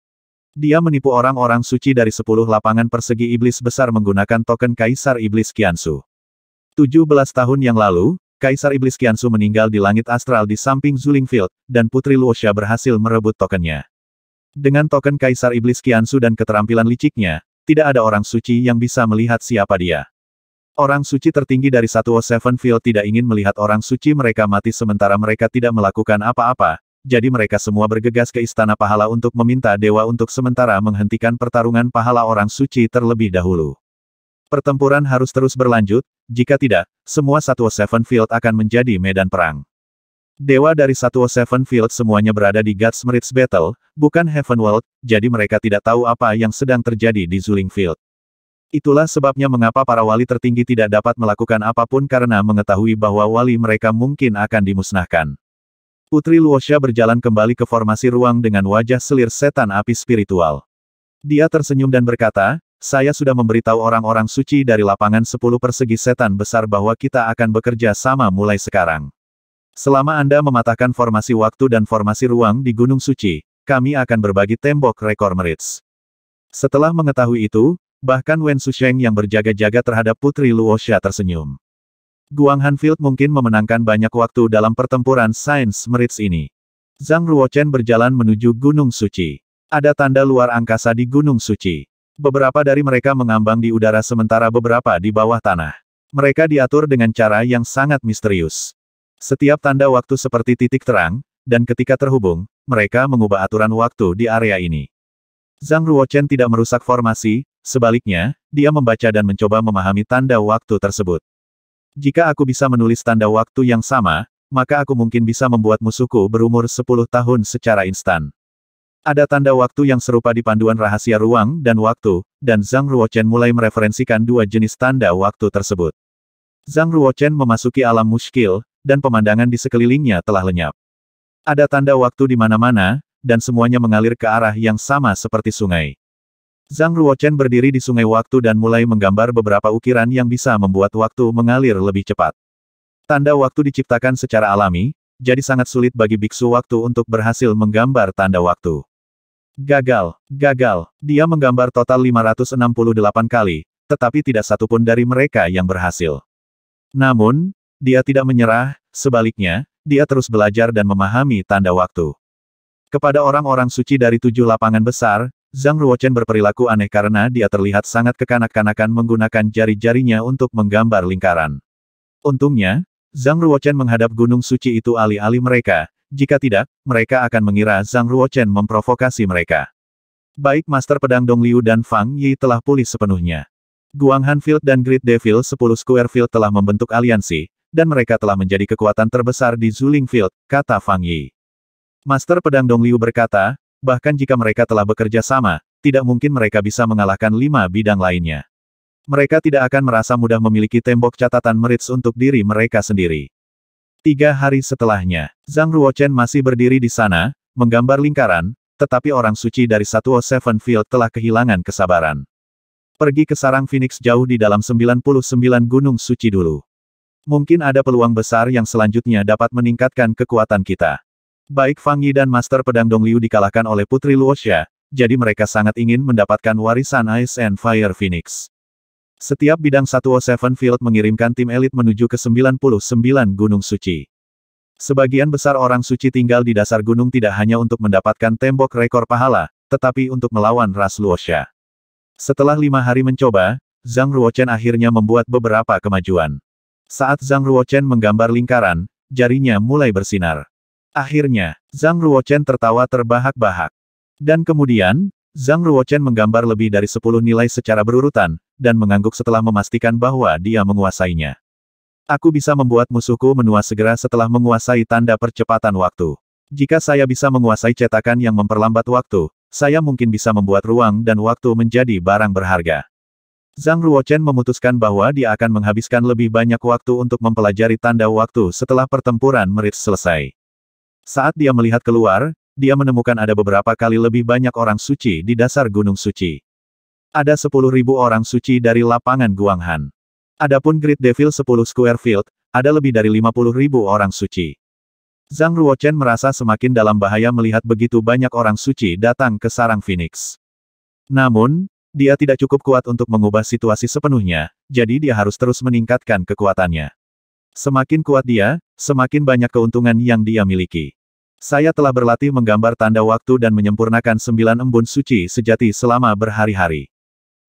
S1: Dia menipu orang-orang suci dari sepuluh lapangan persegi iblis besar menggunakan token kaisar iblis Kiansu. 17 tahun yang lalu, Kaisar Iblis Kiansu meninggal di langit astral di samping Zulingfield, dan Putri Luosha berhasil merebut tokennya. Dengan token Kaisar Iblis Kiansu dan keterampilan liciknya, tidak ada orang suci yang bisa melihat siapa dia. Orang suci tertinggi dari satu Seven Field tidak ingin melihat orang suci mereka mati sementara mereka tidak melakukan apa-apa, jadi mereka semua bergegas ke Istana Pahala untuk meminta Dewa untuk sementara menghentikan pertarungan pahala orang suci terlebih dahulu. Pertempuran harus terus berlanjut, jika tidak, semua Satwa Seven Field akan menjadi medan perang. Dewa dari Satwa Seven Field semuanya berada di God's Merits Battle, bukan Heaven World, jadi mereka tidak tahu apa yang sedang terjadi di Zuling Field. Itulah sebabnya mengapa para wali tertinggi tidak dapat melakukan apapun karena mengetahui bahwa wali mereka mungkin akan dimusnahkan. Putri Luosha berjalan kembali ke formasi ruang dengan wajah selir setan api spiritual. Dia tersenyum dan berkata, saya sudah memberitahu orang-orang suci dari lapangan 10 persegi setan besar bahwa kita akan bekerja sama mulai sekarang. Selama Anda mematahkan formasi waktu dan formasi ruang di Gunung Suci, kami akan berbagi tembok rekor merits. Setelah mengetahui itu, bahkan Wen Susheng yang berjaga-jaga terhadap Putri Luosha tersenyum. Guang Hanfield mungkin memenangkan banyak waktu dalam pertempuran sains merits ini. Zhang Ruochen berjalan menuju Gunung Suci. Ada tanda luar angkasa di Gunung Suci. Beberapa dari mereka mengambang di udara sementara beberapa di bawah tanah. Mereka diatur dengan cara yang sangat misterius. Setiap tanda waktu seperti titik terang, dan ketika terhubung, mereka mengubah aturan waktu di area ini. Zhang Ruochen tidak merusak formasi, sebaliknya, dia membaca dan mencoba memahami tanda waktu tersebut. Jika aku bisa menulis tanda waktu yang sama, maka aku mungkin bisa membuat musuhku berumur 10 tahun secara instan. Ada tanda waktu yang serupa di panduan rahasia ruang dan waktu, dan Zhang Ruochen mulai mereferensikan dua jenis tanda waktu tersebut. Zhang Ruochen memasuki alam muskil, dan pemandangan di sekelilingnya telah lenyap. Ada tanda waktu di mana-mana, dan semuanya mengalir ke arah yang sama seperti sungai. Zhang Ruochen berdiri di sungai waktu dan mulai menggambar beberapa ukiran yang bisa membuat waktu mengalir lebih cepat. Tanda waktu diciptakan secara alami, jadi sangat sulit bagi biksu waktu untuk berhasil menggambar tanda waktu. Gagal, gagal. Dia menggambar total 568 kali, tetapi tidak satupun dari mereka yang berhasil. Namun, dia tidak menyerah, sebaliknya, dia terus belajar dan memahami tanda waktu. Kepada orang-orang suci dari tujuh lapangan besar, Zhang Ruochen berperilaku aneh karena dia terlihat sangat kekanak-kanakan menggunakan jari-jarinya untuk menggambar lingkaran. Untungnya, Zhang Ruochen menghadap gunung suci itu alih-alih mereka, jika tidak, mereka akan mengira Zhang Ruochen memprovokasi mereka. Baik Master Pedang Dong Liu dan Fang Yi telah pulih sepenuhnya. Guang Hanfield dan Great Devil 10 Square Field telah membentuk aliansi, dan mereka telah menjadi kekuatan terbesar di Zuling Field, kata Fang Yi. Master Pedang Dong Liu berkata, bahkan jika mereka telah bekerja sama, tidak mungkin mereka bisa mengalahkan lima bidang lainnya. Mereka tidak akan merasa mudah memiliki tembok catatan merits untuk diri mereka sendiri. Tiga hari setelahnya, Zhang Ruochen masih berdiri di sana, menggambar lingkaran, tetapi orang suci dari satu Seven Field telah kehilangan kesabaran. Pergi ke sarang Phoenix jauh di dalam 99 gunung suci dulu. Mungkin ada peluang besar yang selanjutnya dapat meningkatkan kekuatan kita. Baik Fang Yi dan Master Pedang Dong Liu dikalahkan oleh Putri Luosha, jadi mereka sangat ingin mendapatkan warisan Ice and Fire Phoenix. Setiap bidang Seven Field mengirimkan tim elit menuju ke 99 Gunung Suci. Sebagian besar orang suci tinggal di dasar gunung tidak hanya untuk mendapatkan tembok rekor pahala, tetapi untuk melawan Ras Luosha. Setelah lima hari mencoba, Zhang Ruochen akhirnya membuat beberapa kemajuan. Saat Zhang Ruochen menggambar lingkaran, jarinya mulai bersinar. Akhirnya, Zhang Ruochen tertawa terbahak-bahak. Dan kemudian, Zhang Ruochen menggambar lebih dari sepuluh nilai secara berurutan, dan mengangguk setelah memastikan bahwa dia menguasainya. Aku bisa membuat musuhku menua segera setelah menguasai tanda percepatan waktu. Jika saya bisa menguasai cetakan yang memperlambat waktu, saya mungkin bisa membuat ruang dan waktu menjadi barang berharga. Zhang Ruochen memutuskan bahwa dia akan menghabiskan lebih banyak waktu untuk mempelajari tanda waktu setelah pertempuran merit selesai. Saat dia melihat keluar, dia menemukan ada beberapa kali lebih banyak orang suci di dasar Gunung Suci. Ada 10.000 orang suci dari lapangan Guanghan. Adapun Great Devil 10 Square Field, ada lebih dari 50.000 orang suci. Zhang Ruochen merasa semakin dalam bahaya melihat begitu banyak orang suci datang ke sarang Phoenix. Namun, dia tidak cukup kuat untuk mengubah situasi sepenuhnya, jadi dia harus terus meningkatkan kekuatannya. Semakin kuat dia, semakin banyak keuntungan yang dia miliki. Saya telah berlatih menggambar tanda waktu dan menyempurnakan sembilan embun suci sejati selama berhari-hari.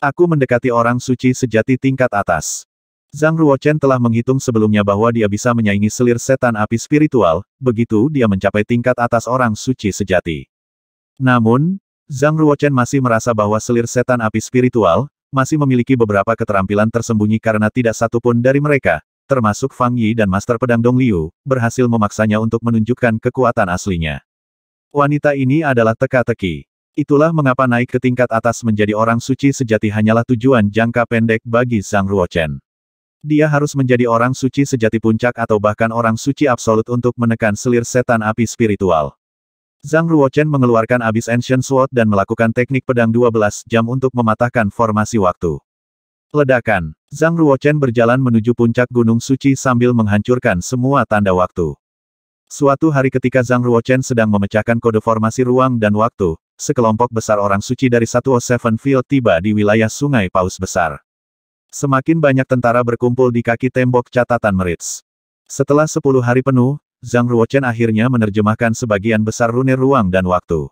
S1: Aku mendekati orang suci sejati tingkat atas. Zhang Ruochen telah menghitung sebelumnya bahwa dia bisa menyaingi selir setan api spiritual, begitu dia mencapai tingkat atas orang suci sejati. Namun, Zhang Ruochen masih merasa bahwa selir setan api spiritual, masih memiliki beberapa keterampilan tersembunyi karena tidak satupun dari mereka termasuk Fang Yi dan Master Pedang Dong Liu, berhasil memaksanya untuk menunjukkan kekuatan aslinya. Wanita ini adalah teka-teki. Itulah mengapa naik ke tingkat atas menjadi orang suci sejati hanyalah tujuan jangka pendek bagi Zhang Ruochen. Dia harus menjadi orang suci sejati puncak atau bahkan orang suci absolut untuk menekan selir setan api spiritual. Zhang Ruochen mengeluarkan abis Ancient Sword dan melakukan teknik pedang 12 jam untuk mematahkan formasi waktu. Ledakan. Zhang Ruochen berjalan menuju puncak Gunung Suci sambil menghancurkan semua tanda waktu. Suatu hari ketika Zhang Ruochen sedang memecahkan kode formasi ruang dan waktu, sekelompok besar orang suci dari satu os-seven oh Field tiba di wilayah Sungai Paus Besar. Semakin banyak tentara berkumpul di kaki tembok catatan Merits. Setelah 10 hari penuh, Zhang Ruochen akhirnya menerjemahkan sebagian besar rune ruang dan waktu.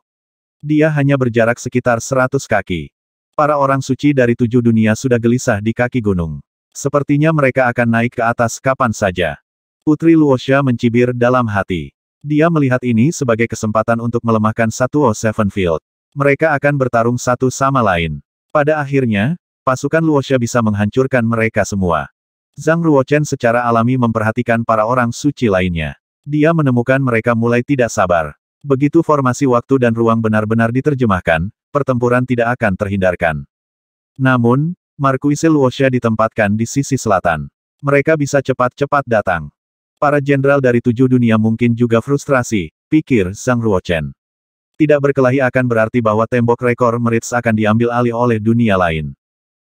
S1: Dia hanya berjarak sekitar 100 kaki. Para orang suci dari tujuh dunia sudah gelisah di kaki gunung. Sepertinya mereka akan naik ke atas kapan saja. Putri Luosha mencibir dalam hati. Dia melihat ini sebagai kesempatan untuk melemahkan satu O Seven Field. Mereka akan bertarung satu sama lain. Pada akhirnya, pasukan Luosha bisa menghancurkan mereka semua. Zhang Ruochen secara alami memperhatikan para orang suci lainnya. Dia menemukan mereka mulai tidak sabar. Begitu formasi waktu dan ruang benar-benar diterjemahkan, pertempuran tidak akan terhindarkan. Namun, Markuise Luosha ditempatkan di sisi selatan. Mereka bisa cepat-cepat datang. Para jenderal dari tujuh dunia mungkin juga frustrasi, pikir Zhang Ruochen. Tidak berkelahi akan berarti bahwa tembok rekor Merits akan diambil alih oleh dunia lain.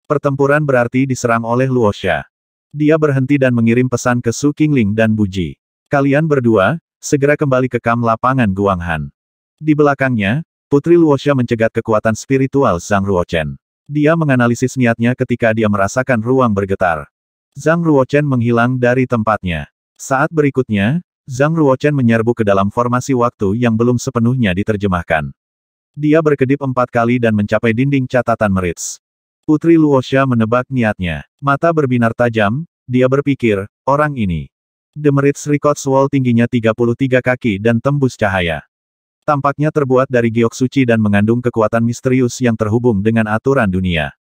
S1: Pertempuran berarti diserang oleh Luosha. Dia berhenti dan mengirim pesan ke Su Qingling dan Buji. Kalian berdua, segera kembali ke kam lapangan Guanghan. Di belakangnya, Putri Luosha mencegat kekuatan spiritual Zhang Ruochen. Dia menganalisis niatnya ketika dia merasakan ruang bergetar. Zhang Ruochen menghilang dari tempatnya. Saat berikutnya, Zhang Ruochen menyerbu ke dalam formasi waktu yang belum sepenuhnya diterjemahkan. Dia berkedip empat kali dan mencapai dinding catatan Merits. Putri Luosha menebak niatnya. Mata berbinar tajam, dia berpikir, orang ini. The Meritz Records Wall tingginya 33 kaki dan tembus cahaya. Tampaknya terbuat dari giok suci dan mengandung kekuatan misterius yang terhubung dengan aturan dunia.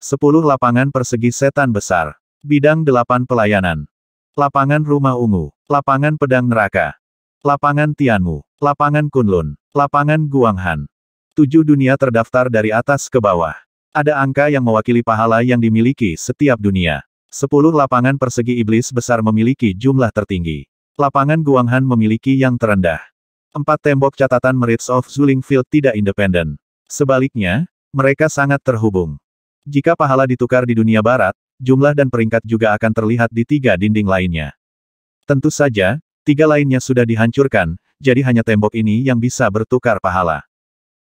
S1: 10 lapangan persegi setan besar. Bidang delapan pelayanan. Lapangan rumah ungu. Lapangan pedang neraka. Lapangan Tianmu. Lapangan Kunlun. Lapangan Guanghan. Tujuh dunia terdaftar dari atas ke bawah. Ada angka yang mewakili pahala yang dimiliki setiap dunia. Sepuluh lapangan persegi iblis besar memiliki jumlah tertinggi. Lapangan Guanghan memiliki yang terendah empat tembok catatan Merits of Zuling Field tidak independen. Sebaliknya, mereka sangat terhubung. Jika pahala ditukar di dunia barat, jumlah dan peringkat juga akan terlihat di tiga dinding lainnya. Tentu saja, tiga lainnya sudah dihancurkan, jadi hanya tembok ini yang bisa bertukar pahala.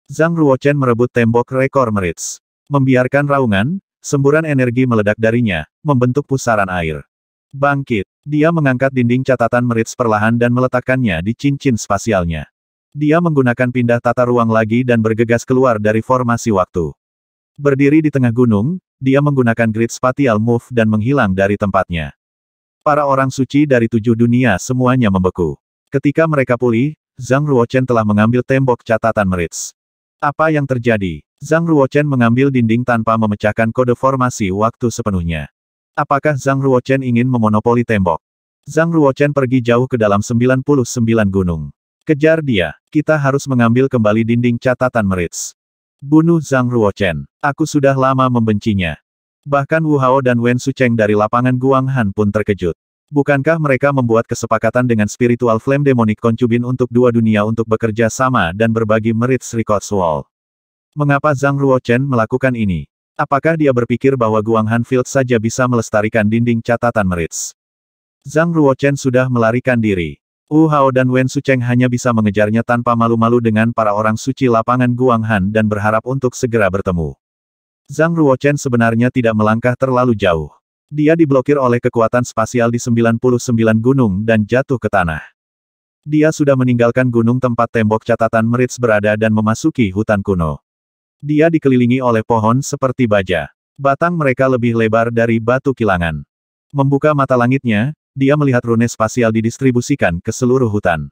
S1: Zhang Ruochen merebut tembok rekor Merits. Membiarkan raungan, semburan energi meledak darinya, membentuk pusaran air. Bangkit. Dia mengangkat dinding catatan merits perlahan dan meletakkannya di cincin spasialnya. Dia menggunakan pindah tata ruang lagi dan bergegas keluar dari formasi waktu. Berdiri di tengah gunung, dia menggunakan grid spatial move dan menghilang dari tempatnya. Para orang suci dari tujuh dunia semuanya membeku. Ketika mereka pulih, Zhang Ruochen telah mengambil tembok catatan merits. Apa yang terjadi? Zhang Ruochen mengambil dinding tanpa memecahkan kode formasi waktu sepenuhnya. Apakah Zhang Ruochen ingin memonopoli tembok? Zhang Ruochen pergi jauh ke dalam 99 gunung. Kejar dia, kita harus mengambil kembali dinding catatan merits. Bunuh Zhang Ruochen. Aku sudah lama membencinya. Bahkan Wu Hao dan Wen Su Cheng dari lapangan Guanghan pun terkejut. Bukankah mereka membuat kesepakatan dengan spiritual flame demonic Koncubin untuk dua dunia untuk bekerja sama dan berbagi merits Records Wall? Mengapa Zhang Ruochen melakukan ini? Apakah dia berpikir bahwa Guang Hanfield saja bisa melestarikan dinding catatan Merits? Zhang Ruochen sudah melarikan diri. Wu Hao dan Wen Sucheng hanya bisa mengejarnya tanpa malu-malu dengan para orang suci lapangan Guang Han dan berharap untuk segera bertemu. Zhang Ruochen sebenarnya tidak melangkah terlalu jauh. Dia diblokir oleh kekuatan spasial di 99 gunung dan jatuh ke tanah. Dia sudah meninggalkan gunung tempat tembok catatan Merits berada dan memasuki hutan kuno. Dia dikelilingi oleh pohon seperti baja. Batang mereka lebih lebar dari batu kilangan. Membuka mata langitnya, dia melihat rune spasial didistribusikan ke seluruh hutan.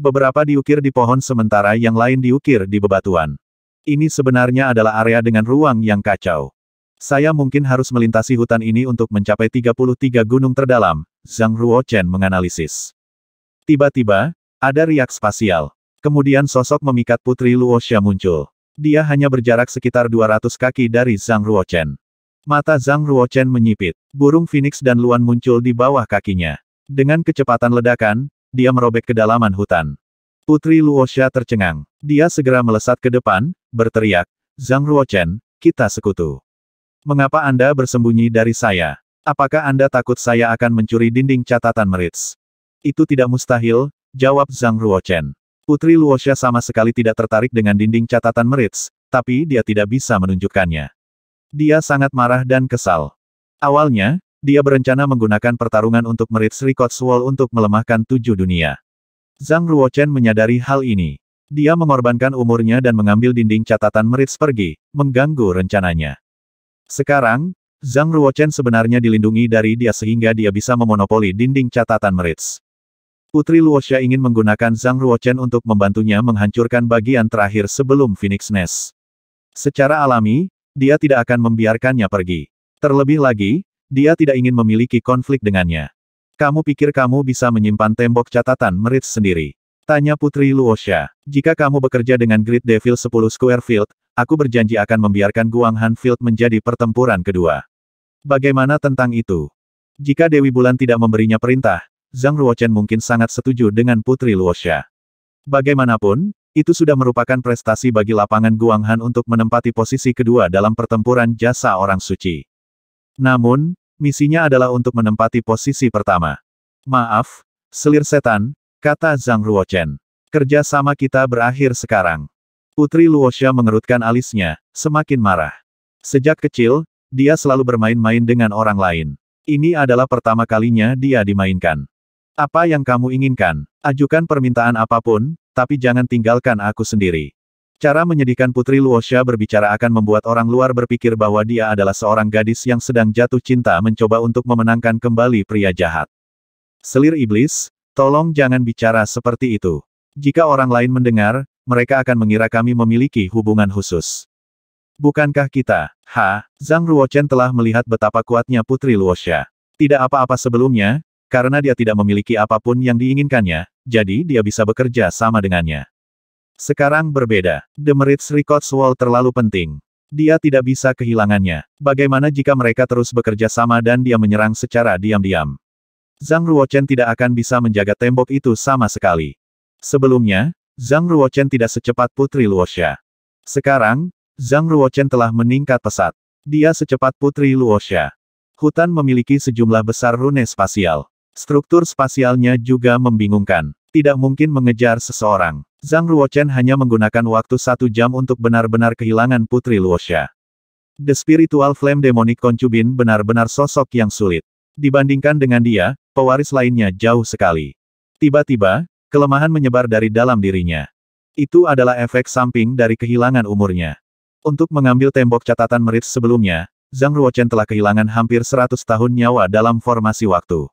S1: Beberapa diukir di pohon sementara yang lain diukir di bebatuan. Ini sebenarnya adalah area dengan ruang yang kacau. Saya mungkin harus melintasi hutan ini untuk mencapai 33 gunung terdalam, Zhang Ruochen menganalisis. Tiba-tiba, ada riak spasial. Kemudian sosok memikat Putri Luo muncul. Dia hanya berjarak sekitar 200 kaki dari Zhang Ruochen. Mata Zhang Ruochen menyipit. Burung Phoenix dan Luan muncul di bawah kakinya. Dengan kecepatan ledakan, dia merobek kedalaman hutan. Putri Luosha tercengang. Dia segera melesat ke depan, berteriak, Zhang Ruochen, kita sekutu. Mengapa Anda bersembunyi dari saya? Apakah Anda takut saya akan mencuri dinding catatan Merits? Itu tidak mustahil, jawab Zhang Ruochen. Putri Luosha sama sekali tidak tertarik dengan dinding catatan Merits, tapi dia tidak bisa menunjukkannya. Dia sangat marah dan kesal. Awalnya, dia berencana menggunakan pertarungan untuk Merits Records Wall untuk melemahkan tujuh dunia. Zhang Ruochen menyadari hal ini. Dia mengorbankan umurnya dan mengambil dinding catatan Merits pergi, mengganggu rencananya. Sekarang, Zhang Ruochen sebenarnya dilindungi dari dia sehingga dia bisa memonopoli dinding catatan Merits. Putri Luosha ingin menggunakan Zhang Ruochen untuk membantunya menghancurkan bagian terakhir sebelum Phoenix Nest. Secara alami, dia tidak akan membiarkannya pergi. Terlebih lagi, dia tidak ingin memiliki konflik dengannya. Kamu pikir kamu bisa menyimpan tembok catatan merit sendiri? Tanya Putri Luosha. Jika kamu bekerja dengan Great Devil 10 Square Field, aku berjanji akan membiarkan Guang Han Field menjadi pertempuran kedua. Bagaimana tentang itu? Jika Dewi Bulan tidak memberinya perintah, Zhang Ruochen mungkin sangat setuju dengan Putri Luosha. Bagaimanapun, itu sudah merupakan prestasi bagi lapangan Guanghan untuk menempati posisi kedua dalam pertempuran jasa orang suci. Namun, misinya adalah untuk menempati posisi pertama. Maaf, selir setan, kata Zhang Ruochen. Kerja sama kita berakhir sekarang. Putri Luosha mengerutkan alisnya, semakin marah. Sejak kecil, dia selalu bermain-main dengan orang lain. Ini adalah pertama kalinya dia dimainkan. Apa yang kamu inginkan? Ajukan permintaan apapun, tapi jangan tinggalkan aku sendiri. Cara menyedihkan Putri Luosha berbicara akan membuat orang luar berpikir bahwa dia adalah seorang gadis yang sedang jatuh cinta mencoba untuk memenangkan kembali pria jahat. Selir iblis, tolong jangan bicara seperti itu. Jika orang lain mendengar, mereka akan mengira kami memiliki hubungan khusus. Bukankah kita? Ha, Zhang Ruochen telah melihat betapa kuatnya Putri Luosha. Tidak apa-apa sebelumnya, karena dia tidak memiliki apapun yang diinginkannya, jadi dia bisa bekerja sama dengannya. Sekarang berbeda. The Merits Records Wall terlalu penting. Dia tidak bisa kehilangannya. Bagaimana jika mereka terus bekerja sama dan dia menyerang secara diam-diam? Zhang Ruochen tidak akan bisa menjaga tembok itu sama sekali. Sebelumnya, Zhang Ruochen tidak secepat Putri Luosha. Sekarang, Zhang Ruochen telah meningkat pesat. Dia secepat Putri Luosha. Hutan memiliki sejumlah besar rune spasial. Struktur spasialnya juga membingungkan. Tidak mungkin mengejar seseorang. Zhang Ruochen hanya menggunakan waktu satu jam untuk benar-benar kehilangan Putri Luosha. The Spiritual Flame Demonic Konchubin benar-benar sosok yang sulit. Dibandingkan dengan dia, pewaris lainnya jauh sekali. Tiba-tiba, kelemahan menyebar dari dalam dirinya. Itu adalah efek samping dari kehilangan umurnya. Untuk mengambil tembok catatan merit sebelumnya, Zhang Ruochen telah kehilangan hampir 100 tahun nyawa dalam formasi waktu.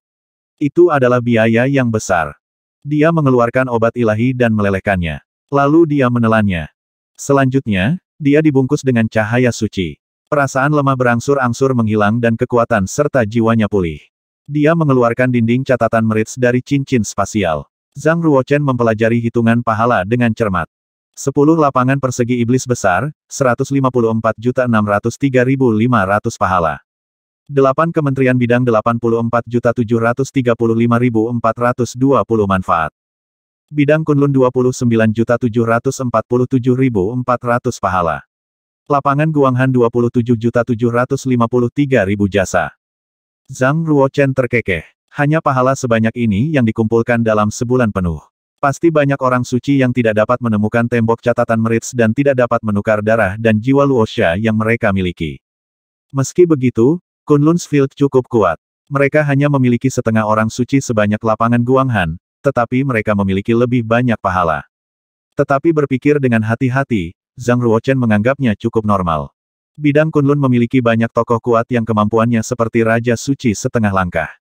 S1: Itu adalah biaya yang besar. Dia mengeluarkan obat ilahi dan melelehkannya. Lalu dia menelannya. Selanjutnya, dia dibungkus dengan cahaya suci. Perasaan lemah berangsur-angsur menghilang dan kekuatan serta jiwanya pulih. Dia mengeluarkan dinding catatan merits dari cincin spasial. Zhang Ruochen mempelajari hitungan pahala dengan cermat. 10 lapangan persegi iblis besar, 154.603.500 pahala. 8 Kementerian Bidang 84.735.420 manfaat. Bidang Kunlun 29.747.400 pahala. Lapangan Guanghan 27.753.000 jasa. Zhang Ruochen terkekeh. Hanya pahala sebanyak ini yang dikumpulkan dalam sebulan penuh. Pasti banyak orang suci yang tidak dapat menemukan tembok catatan merits dan tidak dapat menukar darah dan jiwa Luosha yang mereka miliki. Meski begitu, Kunlun's Field cukup kuat. Mereka hanya memiliki setengah orang suci sebanyak lapangan Guanghan, tetapi mereka memiliki lebih banyak pahala. Tetapi berpikir dengan hati-hati, Zhang Ruochen menganggapnya cukup normal. Bidang Kunlun memiliki banyak tokoh kuat yang kemampuannya seperti Raja Suci setengah langkah.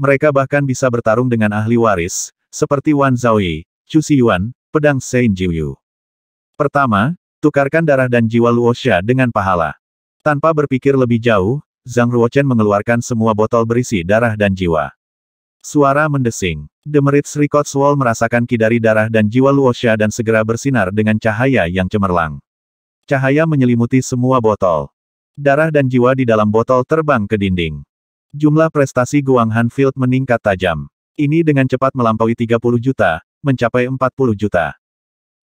S1: Mereka bahkan bisa bertarung dengan ahli waris, seperti Wan Yi, Chu Xiyuan, pedang Sein Jiuyu. Pertama, tukarkan darah dan jiwa Luosha dengan pahala. Tanpa berpikir lebih jauh, Zhang Ruochen mengeluarkan semua botol berisi darah dan jiwa. Suara mendesing. The Merits Records Wall merasakan kidari darah dan jiwa Luosha dan segera bersinar dengan cahaya yang cemerlang. Cahaya menyelimuti semua botol. Darah dan jiwa di dalam botol terbang ke dinding. Jumlah prestasi Guang Hanfield meningkat tajam. Ini dengan cepat melampaui 30 juta, mencapai 40 juta.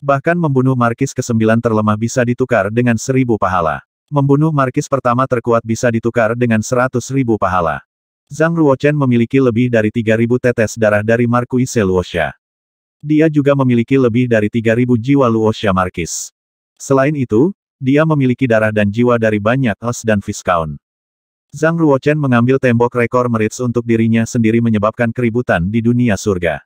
S1: Bahkan membunuh Markis ke-9 terlemah bisa ditukar dengan seribu pahala. Membunuh markis pertama terkuat bisa ditukar dengan seratus ribu pahala. Zhang Ruochen memiliki lebih dari tiga ribu tetes darah dari Markuise Luosha. Dia juga memiliki lebih dari tiga ribu jiwa Luosha Markis. Selain itu, dia memiliki darah dan jiwa dari banyak Os dan Viscount. Zhang Ruochen mengambil tembok rekor merits untuk dirinya sendiri menyebabkan keributan di dunia surga.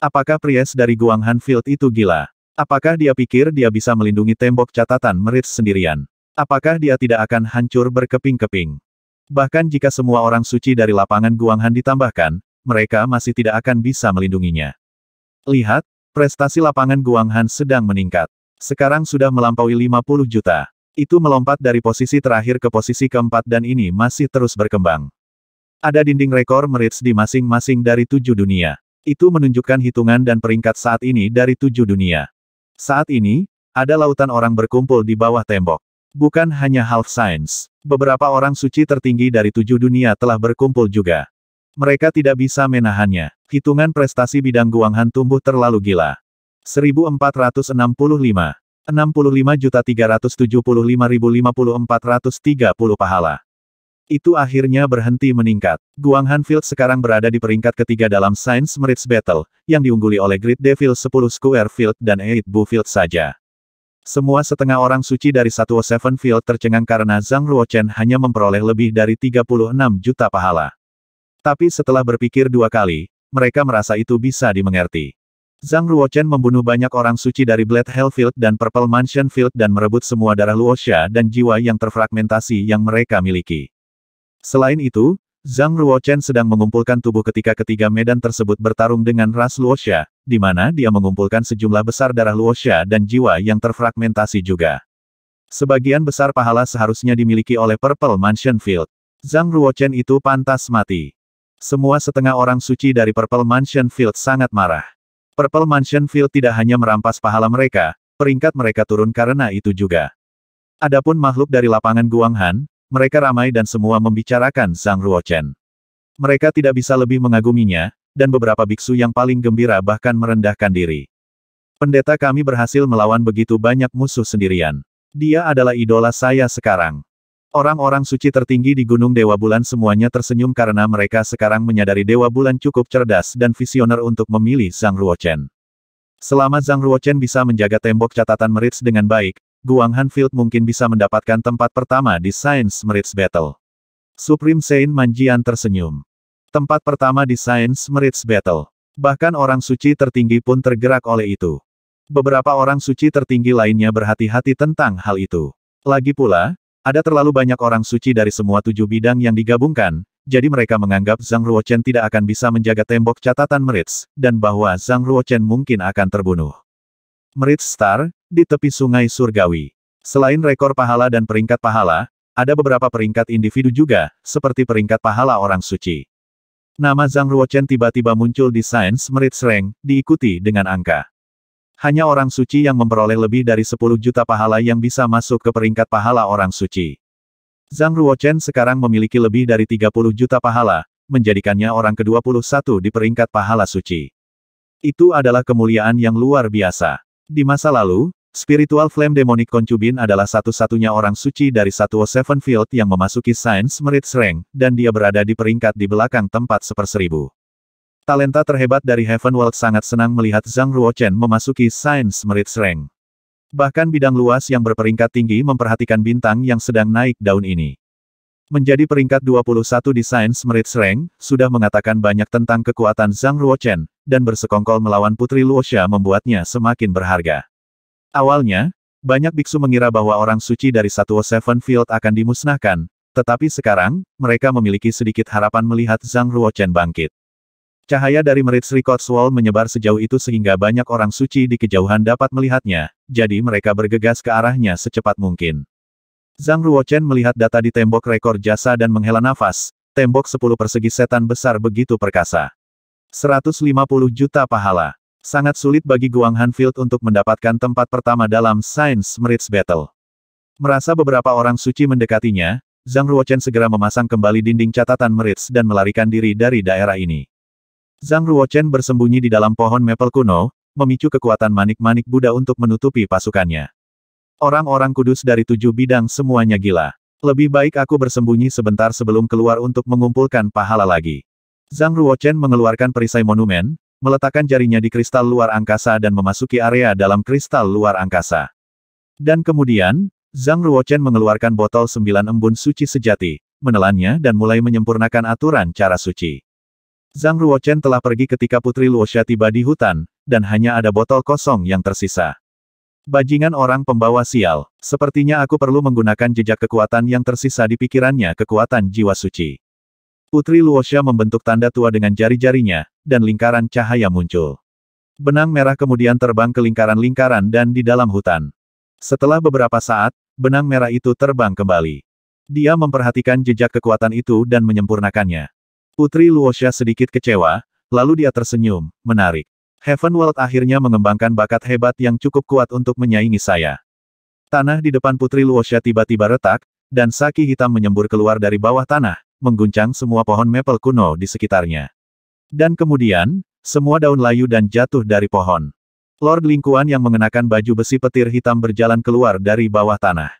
S1: Apakah Pries dari Guanghan Field itu gila? Apakah dia pikir dia bisa melindungi tembok catatan merits sendirian? Apakah dia tidak akan hancur berkeping-keping? Bahkan jika semua orang suci dari lapangan Guanghan ditambahkan, mereka masih tidak akan bisa melindunginya. Lihat, prestasi lapangan Guanghan sedang meningkat. Sekarang sudah melampaui 50 juta. Itu melompat dari posisi terakhir ke posisi keempat dan ini masih terus berkembang. Ada dinding rekor merits di masing-masing dari tujuh dunia. Itu menunjukkan hitungan dan peringkat saat ini dari tujuh dunia. Saat ini, ada lautan orang berkumpul di bawah tembok. Bukan hanya Half Science. Beberapa orang suci tertinggi dari tujuh dunia telah berkumpul juga. Mereka tidak bisa menahannya. Hitungan prestasi bidang Guanghan tumbuh terlalu gila. 1465. 65.375.5430 pahala. Itu akhirnya berhenti meningkat. Guanghan Field sekarang berada di peringkat ketiga dalam Science Merits Battle, yang diungguli oleh Great Devil 10 Square Field dan 8 Bu Field saja. Semua setengah orang suci dari satu Seven Field tercengang karena Zhang Ruochen hanya memperoleh lebih dari 36 juta pahala. Tapi setelah berpikir dua kali, mereka merasa itu bisa dimengerti. Zhang Ruochen membunuh banyak orang suci dari Blade Hellfield dan Purple Mansion Field dan merebut semua darah Luosha dan jiwa yang terfragmentasi yang mereka miliki. Selain itu, Zhang Ruochen sedang mengumpulkan tubuh ketika ketiga medan tersebut bertarung dengan ras Luosha, di mana dia mengumpulkan sejumlah besar darah Luosha dan jiwa yang terfragmentasi juga. Sebagian besar pahala seharusnya dimiliki oleh Purple Mansion Field. Zhang Ruochen itu pantas mati. Semua setengah orang suci dari Purple Mansion Field sangat marah. Purple Mansion Field tidak hanya merampas pahala mereka, peringkat mereka turun karena itu juga. Adapun makhluk dari lapangan Guanghan, mereka ramai dan semua membicarakan Zhang Ruochen. Mereka tidak bisa lebih mengaguminya, dan beberapa biksu yang paling gembira bahkan merendahkan diri. Pendeta kami berhasil melawan begitu banyak musuh sendirian. Dia adalah idola saya sekarang. Orang-orang suci tertinggi di Gunung Dewa Bulan semuanya tersenyum karena mereka sekarang menyadari Dewa Bulan cukup cerdas dan visioner untuk memilih Zhang Ruochen. Selama Zhang Ruochen bisa menjaga tembok catatan Merits dengan baik, Guang Hanfield mungkin bisa mendapatkan tempat pertama di Science Merits Battle. Supreme Saint Manjian tersenyum. Tempat pertama di Sains Merits Battle. Bahkan orang suci tertinggi pun tergerak oleh itu. Beberapa orang suci tertinggi lainnya berhati-hati tentang hal itu. Lagi pula, ada terlalu banyak orang suci dari semua tujuh bidang yang digabungkan, jadi mereka menganggap Zhang Ruochen tidak akan bisa menjaga tembok catatan Merits, dan bahwa Zhang Ruochen mungkin akan terbunuh. Merits Star, di tepi sungai Surgawi. Selain rekor pahala dan peringkat pahala, ada beberapa peringkat individu juga, seperti peringkat pahala orang suci. Nama Zhang Ruochen tiba-tiba muncul di Sains Merit Sreng, diikuti dengan angka. Hanya orang suci yang memperoleh lebih dari 10 juta pahala yang bisa masuk ke peringkat pahala orang suci. Zhang Ruochen sekarang memiliki lebih dari 30 juta pahala, menjadikannya orang ke-21 di peringkat pahala suci. Itu adalah kemuliaan yang luar biasa. Di masa lalu, Spiritual Flame Demonic Concubine adalah satu-satunya orang suci dari Satuo Sevenfield yang memasuki Science Merits Rank, dan dia berada di peringkat di belakang tempat seperseribu. Talenta terhebat dari Heavenworld sangat senang melihat Zhang Ruochen memasuki Science Merits Rank. Bahkan bidang luas yang berperingkat tinggi memperhatikan bintang yang sedang naik daun ini. Menjadi peringkat 21 di Science Merits Rank, sudah mengatakan banyak tentang kekuatan Zhang Ruochen, dan bersekongkol melawan Putri Luosha membuatnya semakin berharga. Awalnya, banyak biksu mengira bahwa orang suci dari Satuo Seven Field akan dimusnahkan, tetapi sekarang, mereka memiliki sedikit harapan melihat Zhang Ruochen bangkit. Cahaya dari Merit Records Wall menyebar sejauh itu sehingga banyak orang suci di kejauhan dapat melihatnya, jadi mereka bergegas ke arahnya secepat mungkin. Zhang Ruochen melihat data di tembok rekor jasa dan menghela nafas, tembok 10 persegi setan besar begitu perkasa. 150 juta pahala. Sangat sulit bagi Guang Hanfield untuk mendapatkan tempat pertama dalam Science Merits Battle. Merasa beberapa orang suci mendekatinya, Zhang Ruochen segera memasang kembali dinding catatan Merits dan melarikan diri dari daerah ini. Zhang Ruochen bersembunyi di dalam pohon maple kuno, memicu kekuatan manik-manik Buddha untuk menutupi pasukannya. Orang-orang kudus dari tujuh bidang semuanya gila. Lebih baik aku bersembunyi sebentar sebelum keluar untuk mengumpulkan pahala lagi. Zhang Ruochen mengeluarkan perisai monumen, meletakkan jarinya di kristal luar angkasa dan memasuki area dalam kristal luar angkasa. Dan kemudian, Zhang Ruochen mengeluarkan botol sembilan embun suci sejati, menelannya dan mulai menyempurnakan aturan cara suci. Zhang Ruochen telah pergi ketika Putri Luosha tiba di hutan, dan hanya ada botol kosong yang tersisa. Bajingan orang pembawa sial, sepertinya aku perlu menggunakan jejak kekuatan yang tersisa di pikirannya kekuatan jiwa suci. Putri Luosha membentuk tanda tua dengan jari-jarinya, dan lingkaran cahaya muncul. Benang merah kemudian terbang ke lingkaran-lingkaran dan di dalam hutan. Setelah beberapa saat, benang merah itu terbang kembali. Dia memperhatikan jejak kekuatan itu dan menyempurnakannya. Putri Luosha sedikit kecewa, lalu dia tersenyum, menarik. Heaven World akhirnya mengembangkan bakat hebat yang cukup kuat untuk menyaingi saya. Tanah di depan Putri Luosha tiba-tiba retak, dan saki hitam menyembur keluar dari bawah tanah, mengguncang semua pohon maple kuno di sekitarnya. Dan kemudian, semua daun layu dan jatuh dari pohon. Lord Lingkuan yang mengenakan baju besi petir hitam berjalan keluar dari bawah tanah.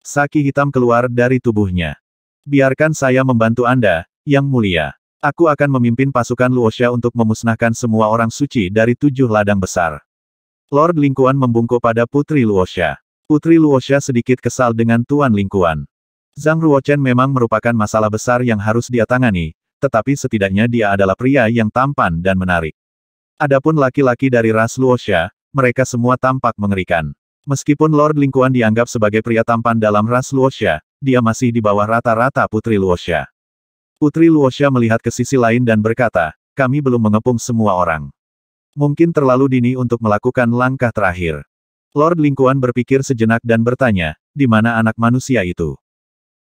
S1: Saki hitam keluar dari tubuhnya. Biarkan saya membantu Anda, Yang Mulia. Aku akan memimpin pasukan Luosha untuk memusnahkan semua orang suci dari tujuh ladang besar. Lord Lingkuan membungkuk pada Putri Luosha. Putri Luosha sedikit kesal dengan Tuan Lingkuan. Zhang Ruochen memang merupakan masalah besar yang harus dia tangani, tetapi setidaknya dia adalah pria yang tampan dan menarik. Adapun laki-laki dari ras Luosha, mereka semua tampak mengerikan. Meskipun Lord Lingkuan dianggap sebagai pria tampan dalam ras Luosha, dia masih di bawah rata-rata Putri Luosha. Putri Luosha melihat ke sisi lain dan berkata, kami belum mengepung semua orang. Mungkin terlalu dini untuk melakukan langkah terakhir. Lord Lingkuan berpikir sejenak dan bertanya, di mana anak manusia itu?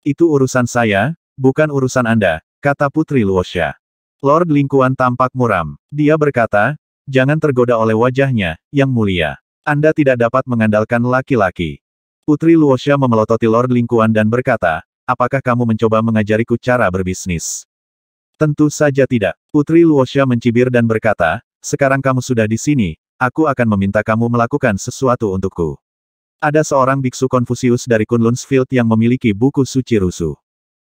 S1: Itu urusan saya, bukan urusan Anda, kata Putri Luosha. Lord Lingkuan tampak muram. Dia berkata, jangan tergoda oleh wajahnya, yang mulia. Anda tidak dapat mengandalkan laki-laki. Putri Luosha memelototi Lord Lingkuan dan berkata, apakah kamu mencoba mengajariku cara berbisnis? Tentu saja tidak. Putri Luosha mencibir dan berkata, sekarang kamu sudah di sini, aku akan meminta kamu melakukan sesuatu untukku. Ada seorang biksu Konfusius dari Kunlun yang memiliki buku suci rusuh.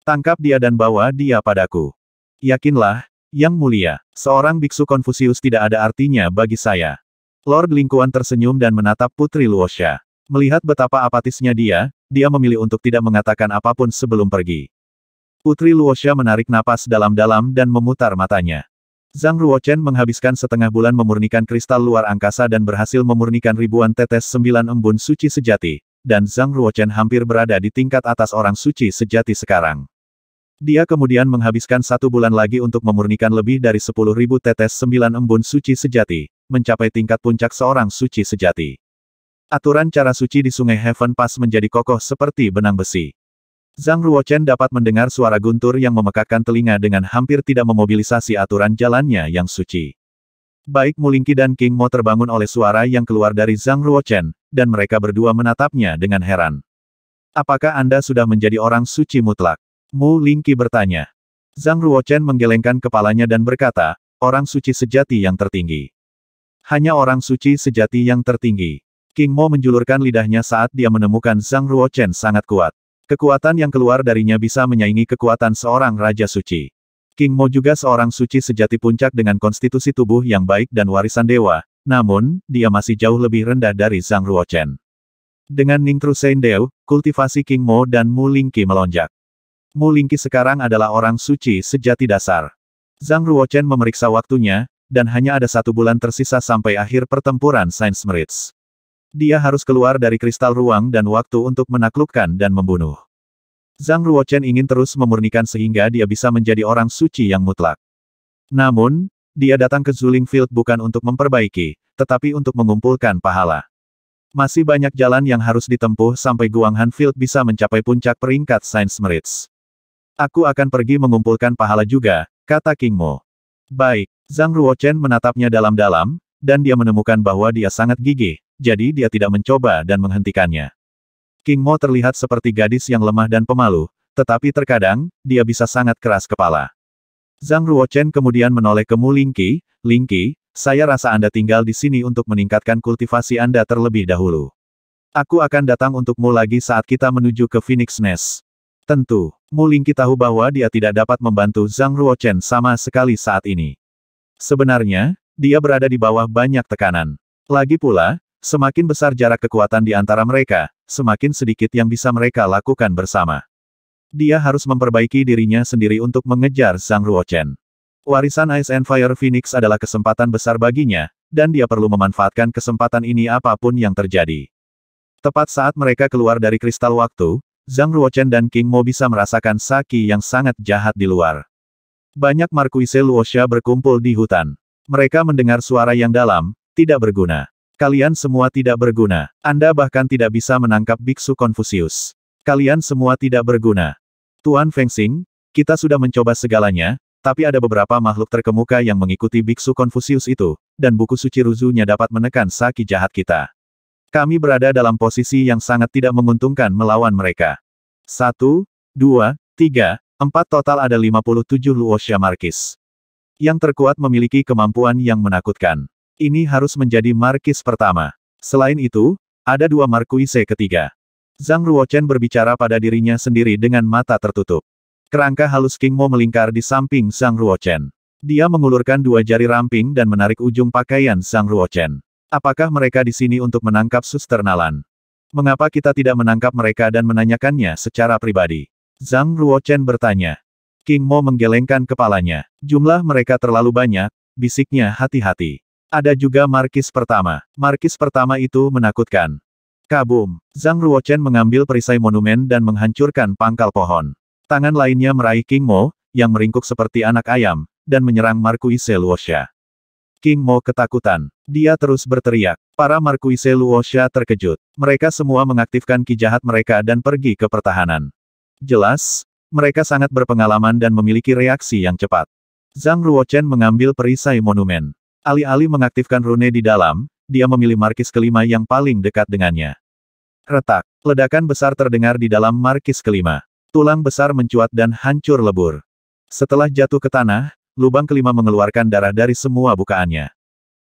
S1: Tangkap dia dan bawa dia padaku. Yakinlah, Yang Mulia, seorang biksu Konfusius tidak ada artinya bagi saya. Lord Lingkuan tersenyum dan menatap Putri Luosha. Melihat betapa apatisnya dia, dia memilih untuk tidak mengatakan apapun sebelum pergi. Putri Luosha menarik napas dalam-dalam dan memutar matanya. Zhang Ruochen menghabiskan setengah bulan memurnikan kristal luar angkasa dan berhasil memurnikan ribuan tetes sembilan embun suci sejati dan Zhang Ruochen hampir berada di tingkat atas orang suci sejati sekarang. Dia kemudian menghabiskan satu bulan lagi untuk memurnikan lebih dari 10.000 tetes sembilan embun suci sejati, mencapai tingkat puncak seorang suci sejati. Aturan cara suci di sungai Heaven Pass menjadi kokoh seperti benang besi. Zhang Ruochen dapat mendengar suara guntur yang memekakkan telinga dengan hampir tidak memobilisasi aturan jalannya yang suci. Baik Mulingki dan King Mo terbangun oleh suara yang keluar dari Zhang Ruochen, dan mereka berdua menatapnya dengan heran. Apakah Anda sudah menjadi orang suci mutlak? Mu Lingqi bertanya. Zhang Ruochen menggelengkan kepalanya dan berkata, orang suci sejati yang tertinggi. Hanya orang suci sejati yang tertinggi. King Mo menjulurkan lidahnya saat dia menemukan Zhang Ruochen sangat kuat. Kekuatan yang keluar darinya bisa menyaingi kekuatan seorang Raja Suci. King Mo juga seorang suci sejati puncak dengan konstitusi tubuh yang baik dan warisan dewa, namun, dia masih jauh lebih rendah dari Zhang Ruochen. Dengan Ning Trusein Deu, kultivasi King Mo dan Mu Lingqi melonjak. Mu Lingqi sekarang adalah orang suci sejati dasar. Zhang Ruochen memeriksa waktunya, dan hanya ada satu bulan tersisa sampai akhir pertempuran Sainz Meritz. Dia harus keluar dari kristal ruang dan waktu untuk menaklukkan dan membunuh. Zhang Ruochen ingin terus memurnikan sehingga dia bisa menjadi orang suci yang mutlak. Namun, dia datang ke Zuling Field bukan untuk memperbaiki, tetapi untuk mengumpulkan pahala. Masih banyak jalan yang harus ditempuh sampai Guanghan Field bisa mencapai puncak peringkat Sains Merits. Aku akan pergi mengumpulkan pahala juga, kata King Mo. Baik, Zhang Ruochen menatapnya dalam-dalam, dan dia menemukan bahwa dia sangat gigih, jadi dia tidak mencoba dan menghentikannya. King Mo terlihat seperti gadis yang lemah dan pemalu, tetapi terkadang, dia bisa sangat keras kepala. Zhang Ruochen kemudian menoleh ke Mu Lingqi, Lingqi, saya rasa Anda tinggal di sini untuk meningkatkan kultivasi Anda terlebih dahulu. Aku akan datang untukmu lagi saat kita menuju ke Phoenix Nest. Tentu, Mu Lingqi tahu bahwa dia tidak dapat membantu Zhang Ruochen sama sekali saat ini. Sebenarnya, dia berada di bawah banyak tekanan. Lagi pula, Semakin besar jarak kekuatan di antara mereka, semakin sedikit yang bisa mereka lakukan bersama. Dia harus memperbaiki dirinya sendiri untuk mengejar Zhang Ruochen. Warisan Ice and Fire Phoenix adalah kesempatan besar baginya, dan dia perlu memanfaatkan kesempatan ini apapun yang terjadi. Tepat saat mereka keluar dari kristal waktu, Zhang Ruochen dan King Mo bisa merasakan Saki yang sangat jahat di luar. Banyak Markuise Luosha berkumpul di hutan. Mereka mendengar suara yang dalam, tidak berguna. Kalian semua tidak berguna. Anda bahkan tidak bisa menangkap biksu Konfusius. Kalian semua tidak berguna. Tuan Feng Xing, kita sudah mencoba segalanya, tapi ada beberapa makhluk terkemuka yang mengikuti biksu Konfusius itu, dan buku suci Ruzunya dapat menekan saki jahat kita. Kami berada dalam posisi yang sangat tidak menguntungkan melawan mereka. Satu, dua, tiga, empat total ada 57 Luosya Markis. Yang terkuat memiliki kemampuan yang menakutkan. Ini harus menjadi markis pertama. Selain itu, ada dua markuise ketiga. Zhang Ruochen berbicara pada dirinya sendiri dengan mata tertutup. Kerangka halus King Mo melingkar di samping Zhang Ruochen. Dia mengulurkan dua jari ramping dan menarik ujung pakaian Zhang Ruochen. Apakah mereka di sini untuk menangkap Suster Nalan? Mengapa kita tidak menangkap mereka dan menanyakannya secara pribadi? Zhang Ruochen bertanya. King Mo menggelengkan kepalanya. Jumlah mereka terlalu banyak, bisiknya hati-hati. Ada juga markis pertama. Markis pertama itu menakutkan. Kabum! Zhang Ruochen mengambil perisai monumen dan menghancurkan pangkal pohon. Tangan lainnya meraih King Mo, yang meringkuk seperti anak ayam, dan menyerang Markuise Luosha. King Mo ketakutan. Dia terus berteriak. Para Markuise Luosha terkejut. Mereka semua mengaktifkan ki jahat mereka dan pergi ke pertahanan. Jelas, mereka sangat berpengalaman dan memiliki reaksi yang cepat. Zhang Ruochen mengambil perisai monumen. Alih-alih mengaktifkan rune di dalam, dia memilih markis kelima yang paling dekat dengannya. Retak, ledakan besar terdengar di dalam markis kelima. Tulang besar mencuat dan hancur lebur. Setelah jatuh ke tanah, lubang kelima mengeluarkan darah dari semua bukaannya.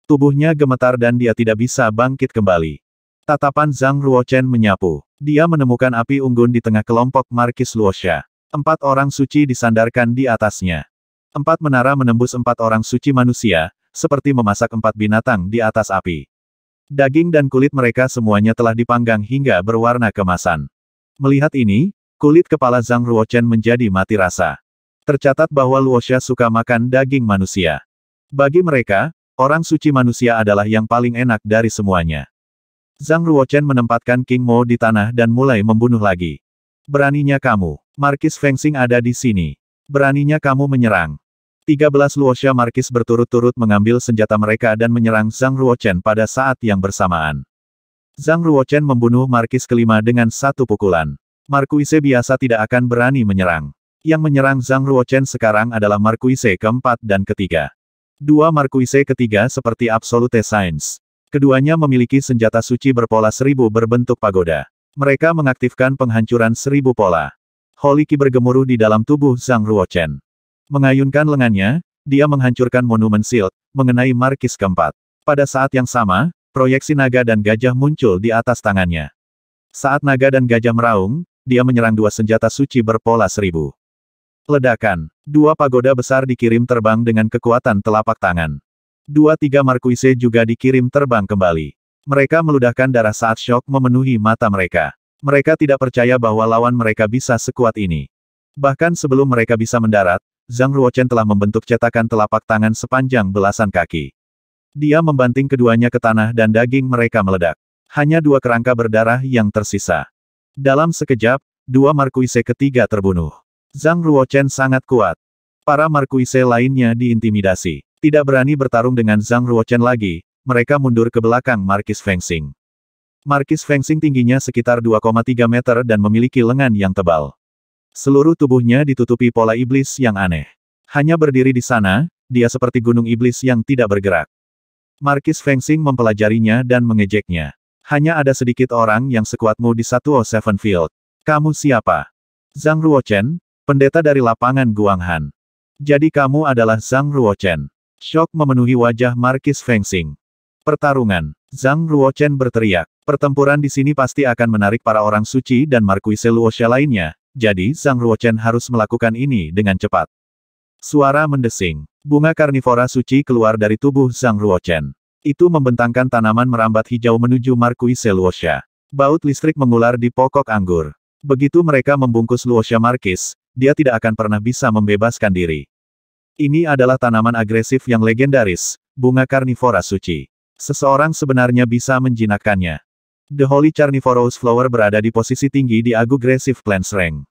S1: Tubuhnya gemetar dan dia tidak bisa bangkit kembali. Tatapan Zhang Ruochen menyapu. Dia menemukan api unggun di tengah kelompok Markis Luosha. Empat orang suci disandarkan di atasnya. Empat menara menembus empat orang suci manusia, seperti memasak empat binatang di atas api. Daging dan kulit mereka semuanya telah dipanggang hingga berwarna kemasan. Melihat ini, kulit kepala Zhang Ruochen menjadi mati rasa. Tercatat bahwa Luosha suka makan daging manusia. Bagi mereka, orang suci manusia adalah yang paling enak dari semuanya. Zhang Ruochen menempatkan King Mo di tanah dan mulai membunuh lagi. Beraninya kamu, Markis Fengsing ada di sini. Beraninya kamu menyerang. 13 Luosha Markis berturut-turut mengambil senjata mereka dan menyerang Zhang Ruochen pada saat yang bersamaan. Zhang Ruochen membunuh Markis kelima dengan satu pukulan. Markuise biasa tidak akan berani menyerang. Yang menyerang Zhang Ruochen sekarang adalah Markuise keempat dan ketiga. Dua Markuise ketiga seperti Absolute Science. Keduanya memiliki senjata suci berpola seribu berbentuk pagoda. Mereka mengaktifkan penghancuran seribu pola. Holiki bergemuruh di dalam tubuh Zhang Ruochen. Mengayunkan lengannya, dia menghancurkan monumen shield, mengenai markis keempat. Pada saat yang sama, proyeksi naga dan gajah muncul di atas tangannya. Saat naga dan gajah meraung, dia menyerang dua senjata suci berpola seribu. Ledakan. Dua pagoda besar dikirim terbang dengan kekuatan telapak tangan. Dua tiga Markuise juga dikirim terbang kembali. Mereka meludahkan darah saat shock memenuhi mata mereka. Mereka tidak percaya bahwa lawan mereka bisa sekuat ini. Bahkan sebelum mereka bisa mendarat, Zhang Ruochen telah membentuk cetakan telapak tangan sepanjang belasan kaki. Dia membanting keduanya ke tanah dan daging mereka meledak. Hanya dua kerangka berdarah yang tersisa. Dalam sekejap, dua Markuise ketiga terbunuh. Zhang Ruochen sangat kuat. Para Markuise lainnya diintimidasi. Tidak berani bertarung dengan Zhang Ruochen lagi, mereka mundur ke belakang Markis Fengxing. Markis Fengxing tingginya sekitar 2,3 meter dan memiliki lengan yang tebal. Seluruh tubuhnya ditutupi pola iblis yang aneh. Hanya berdiri di sana, dia seperti gunung iblis yang tidak bergerak. Markis Fengxing mempelajarinya dan mengejeknya. Hanya ada sedikit orang yang sekuatmu di satu oh Seven Field. Kamu siapa? Zhang Ruochen, pendeta dari lapangan Guanghan. Jadi kamu adalah Zhang Ruochen. Shock memenuhi wajah Markis Fengxing. Pertarungan. Zhang Ruochen berteriak. Pertempuran di sini pasti akan menarik para orang suci dan Markuise Luosha lainnya, jadi Zhang Ruochen harus melakukan ini dengan cepat. Suara mendesing. Bunga karnivora suci keluar dari tubuh Zhang Ruochen. Itu membentangkan tanaman merambat hijau menuju Markui Luosha. Baut listrik mengular di pokok anggur. Begitu mereka membungkus Luosha Markis, dia tidak akan pernah bisa membebaskan diri. Ini adalah tanaman agresif yang legendaris, bunga karnivora suci. Seseorang sebenarnya bisa menjinakkannya. The Holy Carnivorous Flower berada di posisi tinggi di Aggressive Plants Rank.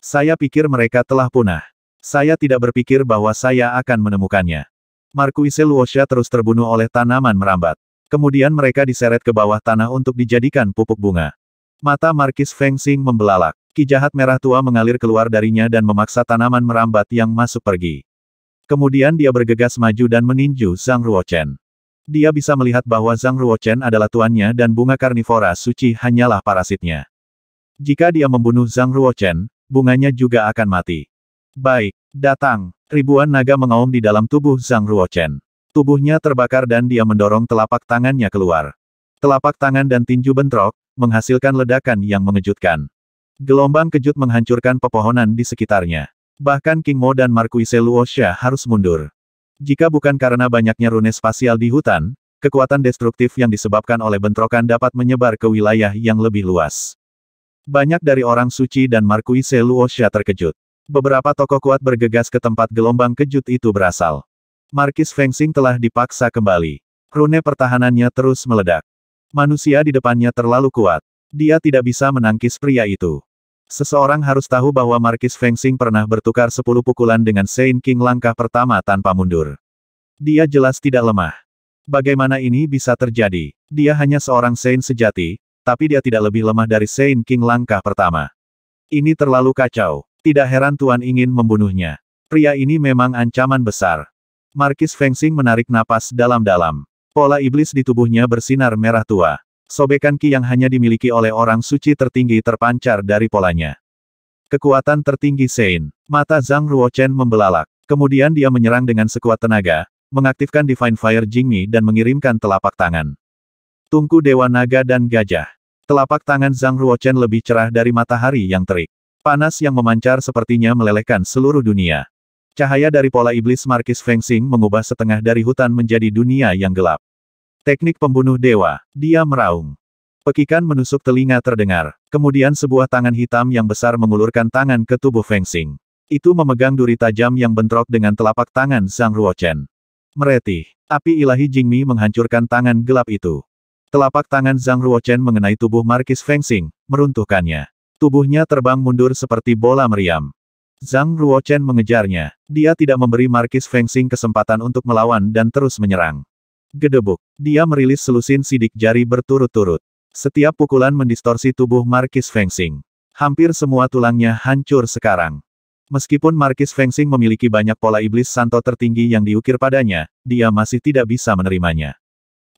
S1: Saya pikir mereka telah punah. Saya tidak berpikir bahwa saya akan menemukannya. Marquise Luosha terus terbunuh oleh tanaman merambat. Kemudian mereka diseret ke bawah tanah untuk dijadikan pupuk bunga. Mata Markis Feng Xing membelalak. Kijahat merah tua mengalir keluar darinya dan memaksa tanaman merambat yang masuk pergi. Kemudian dia bergegas maju dan meninju Sang Ruochen. Dia bisa melihat bahwa Zhang Ruochen adalah tuannya dan bunga karnivora suci hanyalah parasitnya. Jika dia membunuh Zhang Ruochen, bunganya juga akan mati. Baik, datang. Ribuan naga mengaum di dalam tubuh Zhang Ruochen. Tubuhnya terbakar dan dia mendorong telapak tangannya keluar. Telapak tangan dan tinju bentrok, menghasilkan ledakan yang mengejutkan. Gelombang kejut menghancurkan pepohonan di sekitarnya. Bahkan King Mo dan Marquise Luosha harus mundur. Jika bukan karena banyaknya rune spasial di hutan, kekuatan destruktif yang disebabkan oleh bentrokan dapat menyebar ke wilayah yang lebih luas. Banyak dari orang suci dan Markuise Luosha terkejut. Beberapa tokoh kuat bergegas ke tempat gelombang kejut itu berasal. Markis Fengxing telah dipaksa kembali. Rune pertahanannya terus meledak. Manusia di depannya terlalu kuat. Dia tidak bisa menangkis pria itu. Seseorang harus tahu bahwa Markis Fengsing pernah bertukar sepuluh pukulan dengan Saint King langkah pertama tanpa mundur. Dia jelas tidak lemah. Bagaimana ini bisa terjadi? Dia hanya seorang Saint sejati, tapi dia tidak lebih lemah dari Saint King langkah pertama. Ini terlalu kacau. Tidak heran Tuan ingin membunuhnya. Pria ini memang ancaman besar. Markis Fengsing menarik napas dalam-dalam. Pola iblis di tubuhnya bersinar merah tua. Sobekan Ki yang hanya dimiliki oleh orang suci tertinggi terpancar dari polanya. Kekuatan tertinggi Sein. Mata Zhang Ruochen membelalak. Kemudian dia menyerang dengan sekuat tenaga, mengaktifkan Divine Fire Jingmi dan mengirimkan telapak tangan. Tungku Dewa Naga dan Gajah. Telapak tangan Zhang Ruochen lebih cerah dari matahari yang terik. Panas yang memancar sepertinya melelehkan seluruh dunia. Cahaya dari pola iblis Markis Fengxing mengubah setengah dari hutan menjadi dunia yang gelap. Teknik pembunuh dewa, dia meraung. Pekikan menusuk telinga terdengar, kemudian sebuah tangan hitam yang besar mengulurkan tangan ke tubuh Feng Xing. Itu memegang duri tajam yang bentrok dengan telapak tangan Zhang Ruochen. Meretih, api ilahi Jingmi menghancurkan tangan gelap itu. Telapak tangan Zhang Ruochen mengenai tubuh Markis Feng Xing, meruntuhkannya. Tubuhnya terbang mundur seperti bola meriam. Zhang Ruochen mengejarnya. Dia tidak memberi Markis Feng Xing kesempatan untuk melawan dan terus menyerang. Gedebuk. Dia merilis selusin sidik jari berturut-turut. Setiap pukulan mendistorsi tubuh Markis Fengsing. Hampir semua tulangnya hancur sekarang. Meskipun Markis Fengsing memiliki banyak pola iblis santo tertinggi yang diukir padanya, dia masih tidak bisa menerimanya.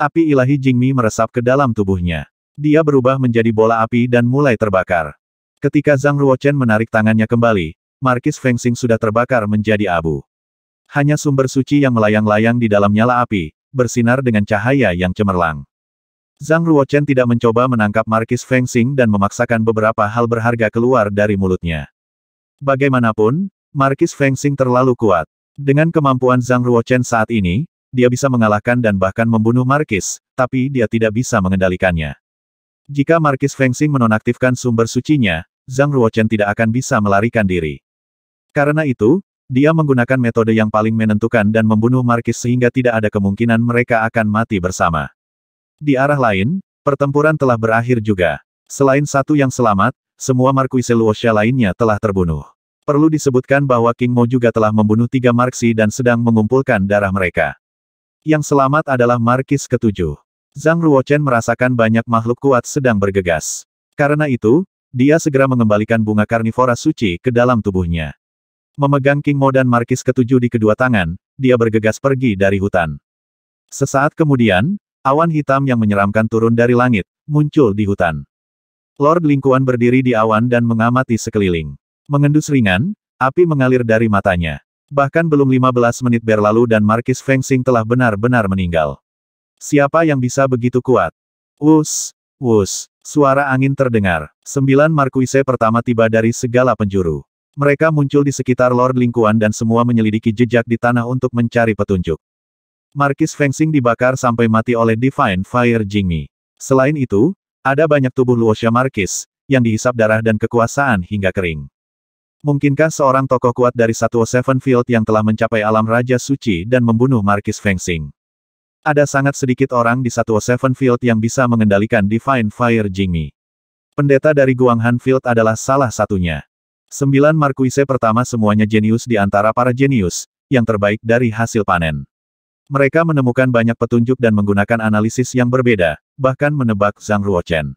S1: Api ilahi Jingmi meresap ke dalam tubuhnya. Dia berubah menjadi bola api dan mulai terbakar. Ketika Zhang Ruochen menarik tangannya kembali, Markis Fengsing sudah terbakar menjadi abu. Hanya sumber suci yang melayang-layang di dalam nyala api, bersinar dengan cahaya yang cemerlang. Zhang Ruochen tidak mencoba menangkap Markis Feng Xing dan memaksakan beberapa hal berharga keluar dari mulutnya. Bagaimanapun, Markis Feng Xing terlalu kuat. Dengan kemampuan Zhang Ruochen saat ini, dia bisa mengalahkan dan bahkan membunuh Markis, tapi dia tidak bisa mengendalikannya. Jika Markis Feng Xing menonaktifkan sumber sucinya, Zhang Ruochen tidak akan bisa melarikan diri. Karena itu, dia menggunakan metode yang paling menentukan dan membunuh Markis sehingga tidak ada kemungkinan mereka akan mati bersama. Di arah lain, pertempuran telah berakhir juga. Selain satu yang selamat, semua Markuise Luosha lainnya telah terbunuh. Perlu disebutkan bahwa King Mo juga telah membunuh tiga Marksi dan sedang mengumpulkan darah mereka. Yang selamat adalah Markis ketujuh. Zhang Ruochen merasakan banyak makhluk kuat sedang bergegas. Karena itu, dia segera mengembalikan bunga karnivora suci ke dalam tubuhnya. Memegang King Mo dan Markis ketujuh di kedua tangan, dia bergegas pergi dari hutan. Sesaat kemudian, awan hitam yang menyeramkan turun dari langit, muncul di hutan. Lord Lingkuan berdiri di awan dan mengamati sekeliling. Mengendus ringan, api mengalir dari matanya. Bahkan belum 15 menit berlalu dan Markis Feng Xing telah benar-benar meninggal. Siapa yang bisa begitu kuat? Wus, wus, suara angin terdengar. Sembilan Markuise pertama tiba dari segala penjuru. Mereka muncul di sekitar Lord Lingkuan dan semua menyelidiki jejak di tanah untuk mencari petunjuk. Markis Xing dibakar sampai mati oleh Divine Fire Jingmi. Selain itu, ada banyak tubuh Luosha Markis, yang dihisap darah dan kekuasaan hingga kering. Mungkinkah seorang tokoh kuat dari Satuo Field yang telah mencapai alam Raja Suci dan membunuh Markis Xing? Ada sangat sedikit orang di Satuo Field yang bisa mengendalikan Divine Fire Jingmi. Pendeta dari Guanghan Field adalah salah satunya. Sembilan Markuise pertama semuanya jenius di antara para jenius, yang terbaik dari hasil panen. Mereka menemukan banyak petunjuk dan menggunakan analisis yang berbeda, bahkan menebak Zhang Ruochen.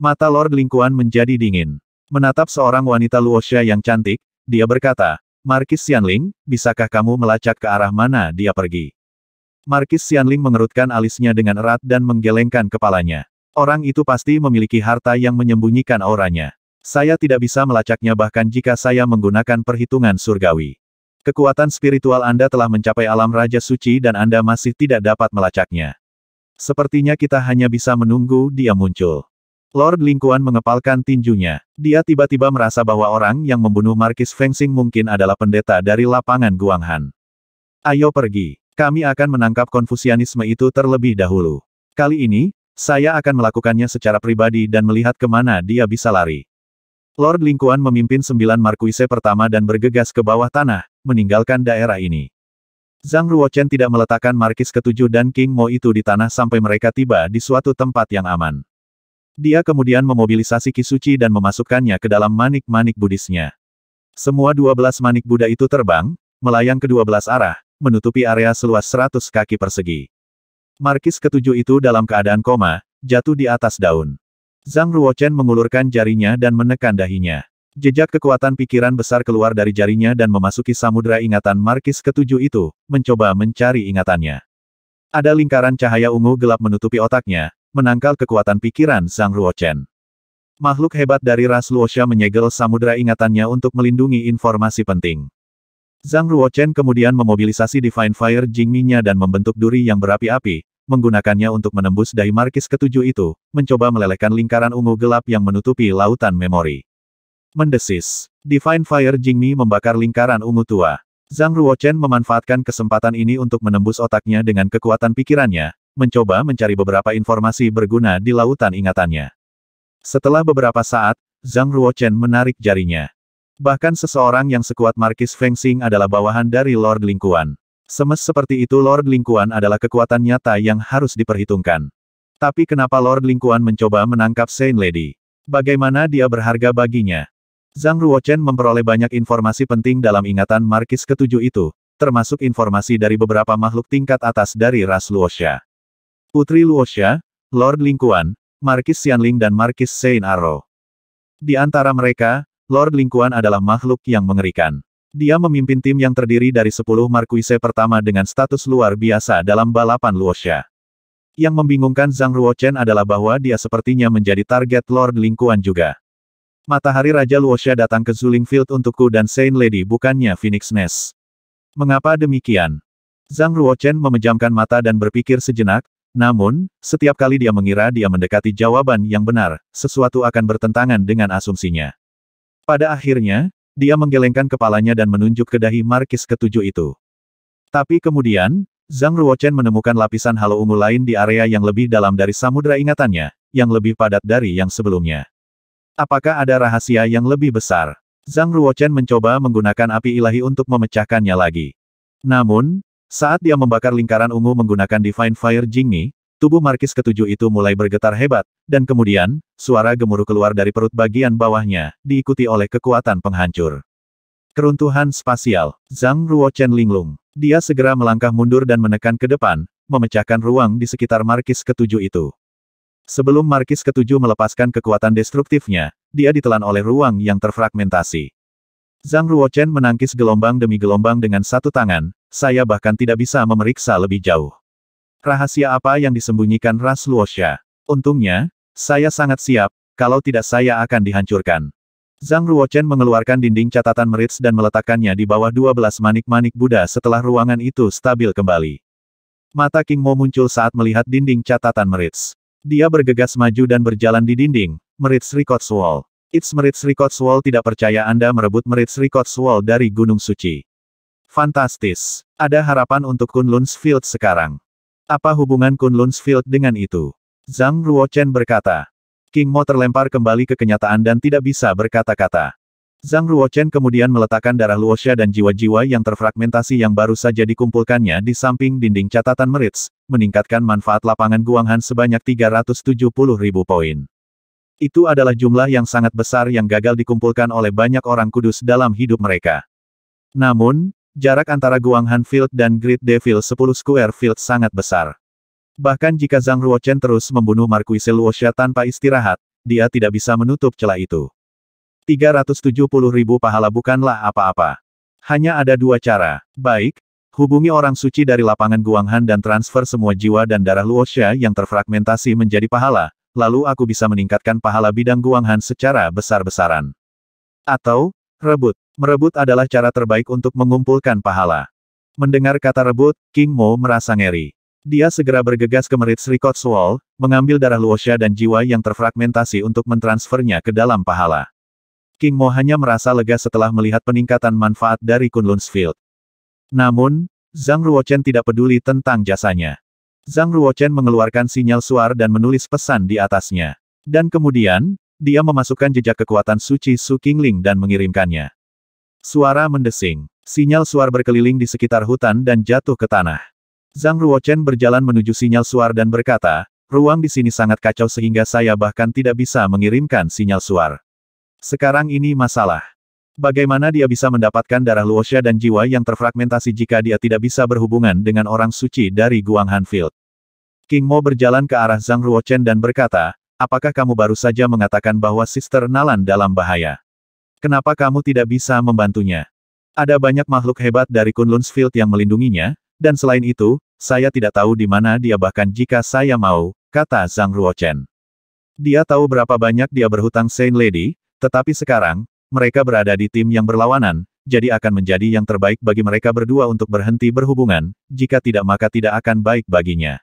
S1: Mata Lord Lingkuan menjadi dingin. Menatap seorang wanita Luosha yang cantik, dia berkata, Markis Xianling, bisakah kamu melacak ke arah mana dia pergi? Markis Xianling mengerutkan alisnya dengan erat dan menggelengkan kepalanya. Orang itu pasti memiliki harta yang menyembunyikan auranya. Saya tidak bisa melacaknya bahkan jika saya menggunakan perhitungan surgawi. Kekuatan spiritual Anda telah mencapai alam Raja Suci dan Anda masih tidak dapat melacaknya. Sepertinya kita hanya bisa menunggu dia muncul. Lord Lingkuan mengepalkan tinjunya. Dia tiba-tiba merasa bahwa orang yang membunuh Markis Xing mungkin adalah pendeta dari lapangan Guanghan. Ayo pergi. Kami akan menangkap konfusianisme itu terlebih dahulu. Kali ini, saya akan melakukannya secara pribadi dan melihat kemana dia bisa lari. Lord Lingkuan memimpin sembilan Markuise pertama dan bergegas ke bawah tanah, meninggalkan daerah ini. Zhang Ruochen tidak meletakkan markis ketujuh dan King Mo itu di tanah sampai mereka tiba di suatu tempat yang aman. Dia kemudian memobilisasi Kisuci dan memasukkannya ke dalam manik-manik budisnya. Semua dua belas manik Buddha itu terbang, melayang ke dua belas arah, menutupi area seluas seratus kaki persegi. Markis ketujuh itu dalam keadaan koma, jatuh di atas daun. Zhang Ruochen mengulurkan jarinya dan menekan dahinya. Jejak kekuatan pikiran besar keluar dari jarinya dan memasuki samudera ingatan Markis ketujuh itu, mencoba mencari ingatannya. Ada lingkaran cahaya ungu gelap menutupi otaknya, menangkal kekuatan pikiran Zhang Ruochen. Makhluk hebat dari ras Luosha menyegel samudera ingatannya untuk melindungi informasi penting. Zhang Ruochen kemudian memobilisasi Divine Fire Jingminya dan membentuk duri yang berapi-api, menggunakannya untuk menembus dai markis ketujuh itu, mencoba melelehkan lingkaran ungu gelap yang menutupi lautan memori. Mendesis. Divine Fire Jingmi membakar lingkaran ungu tua. Zhang Ruochen memanfaatkan kesempatan ini untuk menembus otaknya dengan kekuatan pikirannya, mencoba mencari beberapa informasi berguna di lautan ingatannya. Setelah beberapa saat, Zhang Ruochen menarik jarinya. Bahkan seseorang yang sekuat Markis Feng Xing adalah bawahan dari Lord Lingkuan. Semes seperti itu Lord Lingkuan adalah kekuatan nyata yang harus diperhitungkan. Tapi kenapa Lord Lingkuan mencoba menangkap Saint Lady? Bagaimana dia berharga baginya? Zhang Ruochen memperoleh banyak informasi penting dalam ingatan Markis ketujuh itu, termasuk informasi dari beberapa makhluk tingkat atas dari ras Luosha. Putri Luosha, Lord Lingkuan, Markis Xianling dan Markis Saint Arrow. Di antara mereka, Lord Lingkuan adalah makhluk yang mengerikan. Dia memimpin tim yang terdiri dari 10 Marquise pertama dengan status luar biasa dalam balapan Luosha. Yang membingungkan Zhang Ruochen adalah bahwa dia sepertinya menjadi target Lord Lingkuan juga. Matahari Raja Luosha datang ke Zulingfield untukku dan Saint Lady bukannya Phoenix Nest. Mengapa demikian? Zhang Ruochen memejamkan mata dan berpikir sejenak, namun, setiap kali dia mengira dia mendekati jawaban yang benar, sesuatu akan bertentangan dengan asumsinya. Pada akhirnya, dia menggelengkan kepalanya dan menunjuk ke dahi markis ketujuh itu. Tapi kemudian, Zhang Ruochen menemukan lapisan halo ungu lain di area yang lebih dalam dari samudera ingatannya, yang lebih padat dari yang sebelumnya. Apakah ada rahasia yang lebih besar? Zhang Ruochen mencoba menggunakan api ilahi untuk memecahkannya lagi. Namun, saat dia membakar lingkaran ungu menggunakan Divine Fire Jingmi, Tubuh Markis ketujuh itu mulai bergetar hebat, dan kemudian, suara gemuruh keluar dari perut bagian bawahnya, diikuti oleh kekuatan penghancur. Keruntuhan spasial, Zhang Ruochen Chen linglung. Dia segera melangkah mundur dan menekan ke depan, memecahkan ruang di sekitar Markis ketujuh itu. Sebelum Markis ketujuh melepaskan kekuatan destruktifnya, dia ditelan oleh ruang yang terfragmentasi. Zhang Ruochen menangkis gelombang demi gelombang dengan satu tangan, saya bahkan tidak bisa memeriksa lebih jauh. Rahasia apa yang disembunyikan Ras Luosha? Untungnya, saya sangat siap, kalau tidak saya akan dihancurkan. Zhang Ruochen mengeluarkan dinding catatan merits dan meletakkannya di bawah 12 manik-manik Buddha setelah ruangan itu stabil kembali. Mata King Mo muncul saat melihat dinding catatan merits. Dia bergegas maju dan berjalan di dinding, Merits Records Wall. It's Merits Records Wall tidak percaya Anda merebut Merits Records Wall dari Gunung Suci. Fantastis. Ada harapan untuk Kunlun's Field sekarang. Apa hubungan Field dengan itu? Zhang Ruochen berkata. King Mo terlempar kembali ke kenyataan dan tidak bisa berkata-kata. Zhang Ruochen kemudian meletakkan darah Luosha dan jiwa-jiwa yang terfragmentasi yang baru saja dikumpulkannya di samping dinding catatan Merits, meningkatkan manfaat lapangan Guanghan sebanyak 370 ribu poin. Itu adalah jumlah yang sangat besar yang gagal dikumpulkan oleh banyak orang kudus dalam hidup mereka. Namun, Jarak antara Guanghan Field dan Great Devil 10 Square Field sangat besar. Bahkan jika Zhang Ruochen terus membunuh Marquise Luosha tanpa istirahat, dia tidak bisa menutup celah itu. 370 ribu pahala bukanlah apa-apa. Hanya ada dua cara. Baik, hubungi orang suci dari lapangan Guanghan dan transfer semua jiwa dan darah Luosha yang terfragmentasi menjadi pahala, lalu aku bisa meningkatkan pahala bidang Guanghan secara besar-besaran. Atau, Rebut. Merebut adalah cara terbaik untuk mengumpulkan pahala. Mendengar kata rebut, King Mo merasa ngeri. Dia segera bergegas ke Merit Sri Wall, mengambil darah Luosha dan jiwa yang terfragmentasi untuk mentransfernya ke dalam pahala. King Mo hanya merasa lega setelah melihat peningkatan manfaat dari Kunlun's Field. Namun, Zhang Ruochen tidak peduli tentang jasanya. Zhang Ruochen mengeluarkan sinyal suar dan menulis pesan di atasnya. Dan kemudian, dia memasukkan jejak kekuatan suci Su Qingling dan mengirimkannya. Suara mendesing. Sinyal suar berkeliling di sekitar hutan dan jatuh ke tanah. Zhang Ruochen berjalan menuju sinyal suar dan berkata, ruang di sini sangat kacau sehingga saya bahkan tidak bisa mengirimkan sinyal suar. Sekarang ini masalah. Bagaimana dia bisa mendapatkan darah Luosha dan jiwa yang terfragmentasi jika dia tidak bisa berhubungan dengan orang suci dari Guang Hanfield? King Mo berjalan ke arah Zhang Ruochen dan berkata, Apakah kamu baru saja mengatakan bahwa Sister Nalan dalam bahaya? Kenapa kamu tidak bisa membantunya? Ada banyak makhluk hebat dari Kunlunsfield yang melindunginya, dan selain itu, saya tidak tahu di mana dia bahkan jika saya mau, kata Zhang Ruochen. Dia tahu berapa banyak dia berhutang Saint Lady, tetapi sekarang, mereka berada di tim yang berlawanan, jadi akan menjadi yang terbaik bagi mereka berdua untuk berhenti berhubungan, jika tidak maka tidak akan baik baginya.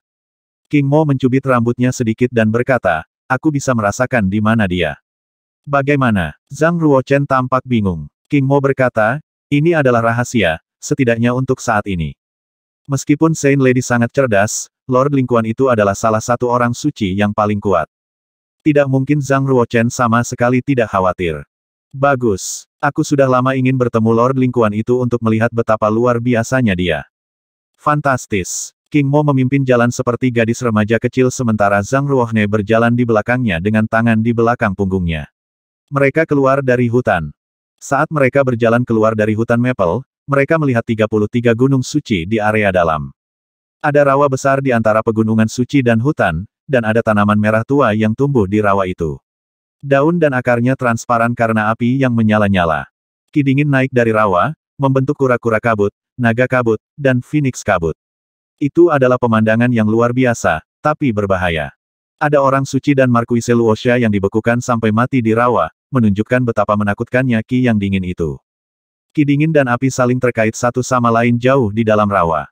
S1: King Mo mencubit rambutnya sedikit dan berkata, aku bisa merasakan di mana dia. Bagaimana? Zhang Ruochen tampak bingung. King Mo berkata, ini adalah rahasia, setidaknya untuk saat ini. Meskipun Saint Lady sangat cerdas, Lord Lingkuan itu adalah salah satu orang suci yang paling kuat. Tidak mungkin Zhang Ruochen sama sekali tidak khawatir. Bagus. Aku sudah lama ingin bertemu Lord Lingkuan itu untuk melihat betapa luar biasanya dia. Fantastis. King Mo memimpin jalan seperti gadis remaja kecil sementara Zhang Ruohne berjalan di belakangnya dengan tangan di belakang punggungnya. Mereka keluar dari hutan. Saat mereka berjalan keluar dari hutan Maple, mereka melihat 33 gunung suci di area dalam. Ada rawa besar di antara pegunungan suci dan hutan, dan ada tanaman merah tua yang tumbuh di rawa itu. Daun dan akarnya transparan karena api yang menyala-nyala. Kidingin naik dari rawa, membentuk kura-kura kabut, naga kabut, dan phoenix kabut. Itu adalah pemandangan yang luar biasa, tapi berbahaya. Ada orang suci dan Markuise Luosha yang dibekukan sampai mati di rawa, menunjukkan betapa menakutkannya Ki yang dingin itu. Ki dingin dan api saling terkait satu sama lain jauh di dalam rawa.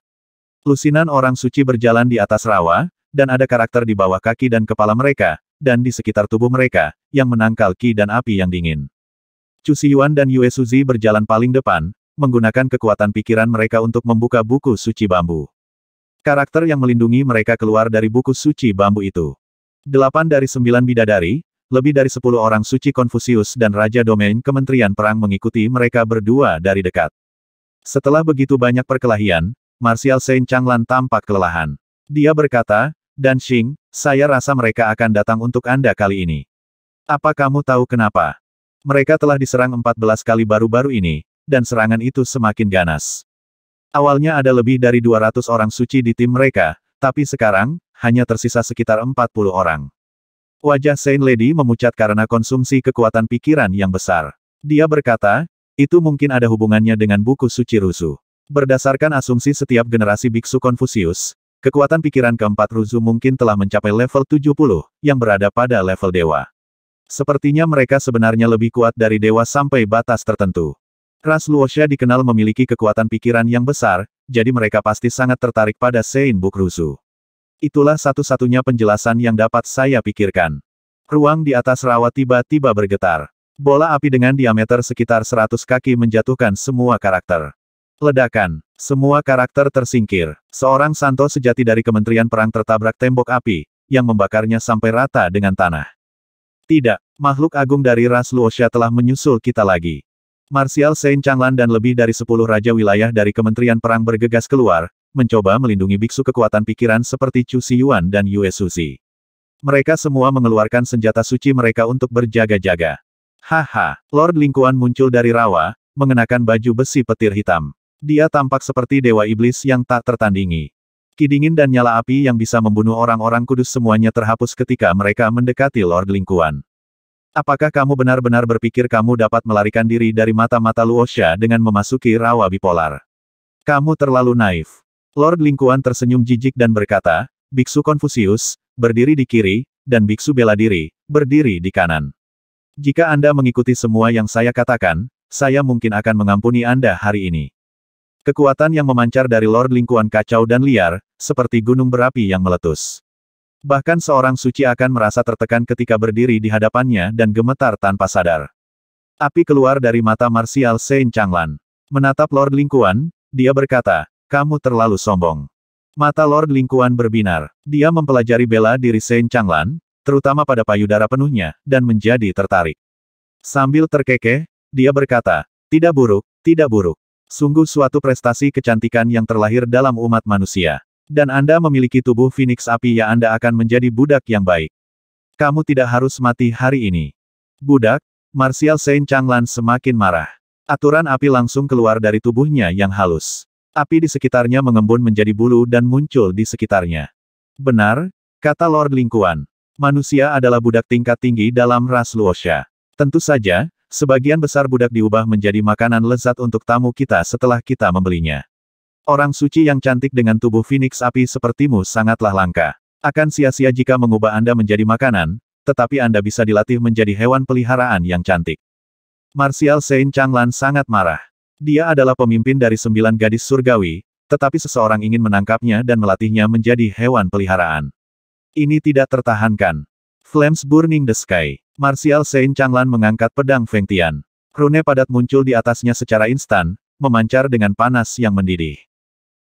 S1: Lusinan orang suci berjalan di atas rawa, dan ada karakter di bawah kaki dan kepala mereka, dan di sekitar tubuh mereka, yang menangkal Ki dan api yang dingin. Chu Yuan dan Yue Suzi berjalan paling depan, menggunakan kekuatan pikiran mereka untuk membuka buku suci bambu. Karakter yang melindungi mereka keluar dari buku suci bambu itu. Delapan dari sembilan bidadari, lebih dari sepuluh orang suci Konfusius dan Raja Domain Kementerian Perang mengikuti mereka berdua dari dekat. Setelah begitu banyak perkelahian, Martial Saint Changlan tampak kelelahan. Dia berkata, Dan Xing, saya rasa mereka akan datang untuk Anda kali ini. Apa kamu tahu kenapa? Mereka telah diserang 14 kali baru-baru ini, dan serangan itu semakin ganas. Awalnya ada lebih dari 200 orang suci di tim mereka, tapi sekarang, hanya tersisa sekitar 40 orang. Wajah Saint Lady memucat karena konsumsi kekuatan pikiran yang besar. Dia berkata, itu mungkin ada hubungannya dengan buku suci Ruzu. Berdasarkan asumsi setiap generasi biksu Konfusius, kekuatan pikiran keempat Ruzu mungkin telah mencapai level 70, yang berada pada level dewa. Sepertinya mereka sebenarnya lebih kuat dari dewa sampai batas tertentu. Ras Luosha dikenal memiliki kekuatan pikiran yang besar, jadi mereka pasti sangat tertarik pada Sein Bukrusu. Itulah satu-satunya penjelasan yang dapat saya pikirkan. Ruang di atas rawa tiba-tiba bergetar. Bola api dengan diameter sekitar 100 kaki menjatuhkan semua karakter. Ledakan. Semua karakter tersingkir. Seorang santo sejati dari Kementerian Perang tertabrak tembok api, yang membakarnya sampai rata dengan tanah. Tidak, makhluk agung dari ras Luosha telah menyusul kita lagi. Marsial Saint Changlan dan lebih dari sepuluh raja wilayah dari Kementerian Perang bergegas keluar, mencoba melindungi biksu kekuatan pikiran seperti Chu Siyuan dan Yue Susi. Mereka semua mengeluarkan senjata suci mereka untuk berjaga-jaga. Haha, Lord Lingkuan muncul dari rawa, mengenakan baju besi petir hitam. Dia tampak seperti dewa iblis yang tak tertandingi. Kidingin dan nyala api yang bisa membunuh orang-orang kudus semuanya terhapus ketika mereka mendekati Lord Lingkuan. Apakah kamu benar-benar berpikir kamu dapat melarikan diri dari mata-mata Luosha dengan memasuki rawa bipolar? Kamu terlalu naif. Lord Lingkuan tersenyum jijik dan berkata, Biksu Konfusius, berdiri di kiri, dan Biksu bela diri, berdiri di kanan. Jika Anda mengikuti semua yang saya katakan, saya mungkin akan mengampuni Anda hari ini. Kekuatan yang memancar dari Lord Lingkuan kacau dan liar, seperti gunung berapi yang meletus. Bahkan seorang suci akan merasa tertekan ketika berdiri di hadapannya dan gemetar tanpa sadar. Api keluar dari mata Marsial Saint Changlan. Menatap Lord Lingkuan, dia berkata, kamu terlalu sombong. Mata Lord Lingkuan berbinar. Dia mempelajari bela diri Saint Changlan, terutama pada payudara penuhnya, dan menjadi tertarik. Sambil terkekeh, dia berkata, tidak buruk, tidak buruk. Sungguh suatu prestasi kecantikan yang terlahir dalam umat manusia. Dan Anda memiliki tubuh Phoenix api ya Anda akan menjadi budak yang baik. Kamu tidak harus mati hari ini. Budak, Martial Saint Changlan semakin marah. Aturan api langsung keluar dari tubuhnya yang halus. Api di sekitarnya mengembun menjadi bulu dan muncul di sekitarnya. Benar, kata Lord Lingkuan. Manusia adalah budak tingkat tinggi dalam ras Luosha. Tentu saja, sebagian besar budak diubah menjadi makanan lezat untuk tamu kita setelah kita membelinya. Orang suci yang cantik dengan tubuh Phoenix api sepertimu sangatlah langka. Akan sia-sia jika mengubah Anda menjadi makanan, tetapi Anda bisa dilatih menjadi hewan peliharaan yang cantik. Martial Saint Changlan sangat marah. Dia adalah pemimpin dari sembilan gadis surgawi, tetapi seseorang ingin menangkapnya dan melatihnya menjadi hewan peliharaan. Ini tidak tertahankan. Flames Burning the Sky. Martial Saint Changlan mengangkat pedang Feng Tian. Rune padat muncul di atasnya secara instan, memancar dengan panas yang mendidih.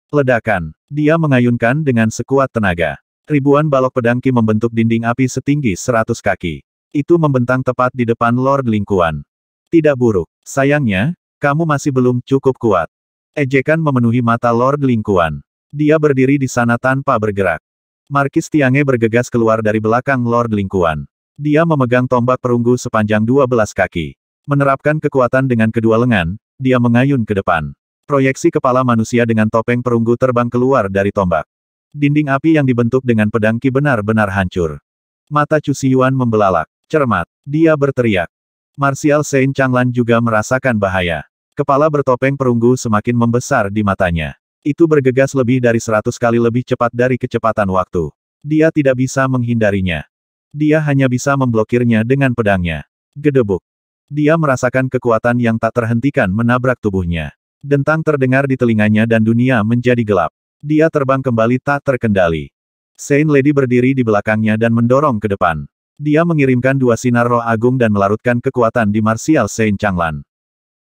S1: Ledakan. Dia mengayunkan dengan sekuat tenaga. Ribuan balok pedang Ki membentuk dinding api setinggi seratus kaki. Itu membentang tepat di depan Lord Lingkuan. Tidak buruk. Sayangnya, kamu masih belum cukup kuat. Ejekan memenuhi mata Lord Lingkuan. Dia berdiri di sana tanpa bergerak. Markis Tiange bergegas keluar dari belakang Lord Lingkuan. Dia memegang tombak perunggu sepanjang dua belas kaki. Menerapkan kekuatan dengan kedua lengan, dia mengayun ke depan. Proyeksi kepala manusia dengan topeng perunggu terbang keluar dari tombak. Dinding api yang dibentuk dengan pedang Ki benar-benar hancur. Mata Chu Siyuan membelalak. Cermat. Dia berteriak. Martial Saint Changlan juga merasakan bahaya. Kepala bertopeng perunggu semakin membesar di matanya. Itu bergegas lebih dari seratus kali lebih cepat dari kecepatan waktu. Dia tidak bisa menghindarinya. Dia hanya bisa memblokirnya dengan pedangnya. Gedebuk. Dia merasakan kekuatan yang tak terhentikan menabrak tubuhnya. Dentang terdengar di telinganya dan dunia menjadi gelap. Dia terbang kembali tak terkendali. Saint Lady berdiri di belakangnya dan mendorong ke depan. Dia mengirimkan dua sinar roh agung dan melarutkan kekuatan di Martial Saint Changlan.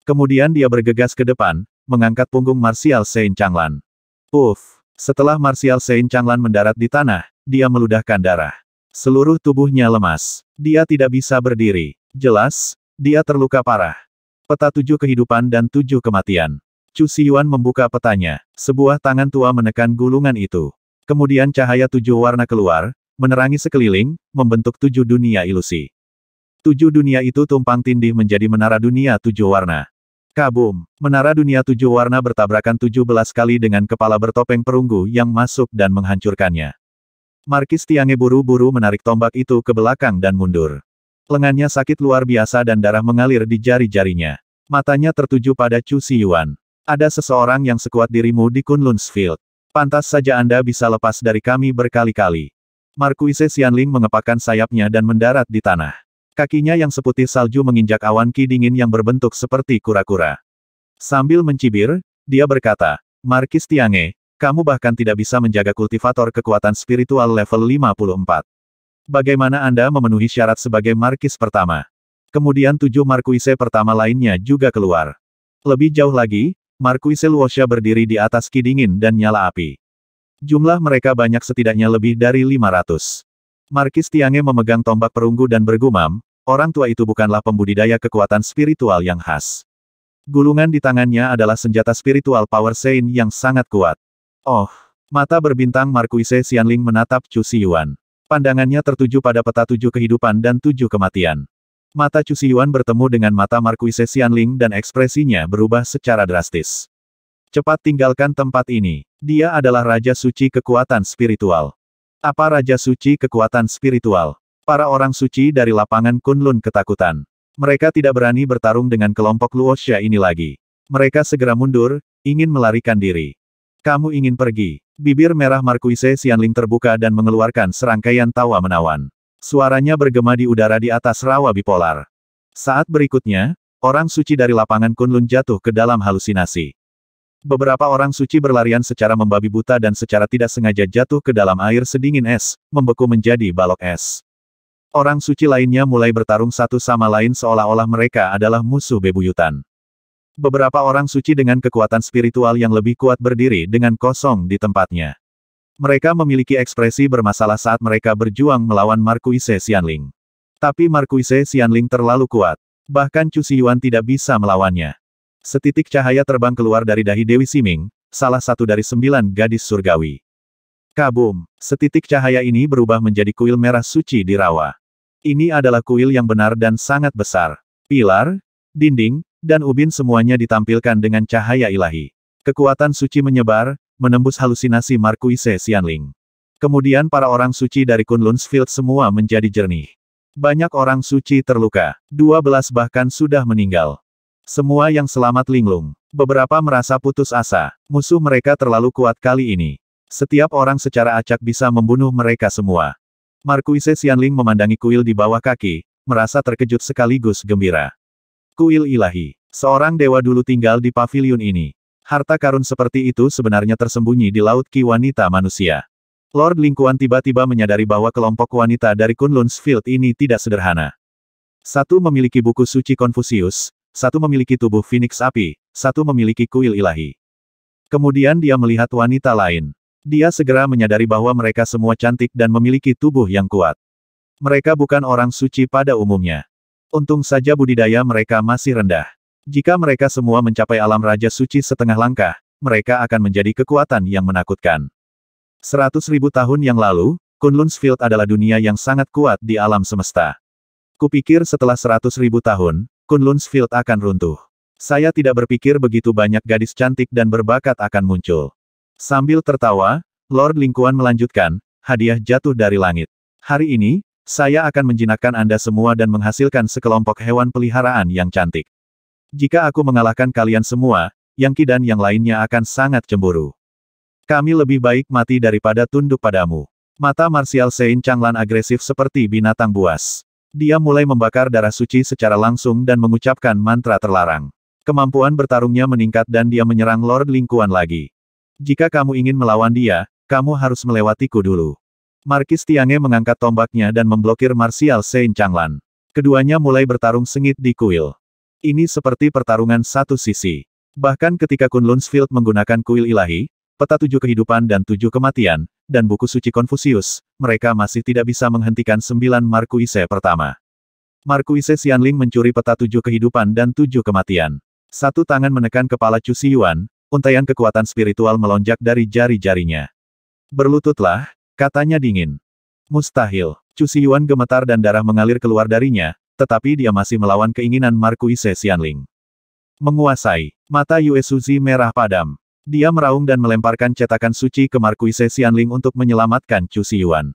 S1: Kemudian dia bergegas ke depan, mengangkat punggung Martial Saint Changlan. Uff! Setelah Martial Saint Changlan mendarat di tanah, dia meludahkan darah. Seluruh tubuhnya lemas. Dia tidak bisa berdiri. Jelas, dia terluka parah. Peta tujuh kehidupan dan tujuh kematian. Chu Siyuan membuka petanya. Sebuah tangan tua menekan gulungan itu. Kemudian cahaya tujuh warna keluar, menerangi sekeliling, membentuk tujuh dunia ilusi. Tujuh dunia itu tumpang tindih menjadi menara dunia tujuh warna. Kabum! Menara dunia tujuh warna bertabrakan tujuh belas kali dengan kepala bertopeng perunggu yang masuk dan menghancurkannya. Markis Tiange buru-buru menarik tombak itu ke belakang dan mundur. Lengannya sakit luar biasa dan darah mengalir di jari-jarinya. Matanya tertuju pada Chu Siyuan. Ada seseorang yang sekuat dirimu di Kunlunsfield. Pantas saja Anda bisa lepas dari kami berkali-kali. Markuise Xianling mengepakkan sayapnya dan mendarat di tanah. Kakinya yang seputih salju menginjak awan ki dingin yang berbentuk seperti kura-kura. Sambil mencibir, dia berkata, Markis Tiange, kamu bahkan tidak bisa menjaga kultivator kekuatan spiritual level 54. Bagaimana Anda memenuhi syarat sebagai Markis pertama? Kemudian tujuh Markuise pertama lainnya juga keluar. Lebih jauh lagi, Marquise Luosha berdiri di atas ki dingin dan nyala api. Jumlah mereka banyak setidaknya lebih dari 500. Markis Tiange memegang tombak perunggu dan bergumam, orang tua itu bukanlah pembudidaya kekuatan spiritual yang khas. Gulungan di tangannya adalah senjata spiritual power Sein yang sangat kuat. Oh, mata berbintang Markuise Xianling menatap Chu Siyuan. Pandangannya tertuju pada peta tujuh kehidupan dan tujuh kematian. Mata Chu Siyuan bertemu dengan mata Markuise Xianling dan ekspresinya berubah secara drastis. Cepat tinggalkan tempat ini. Dia adalah Raja Suci Kekuatan Spiritual. Apa Raja Suci Kekuatan Spiritual? Para orang suci dari lapangan Kunlun ketakutan. Mereka tidak berani bertarung dengan kelompok Luosha ini lagi. Mereka segera mundur, ingin melarikan diri. Kamu ingin pergi. Bibir merah Markuise Xianling terbuka dan mengeluarkan serangkaian tawa menawan. Suaranya bergema di udara di atas rawa bipolar. Saat berikutnya, orang suci dari lapangan Kunlun jatuh ke dalam halusinasi. Beberapa orang suci berlarian secara membabi buta dan secara tidak sengaja jatuh ke dalam air sedingin es, membeku menjadi balok es. Orang suci lainnya mulai bertarung satu sama lain seolah-olah mereka adalah musuh bebuyutan. Beberapa orang suci dengan kekuatan spiritual yang lebih kuat berdiri dengan kosong di tempatnya. Mereka memiliki ekspresi bermasalah saat mereka berjuang melawan Markuise Xianling. Tapi Markuise Xianling terlalu kuat. Bahkan Chu Siyuan tidak bisa melawannya. Setitik cahaya terbang keluar dari dahi Dewi Siming, salah satu dari sembilan gadis surgawi. Kabum! Setitik cahaya ini berubah menjadi kuil merah suci di rawa. Ini adalah kuil yang benar dan sangat besar. Pilar, dinding, dan ubin semuanya ditampilkan dengan cahaya ilahi. Kekuatan suci menyebar, menembus halusinasi Markuise Xianling. Kemudian para orang suci dari Kunlunsfield semua menjadi jernih. Banyak orang suci terluka, 12 bahkan sudah meninggal. Semua yang selamat linglung. Beberapa merasa putus asa, musuh mereka terlalu kuat kali ini. Setiap orang secara acak bisa membunuh mereka semua. Markuise Xianling memandangi kuil di bawah kaki, merasa terkejut sekaligus gembira. Kuil ilahi. Seorang dewa dulu tinggal di pavilion ini. Harta karun seperti itu sebenarnya tersembunyi di laut ki wanita manusia. Lord Lingkuan tiba-tiba menyadari bahwa kelompok wanita dari Kunlun's Field ini tidak sederhana. Satu memiliki buku suci Konfusius, satu memiliki tubuh Phoenix api, satu memiliki kuil ilahi. Kemudian dia melihat wanita lain. Dia segera menyadari bahwa mereka semua cantik dan memiliki tubuh yang kuat. Mereka bukan orang suci pada umumnya. Untung saja budidaya mereka masih rendah. Jika mereka semua mencapai alam Raja Suci setengah langkah, mereka akan menjadi kekuatan yang menakutkan. Seratus ribu tahun yang lalu, Kunlun's Field adalah dunia yang sangat kuat di alam semesta. Kupikir setelah seratus ribu tahun, Kunlun's Field akan runtuh. Saya tidak berpikir begitu banyak gadis cantik dan berbakat akan muncul. Sambil tertawa, Lord Lingkuan melanjutkan, hadiah jatuh dari langit. Hari ini, saya akan menjinakkan Anda semua dan menghasilkan sekelompok hewan peliharaan yang cantik. Jika aku mengalahkan kalian semua, Yang Qi dan yang lainnya akan sangat cemburu. Kami lebih baik mati daripada tunduk padamu. Mata Martial Sein Changlan agresif seperti binatang buas. Dia mulai membakar darah suci secara langsung dan mengucapkan mantra terlarang. Kemampuan bertarungnya meningkat dan dia menyerang Lord Lingkuan lagi. Jika kamu ingin melawan dia, kamu harus melewatiku dulu. Markis Tiange mengangkat tombaknya dan memblokir Martial Sein Changlan. Keduanya mulai bertarung sengit di kuil. Ini seperti pertarungan satu sisi. Bahkan ketika Kun Lunsfield menggunakan kuil ilahi, peta tujuh kehidupan dan tujuh kematian, dan buku suci Konfusius, mereka masih tidak bisa menghentikan sembilan Markuise pertama. Markuise Xianling mencuri peta tujuh kehidupan dan tujuh kematian. Satu tangan menekan kepala Chu Yuan, untaian kekuatan spiritual melonjak dari jari-jarinya. Berlututlah, katanya dingin. Mustahil, Chu Yuan gemetar dan darah mengalir keluar darinya, tetapi dia masih melawan keinginan Markuise Xianling. Menguasai. Mata Yue Suzi merah padam. Dia meraung dan melemparkan cetakan suci ke Markuise Xianling untuk menyelamatkan Chu Yuan.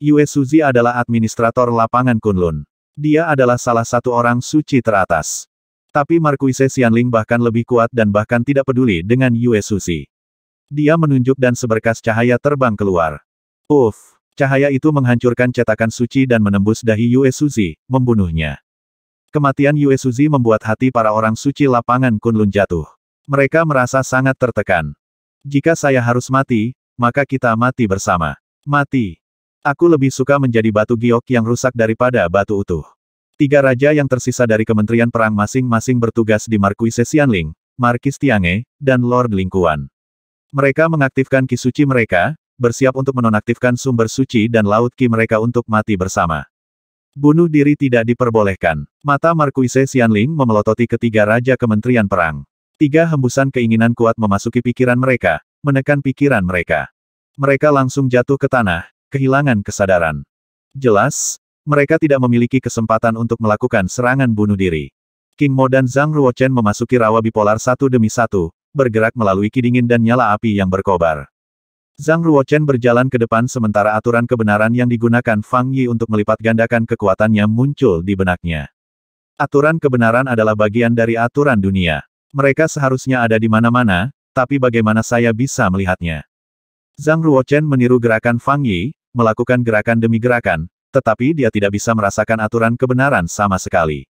S1: Yue Suzi adalah administrator lapangan Kunlun. Dia adalah salah satu orang suci teratas. Tapi Markuise Xianling bahkan lebih kuat dan bahkan tidak peduli dengan Yue Suzi. Dia menunjuk dan seberkas cahaya terbang keluar. Uff, Cahaya itu menghancurkan cetakan suci dan menembus dahi Yue Suzi, membunuhnya. Kematian Yue Suzi membuat hati para orang suci lapangan Kunlun jatuh. Mereka merasa sangat tertekan. Jika saya harus mati, maka kita mati bersama. Mati. Aku lebih suka menjadi batu giok yang rusak daripada batu utuh. Tiga raja yang tersisa dari Kementerian Perang masing-masing bertugas di Markuise Xianling, Markis Tiange, dan Lord Lingkuan. Mereka mengaktifkan kisuci mereka, bersiap untuk menonaktifkan sumber suci dan laut ki mereka untuk mati bersama. Bunuh diri tidak diperbolehkan. Mata Markuise Xianling memelototi ketiga Raja Kementerian Perang. Tiga hembusan keinginan kuat memasuki pikiran mereka, menekan pikiran mereka. Mereka langsung jatuh ke tanah, kehilangan kesadaran. Jelas, mereka tidak memiliki kesempatan untuk melakukan serangan bunuh diri. King Mo dan Zhang Ruochen memasuki rawa bipolar satu demi satu, bergerak melalui kidingin dan nyala api yang berkobar. Zhang Ruochen berjalan ke depan sementara aturan kebenaran yang digunakan Fang Yi untuk melipat gandakan kekuatannya muncul di benaknya. Aturan kebenaran adalah bagian dari aturan dunia. Mereka seharusnya ada di mana-mana, tapi bagaimana saya bisa melihatnya? Zhang Ruochen meniru gerakan Fang Yi, melakukan gerakan demi gerakan, tetapi dia tidak bisa merasakan aturan kebenaran sama sekali.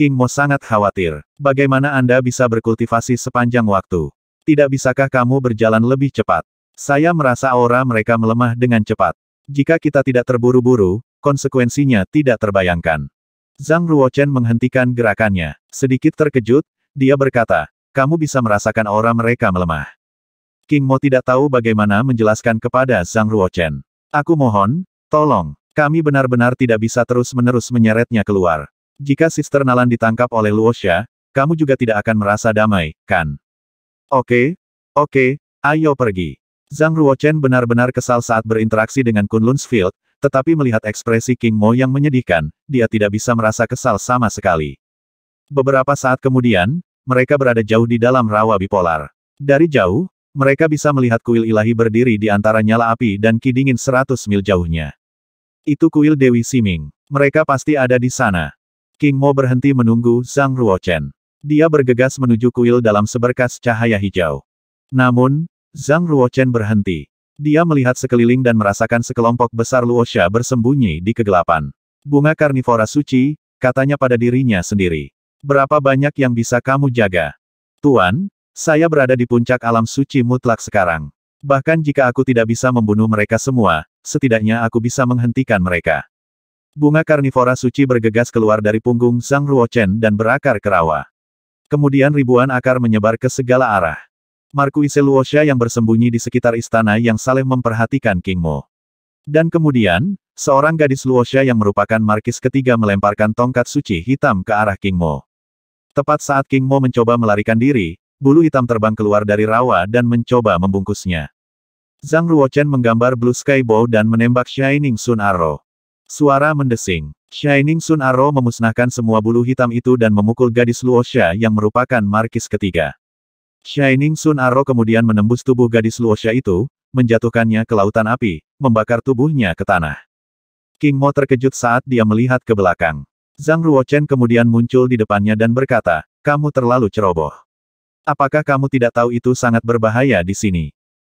S1: King Mo sangat khawatir. Bagaimana Anda bisa berkultivasi sepanjang waktu? Tidak bisakah kamu berjalan lebih cepat? Saya merasa aura mereka melemah dengan cepat. Jika kita tidak terburu-buru, konsekuensinya tidak terbayangkan. Zhang Ruochen menghentikan gerakannya. Sedikit terkejut, dia berkata, kamu bisa merasakan aura mereka melemah. King Mo tidak tahu bagaimana menjelaskan kepada Zhang Ruochen. Aku mohon, tolong, kami benar-benar tidak bisa terus-menerus menyeretnya keluar. Jika Sister Nalan ditangkap oleh Luosha, kamu juga tidak akan merasa damai, kan? Oke, okay, oke, okay, ayo pergi. Zhang Ruochen benar-benar kesal saat berinteraksi dengan Kunlun Field, tetapi melihat ekspresi King Mo yang menyedihkan, dia tidak bisa merasa kesal sama sekali. Beberapa saat kemudian, mereka berada jauh di dalam rawa bipolar. Dari jauh, mereka bisa melihat kuil ilahi berdiri di antara nyala api dan ki dingin seratus mil jauhnya. Itu kuil Dewi Siming. Mereka pasti ada di sana. King Mo berhenti menunggu Zhang Ruochen. Dia bergegas menuju kuil dalam seberkas cahaya hijau. Namun, Zhang Ruochen berhenti. Dia melihat sekeliling dan merasakan sekelompok besar Luosha bersembunyi di kegelapan. Bunga karnivora suci, katanya pada dirinya sendiri. Berapa banyak yang bisa kamu jaga? Tuan, saya berada di puncak alam suci mutlak sekarang. Bahkan jika aku tidak bisa membunuh mereka semua, setidaknya aku bisa menghentikan mereka. Bunga karnivora suci bergegas keluar dari punggung Zhang Ruochen dan berakar ke Kemudian ribuan akar menyebar ke segala arah. Markuise Luosha yang bersembunyi di sekitar istana yang saleh memperhatikan King Mo. Dan kemudian, seorang gadis Luosha yang merupakan markis ketiga melemparkan tongkat suci hitam ke arah King Mo. Tepat saat King Mo mencoba melarikan diri, bulu hitam terbang keluar dari rawa dan mencoba membungkusnya. Zhang Ruochen menggambar Blue Sky Bow dan menembak Shining Sun Arrow. Suara mendesing. Shining Sun Arrow memusnahkan semua bulu hitam itu dan memukul gadis Luosha yang merupakan markis ketiga. Shining Sun Arrow kemudian menembus tubuh gadis Luosha itu, menjatuhkannya ke lautan api, membakar tubuhnya ke tanah. King Mo terkejut saat dia melihat ke belakang. Zhang Ruochen kemudian muncul di depannya dan berkata, kamu terlalu ceroboh. Apakah kamu tidak tahu itu sangat berbahaya di sini?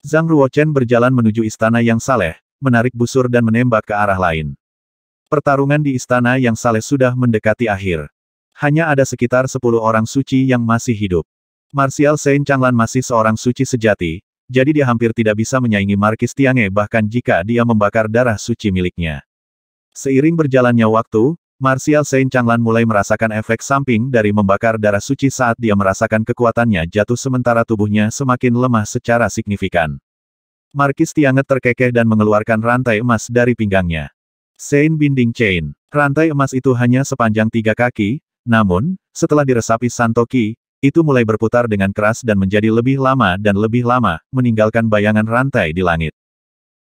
S1: Zhang Ruochen berjalan menuju istana yang saleh, menarik busur dan menembak ke arah lain. Pertarungan di istana yang saleh sudah mendekati akhir. Hanya ada sekitar 10 orang suci yang masih hidup. Martial Saint Changlan masih seorang suci sejati, jadi dia hampir tidak bisa menyaingi Markis Tiange bahkan jika dia membakar darah suci miliknya. Seiring berjalannya waktu, Martial Saint Changlan mulai merasakan efek samping dari membakar darah suci saat dia merasakan kekuatannya jatuh sementara tubuhnya semakin lemah secara signifikan. Markis Tiange terkekeh dan mengeluarkan rantai emas dari pinggangnya. Saint Binding Chain. Rantai emas itu hanya sepanjang tiga kaki, namun, setelah diresapi Santoki, itu mulai berputar dengan keras dan menjadi lebih lama dan lebih lama, meninggalkan bayangan rantai di langit.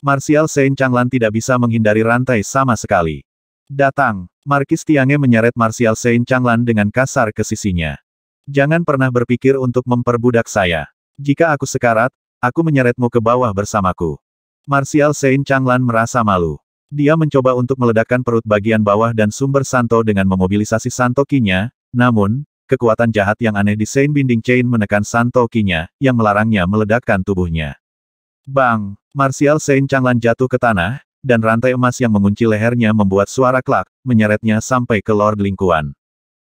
S1: Martial Saint Changlan tidak bisa menghindari rantai sama sekali. Datang, Markis Tiange menyeret Martial Saint Changlan dengan kasar ke sisinya. Jangan pernah berpikir untuk memperbudak saya. Jika aku sekarat, aku menyeretmu ke bawah bersamaku. Martial Saint Changlan merasa malu. Dia mencoba untuk meledakkan perut bagian bawah dan sumber Santo dengan memobilisasi Santokinya, namun, kekuatan jahat yang aneh di Saint Binding Chain menekan Santo Santokinya, yang melarangnya meledakkan tubuhnya. Bang! Martial Saint Changlan jatuh ke tanah, dan rantai emas yang mengunci lehernya membuat suara klak, menyeretnya sampai ke Lord Lingkuan.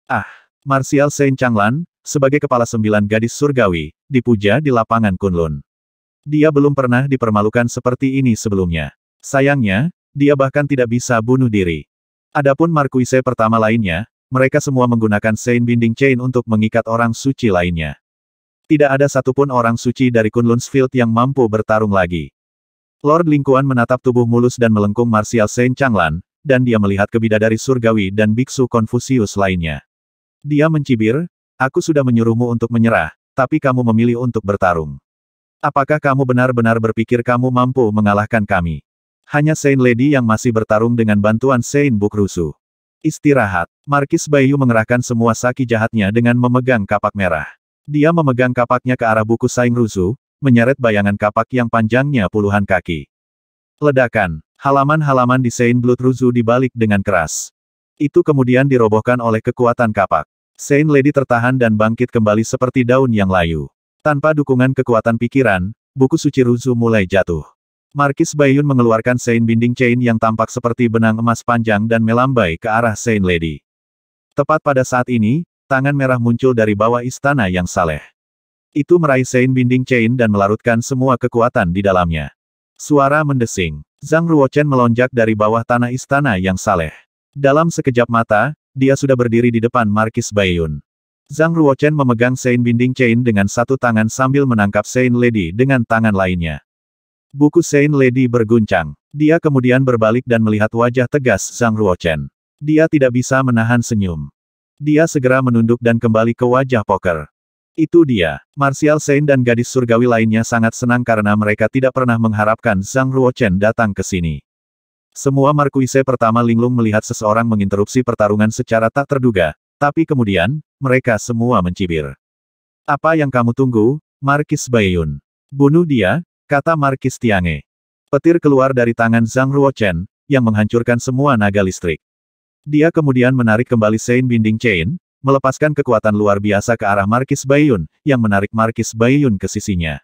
S1: Ah! Martial Saint Changlan, sebagai kepala sembilan gadis surgawi, dipuja di lapangan Kunlun. Dia belum pernah dipermalukan seperti ini sebelumnya. Sayangnya, dia bahkan tidak bisa bunuh diri. Adapun Markuise pertama lainnya, mereka semua menggunakan Saint Binding Chain untuk mengikat orang suci lainnya. Tidak ada satupun orang suci dari Kunlunsfield yang mampu bertarung lagi. Lord Lingkuan menatap tubuh mulus dan melengkung Martial Saint Changlan, dan dia melihat kebidadari surgawi dan biksu Konfusius lainnya. Dia mencibir, aku sudah menyuruhmu untuk menyerah, tapi kamu memilih untuk bertarung. Apakah kamu benar-benar berpikir kamu mampu mengalahkan kami? Hanya Saint Lady yang masih bertarung dengan bantuan Saint Bukrusu. Istirahat. Markis Bayu mengerahkan semua saki jahatnya dengan memegang kapak merah. Dia memegang kapaknya ke arah buku Saing Ruzu, menyeret bayangan kapak yang panjangnya puluhan kaki. Ledakan. Halaman-halaman di Saint Blood Ruzu dibalik dengan keras. Itu kemudian dirobohkan oleh kekuatan kapak. Saint Lady tertahan dan bangkit kembali seperti daun yang layu. Tanpa dukungan kekuatan pikiran, buku suci Ruzu mulai jatuh. Markis Bayun mengeluarkan Sein Binding Chain yang tampak seperti benang emas panjang dan melambai ke arah Sein Lady. Tepat pada saat ini, tangan merah muncul dari bawah istana yang saleh. Itu meraih Sein Binding Chain dan melarutkan semua kekuatan di dalamnya. Suara mendesing. Zhang Ruochen melonjak dari bawah tanah istana yang saleh. Dalam sekejap mata, dia sudah berdiri di depan Markis Bayun. Zhang Ruochen memegang Sein Binding Chain dengan satu tangan sambil menangkap Sein Lady dengan tangan lainnya. Buku Saint Lady berguncang. Dia kemudian berbalik dan melihat wajah tegas Zhang Ruochen. Dia tidak bisa menahan senyum. Dia segera menunduk dan kembali ke wajah poker. Itu dia. Martial Saint dan gadis surgawi lainnya sangat senang karena mereka tidak pernah mengharapkan Zhang Ruochen datang ke sini. Semua Markuise pertama linglung melihat seseorang menginterupsi pertarungan secara tak terduga, tapi kemudian, mereka semua mencibir. Apa yang kamu tunggu, Markis Bayun? Bunuh dia, kata Markis Tiange. Petir keluar dari tangan Zhang Ruochen, yang menghancurkan semua naga listrik. Dia kemudian menarik kembali Sein Binding Chain, melepaskan kekuatan luar biasa ke arah Markis Baiyun, yang menarik Markis Baiyun ke sisinya.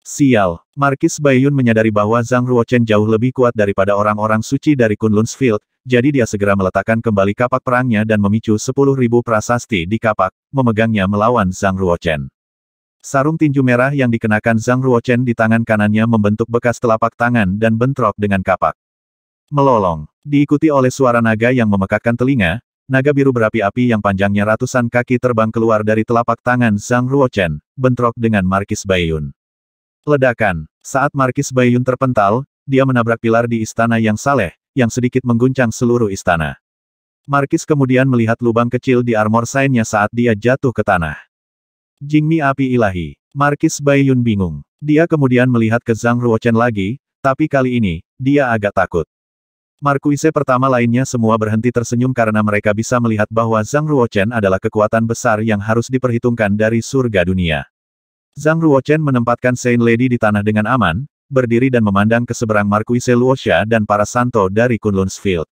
S1: Sial, Markis Baiyun menyadari bahwa Zhang Ruochen jauh lebih kuat daripada orang-orang suci dari Kunlun's Field, jadi dia segera meletakkan kembali kapak perangnya dan memicu 10.000 prasasti di kapak, memegangnya melawan Zhang Ruochen. Sarung tinju merah yang dikenakan Zhang Ruochen di tangan kanannya membentuk bekas telapak tangan dan bentrok dengan kapak. Melolong, diikuti oleh suara naga yang memekakkan telinga, naga biru berapi-api yang panjangnya ratusan kaki terbang keluar dari telapak tangan Zhang Ruochen, bentrok dengan Markis Bayun. Ledakan, saat Markis Bayun terpental, dia menabrak pilar di istana yang saleh, yang sedikit mengguncang seluruh istana. Markis kemudian melihat lubang kecil di armor sainnya saat dia jatuh ke tanah. Jingmi api ilahi. Markis Baiyun bingung. Dia kemudian melihat ke Zhang Ruochen lagi, tapi kali ini, dia agak takut. Markuise pertama lainnya semua berhenti tersenyum karena mereka bisa melihat bahwa Zhang Ruochen adalah kekuatan besar yang harus diperhitungkan dari surga dunia. Zhang Ruochen menempatkan Saint Lady di tanah dengan aman, berdiri dan memandang ke seberang Markuise Luosha dan para santo dari Kunlunsfield.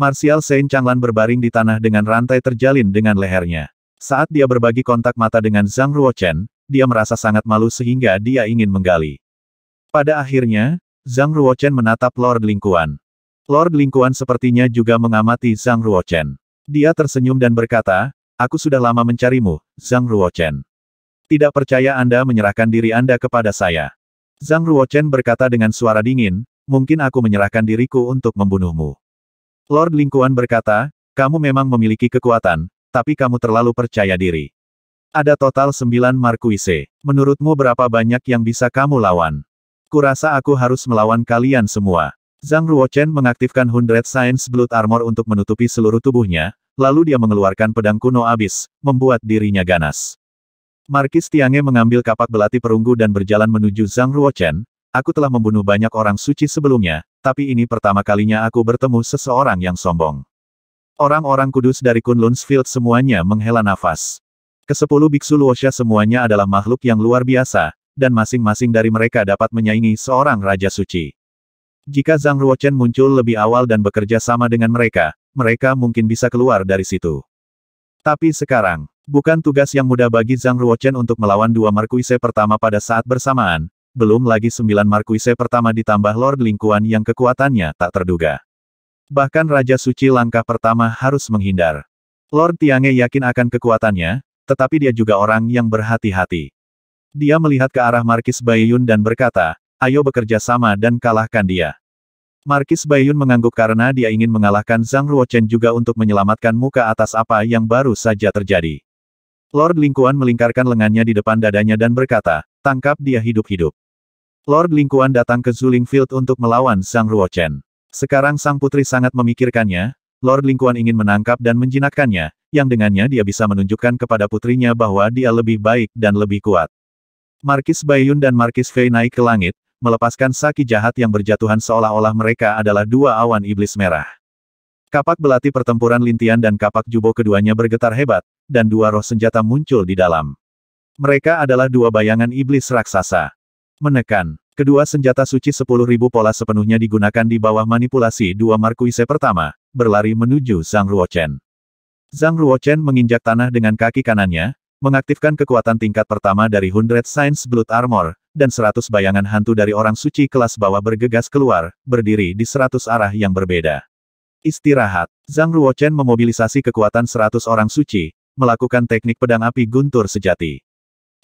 S1: Martial Saint Changlan berbaring di tanah dengan rantai terjalin dengan lehernya. Saat dia berbagi kontak mata dengan Zhang Ruochen, dia merasa sangat malu sehingga dia ingin menggali. Pada akhirnya, Zhang Ruochen menatap Lord Lingkuan. Lord Lingkuan sepertinya juga mengamati Zhang Ruochen. Dia tersenyum dan berkata, Aku sudah lama mencarimu, Zhang Ruochen. Tidak percaya Anda menyerahkan diri Anda kepada saya. Zhang Ruochen berkata dengan suara dingin, mungkin aku menyerahkan diriku untuk membunuhmu. Lord Lingkuan berkata, kamu memang memiliki kekuatan, tapi kamu terlalu percaya diri. Ada total sembilan Markuise. Menurutmu berapa banyak yang bisa kamu lawan? Kurasa aku harus melawan kalian semua. Zhang Ruochen mengaktifkan Hundred Science Blood Armor untuk menutupi seluruh tubuhnya, lalu dia mengeluarkan pedang kuno abis, membuat dirinya ganas. Markis Tiange mengambil kapak belati perunggu dan berjalan menuju Zhang Ruochen, aku telah membunuh banyak orang suci sebelumnya, tapi ini pertama kalinya aku bertemu seseorang yang sombong. Orang-orang kudus dari Kunlunsfield semuanya menghela nafas. Kesepuluh biksu Luosha semuanya adalah makhluk yang luar biasa, dan masing-masing dari mereka dapat menyaingi seorang Raja Suci. Jika Zhang Ruochen muncul lebih awal dan bekerja sama dengan mereka, mereka mungkin bisa keluar dari situ. Tapi sekarang, bukan tugas yang mudah bagi Zhang Ruochen untuk melawan dua Markuise pertama pada saat bersamaan, belum lagi sembilan Markuise pertama ditambah Lord Lingkuan yang kekuatannya tak terduga. Bahkan Raja Suci langkah pertama harus menghindar. Lord Tiange yakin akan kekuatannya, tetapi dia juga orang yang berhati-hati. Dia melihat ke arah Markis Bayun dan berkata, ayo bekerja sama dan kalahkan dia. Markis Bayun mengangguk karena dia ingin mengalahkan Zhang Ruochen juga untuk menyelamatkan muka atas apa yang baru saja terjadi. Lord Lingkuan melingkarkan lengannya di depan dadanya dan berkata, tangkap dia hidup-hidup. Lord Lingkuan datang ke Zulingfield untuk melawan Zhang Ruochen. Sekarang sang putri sangat memikirkannya, Lord Lingkuan ingin menangkap dan menjinakkannya, yang dengannya dia bisa menunjukkan kepada putrinya bahwa dia lebih baik dan lebih kuat. Markis Bayun dan Markis Fei naik ke langit, melepaskan saki jahat yang berjatuhan seolah-olah mereka adalah dua awan iblis merah. Kapak belati pertempuran lintian dan kapak jubo keduanya bergetar hebat, dan dua roh senjata muncul di dalam. Mereka adalah dua bayangan iblis raksasa. Menekan. Kedua senjata suci 10.000 pola sepenuhnya digunakan di bawah manipulasi dua Markuise pertama, berlari menuju Zhang Ruochen. Zhang Ruochen menginjak tanah dengan kaki kanannya, mengaktifkan kekuatan tingkat pertama dari Hundred Science Blood Armor, dan seratus bayangan hantu dari orang suci kelas bawah bergegas keluar, berdiri di seratus arah yang berbeda. Istirahat, Zhang Ruochen memobilisasi kekuatan seratus orang suci, melakukan teknik pedang api guntur sejati.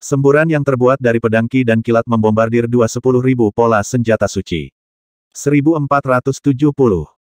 S1: Semburan yang terbuat dari pedangki dan kilat membombardir dua sepuluh ribu pola senjata suci. 1470